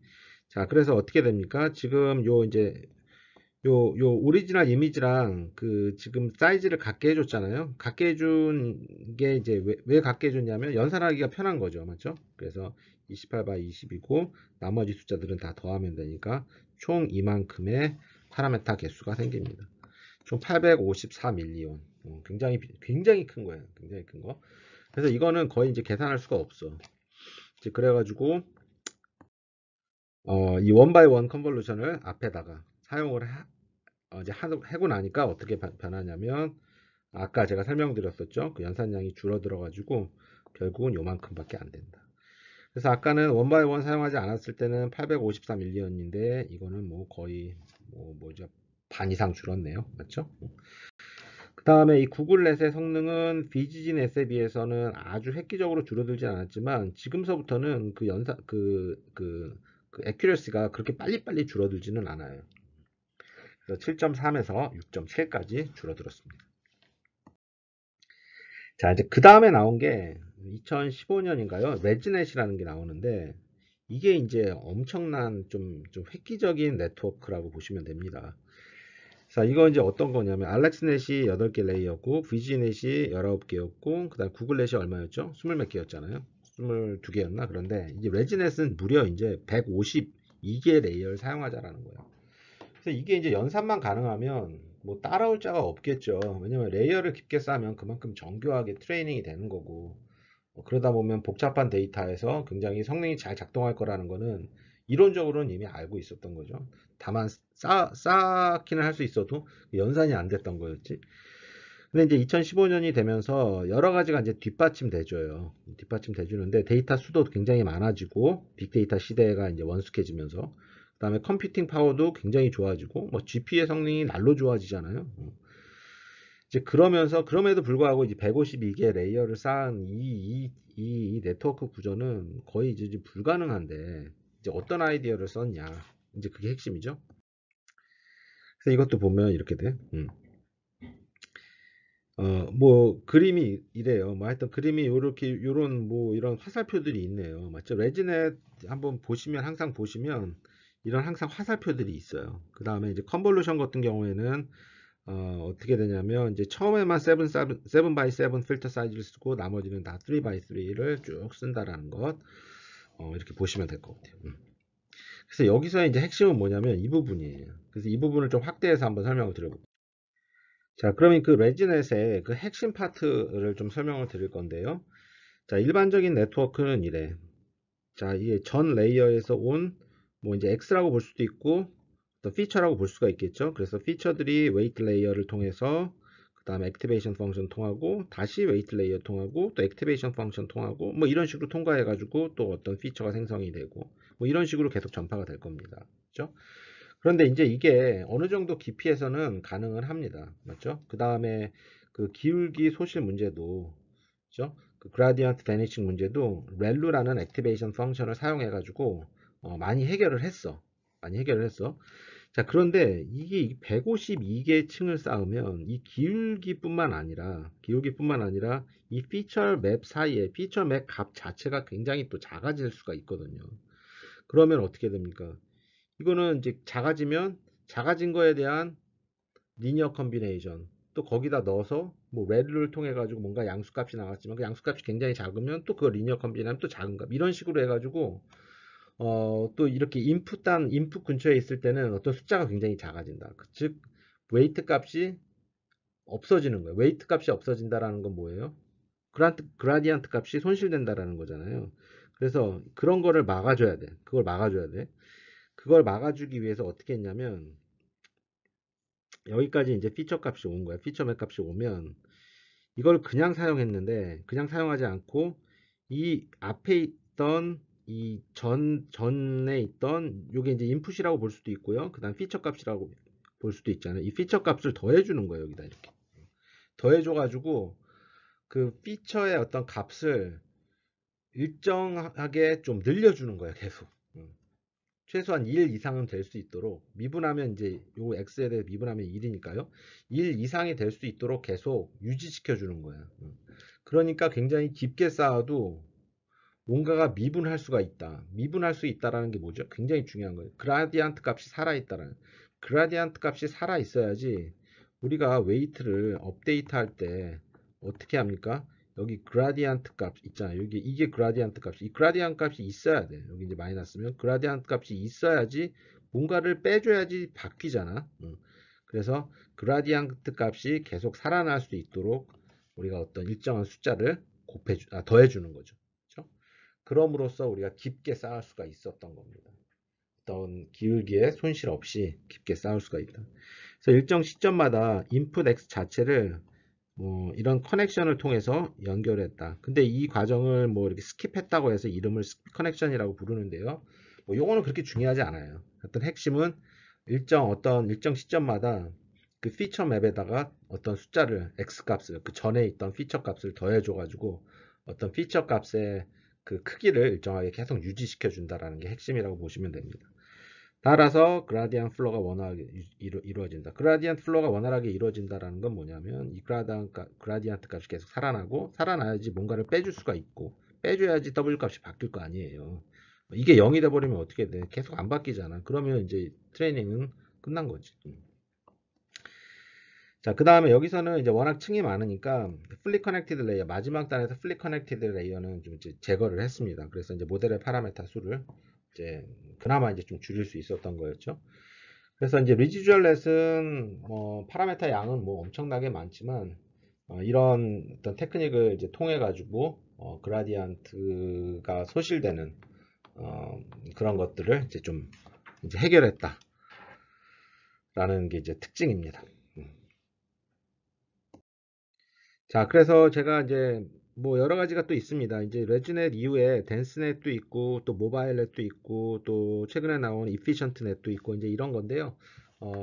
자, 그래서 어떻게 됩니까? 지금 요 이제 요, 요 오리지널 이미지랑 그 지금 사이즈를 같게 해줬잖아요. 같게 해준 게 이제 왜, 왜 같게 해줬냐면 연산하기가 편한 거죠. 맞죠? 그래서 2 8 b 20이고 나머지 숫자들은 다 더하면 되니까 총 이만큼의 파라메타 개수가 생깁니다. 총 854밀리온. 어, 굉장히, 굉장히 큰 거예요. 굉장히 큰 거. 그래서 이거는 거의 이제 계산할 수가 없어. 이제 그래가지고, 어, 이 원바이원 컨볼루션을 앞에다가 사용을 하, 어, 이제 하, 하고 나니까 어떻게 바, 변하냐면 아까 제가 설명드렸었죠. 그 연산량이 줄어들어 가지고 결국은 요만큼밖에 안 된다. 그래서 아까는 원바이 원 사용하지 않았을 때는 853밀리언인데 이거는 뭐 거의 뭐 뭐죠 반 이상 줄었네요. 맞죠? 그 다음에 이 구글넷의 성능은 비지진넷에 비해서는 아주 획기적으로 줄어들지 않았지만 지금서부터는 그 연사 그그 그, 그, 그, 그 에큐러시가 그렇게 빨리빨리 줄어들지는 않아요. 7.3에서 6.7까지 줄어들었습니다. 자, 이제 그 다음에 나온 게 2015년인가요? 레지넷이라는게 나오는데 이게 이제 엄청난 좀, 좀 획기적인 네트워크라고 보시면 됩니다. 자, 이거 이제 어떤 거냐면 알렉스넷이 8개 레이였고 VG넷이 19개였고 그다음 구글넷이 얼마였죠? 20몇 개였잖아요. 22개였나? 그런데 이제 레지넷은 무려 이제 152개 레이어를 사용하자라는 거예요. 그래서 이게 이제 연산만 가능하면 뭐 따라올 자가 없겠죠. 왜냐면 레이어를 깊게 쌓으면 그만큼 정교하게 트레이닝이 되는 거고 뭐 그러다 보면 복잡한 데이터에서 굉장히 성능이 잘 작동할 거라는 거는 이론적으로는 이미 알고 있었던 거죠. 다만 쌓, 기는할 수 있어도 연산이 안 됐던 거였지. 근데 이제 2015년이 되면서 여러 가지가 이제 뒷받침 돼줘요. 뒷받침 돼주는데 데이터 수도 굉장히 많아지고 빅데이터 시대가 이제 원숙해지면서 다음에 컴퓨팅 파워도 굉장히 좋아지고 뭐 GPU의 성능이 날로 좋아지잖아요. 이제 그러면서 그럼에도 불구하고 이제 152개 레이어를 쌓은 이, 이, 이, 이 네트워크 구조는 거의 이제 불가능한데 이제 어떤 아이디어를 썼냐 이제 그게 핵심이죠. 그래서 이것도 보면 이렇게 돼. 음. 어뭐 그림이 이래요. 뭐 하여튼 그림이 요렇게 요런 뭐 이런 화살표들이 있네요. 맞죠? 레지넷 한번 보시면 항상 보시면 이런 항상 화살표들이 있어요. 그 다음에 이제 컨볼루션 같은 경우에는 어, 떻게 되냐면 이제 처음에만 7, 7, 7x7 필터 사이즈를 쓰고 나머지는 다 3x3를 쭉 쓴다라는 것 어, 이렇게 보시면 될 것 같아요. 음. 그래서 여기서 이제 핵심은 뭐냐면 이 부분이에요. 그래서 이 부분을 좀 확대해서 한번 설명을 드려볼게요. 자, 그러면 그 레지넷의 그 핵심 파트를 좀 설명을 드릴 건데요. 자, 일반적인 네트워크는 이래. 자, 이게 전 레이어에서 온뭐 이제 X라고 볼 수도 있고 어 피처라고 볼 수가 있겠죠. 그래서 피처들이 웨이트 레이어를 통해서 그 다음에 액티베이션 펑션 통하고 다시 웨이트 레이어 통하고 또 액티베이션 펑션 통하고 뭐 이런 식으로 통과해 가지고 또 어떤 피처가 생성이 되고 뭐 이런 식으로 계속 전파가 될 겁니다. 그렇죠? 그런데 이제 이게 어느 정도 깊이에서는 가능은 합니다. 맞죠? 그 다음에 그 기울기 소실 문제도 그렇죠? 그 그라디언트 데니싱 문제도 렐루라는 액티베이션 펑션을 사용해 가지고 어, 많이 해결을 했어. 많이 해결을 했어. 자, 그런데 이게 152개 층을 쌓으면 이 기울기뿐만 아니라 기울기뿐만 아니라 이 피처 맵 사이에 피처 맵 값 자체가 굉장히 또 작아질 수가 있거든요. 그러면 어떻게 됩니까? 이거는 이제 작아지면 작아진 거에 대한 리니어 컨비네이션 또 거기다 넣어서 뭐 레드를 통해 가지고 뭔가 양수값이 나왔지만 그 양수값이 굉장히 작으면 또 그 리니어 컨비네이션 또 작은 값 이런 식으로 해 가지고 어, 또 이렇게 인풋단, 인풋 근처에 있을 때는 어떤 숫자가 굉장히 작아진다. 그 즉, 웨이트 값이 없어지는 거예요. 웨이트 값이 없어진다라는 건 뭐예요? 그라디언트, 그라디언트 값이 손실된다라는 거잖아요. 그래서 그런 거를 막아줘야 돼. 그걸 막아줘야 돼. 그걸 막아주기 위해서 어떻게 했냐면, 여기까지 이제 피처 값이 온 거야. 피처 맵 값이 오면, 이걸 그냥 사용했는데, 그냥 사용하지 않고, 이 앞에 있던 이 전, 전에 있던 이게 이제 인풋이라고 볼 수도 있고요. 그 다음 피처 값이라고 볼 수도 있잖아요. 이 피처 값을 더해주는 거예요. 여기다 이렇게. 더해줘가지고 그 피처의 어떤 값을 일정하게 좀 늘려주는 거예요. 계속. 음. 최소한 1 이상은 될 수 있도록 미분하면 이제 요 x에 대해 미분하면 1이니까요. 1 이상이 될 수 있도록 계속 유지시켜 주는 거예요. 음. 그러니까 굉장히 깊게 쌓아도 뭔가가 미분할 수가 있다. 미분할 수 있다라는 게 뭐죠? 굉장히 중요한 거예요. 그라디안트 값이 살아있다라는. 그라디안트 값이 살아있어야지 우리가 웨이트를 업데이트 할 때 어떻게 합니까? 여기 그라디안트 값 있잖아요. 여기 이게 그라디안트 값이. 이 그라디안트 값이 있어야 돼. 여기 이제 마이너스면 그라디안트 값이 있어야지 뭔가를 빼줘야지 바뀌잖아. 어. 그래서 그라디안트 값이 계속 살아날 수 있도록 우리가 어떤 일정한 숫자를 곱해 주, 아, 더해 주는 거죠. 그럼으로써 우리가 깊게 쌓을 수가 있었던 겁니다. 어떤 기울기에 손실 없이 깊게 쌓을 수가 있다. 그래서 일정 시점마다 인풋 x 자체를 어, 이런 커넥션을 통해서 연결했다. 근데 이 과정을 뭐 이렇게 스킵했다고 해서 이름을 커넥션이라고 부르는데요. 뭐 요거는 그렇게 중요하지 않아요. 어떤 핵심은 일정 어떤 일정 시점마다 그 피처 맵에다가 어떤 숫자를 x 값을 그 전에 있던 피처 값을 더해줘 가지고 어떤 피처 값에 그 크기를 일정하게 계속 유지시켜 준다라는 게 핵심이라고 보시면 됩니다. 따라서 그라디안 플로가 원활하게 이루, 어진다 그라디안 플로가 원활하게 이루어진다라는 건 뭐냐면 이 그라디안트 값이 계속 살아나고 살아나야지 뭔가를 빼줄 수가 있고 빼줘야지 W 값이 바뀔 거 아니에요. 이게 0이 돼버리면 어떻게 돼? 계속 안 바뀌잖아. 그러면 이제 트레이닝은 끝난 거지. 음. 자, 그 다음에 여기서는 이제 워낙 층이 많으니까 플리 커넥티드 레이어, 마지막 단에서 플리 커넥티드 레이어는 좀 제거를 했습니다. 그래서 이제 모델의 파라메타 수를 이제 그나마 이제 좀 줄일 수 있었던 거였죠. 그래서 이제 리지주얼렛은 뭐 파라메타 양은 뭐 엄청나게 많지만 어 이런 어떤 테크닉을 이제 통해 가지고 어 그라디언트가 소실되는 어 그런 것들을 이제 좀 이제 해결했다 라는 게 이제 특징입니다. 자, 그래서 제가 이제 뭐 여러 가지가 또 있습니다. 이제 레즈넷 이후에 댄스넷도 있고 또 모바일넷도 있고 또 최근에 나온 이피션트넷도 있고 이제 이런 건데요. 어,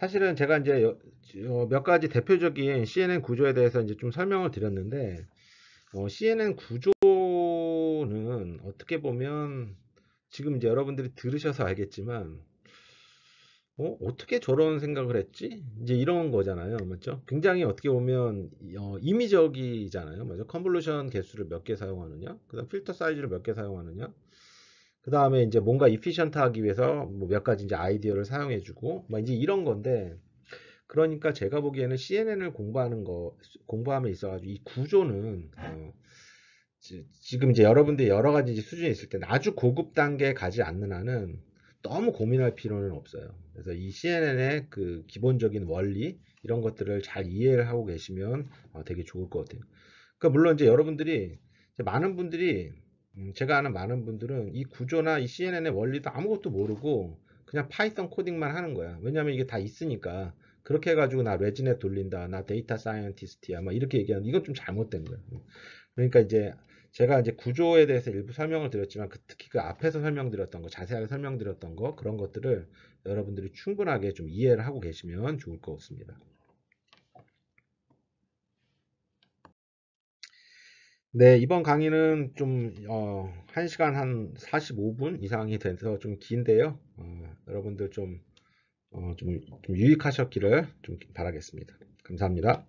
사실은 제가 이제 어, 몇 가지 대표적인 CNN 구조에 대해서 이제 좀 설명을 드렸는데 어, CNN 구조는 어떻게 보면 지금 이제 여러분들이 들으셔서 알겠지만 어, 어떻게 저런 생각을 했지? 이제 이런 거잖아요. 맞죠? 굉장히 어떻게 보면 어, 임의적이잖아요. 맞죠? 컨볼루션 개수를 몇 개 사용하느냐? 그다음 필터 사이즈를 몇 개 사용하느냐? 그다음에 이제 뭔가 이피션트 하기 위해서 뭐몇 가지 이제 아이디어를 사용해 주고 막 이제 이런 건데 그러니까 제가 보기에는 CNN을 공부하는 거 공부함에 있어 가지고 이 구조는 어, 지, 금 이제 여러분들이 여러 가지 수준이 있을 때 아주 고급 단계에 가지 않는 한은 너무 고민할 필요는 없어요. 그래서 이 CNN의 그 기본적인 원리 이런 것들을 잘 이해를 하고 계시면 어, 되게 좋을 것 같아요. 그러니까 물론 이제 여러분들이 이제 많은 분들이 음, 제가 아는 많은 분들은 이 구조나 이 CNN의 원리도 아무것도 모르고 그냥 파이썬 코딩만 하는 거야. 왜냐하면 이게 다 있으니까 그렇게 해가지고 나 레진에 돌린다, 나 데이터 사이언티스트야, 막 이렇게 얘기하는 이건 좀 잘못된 거야. 그러니까 이제 제가 이제 구조에 대해서 일부 설명을 드렸지만 그 특히 그 앞에서 설명드렸던 거 자세하게 설명드렸던 거 그런 것들을 여러분들이 충분하게 좀 이해를 하고 계시면 좋을 것 같습니다. 네, 이번 강의는 좀, 어, 1시간 한 45분 이상이 돼서 좀 긴데요. 어, 여러분들 좀, 어, 좀, 좀 유익하셨기를 좀 바라겠습니다. 감사합니다.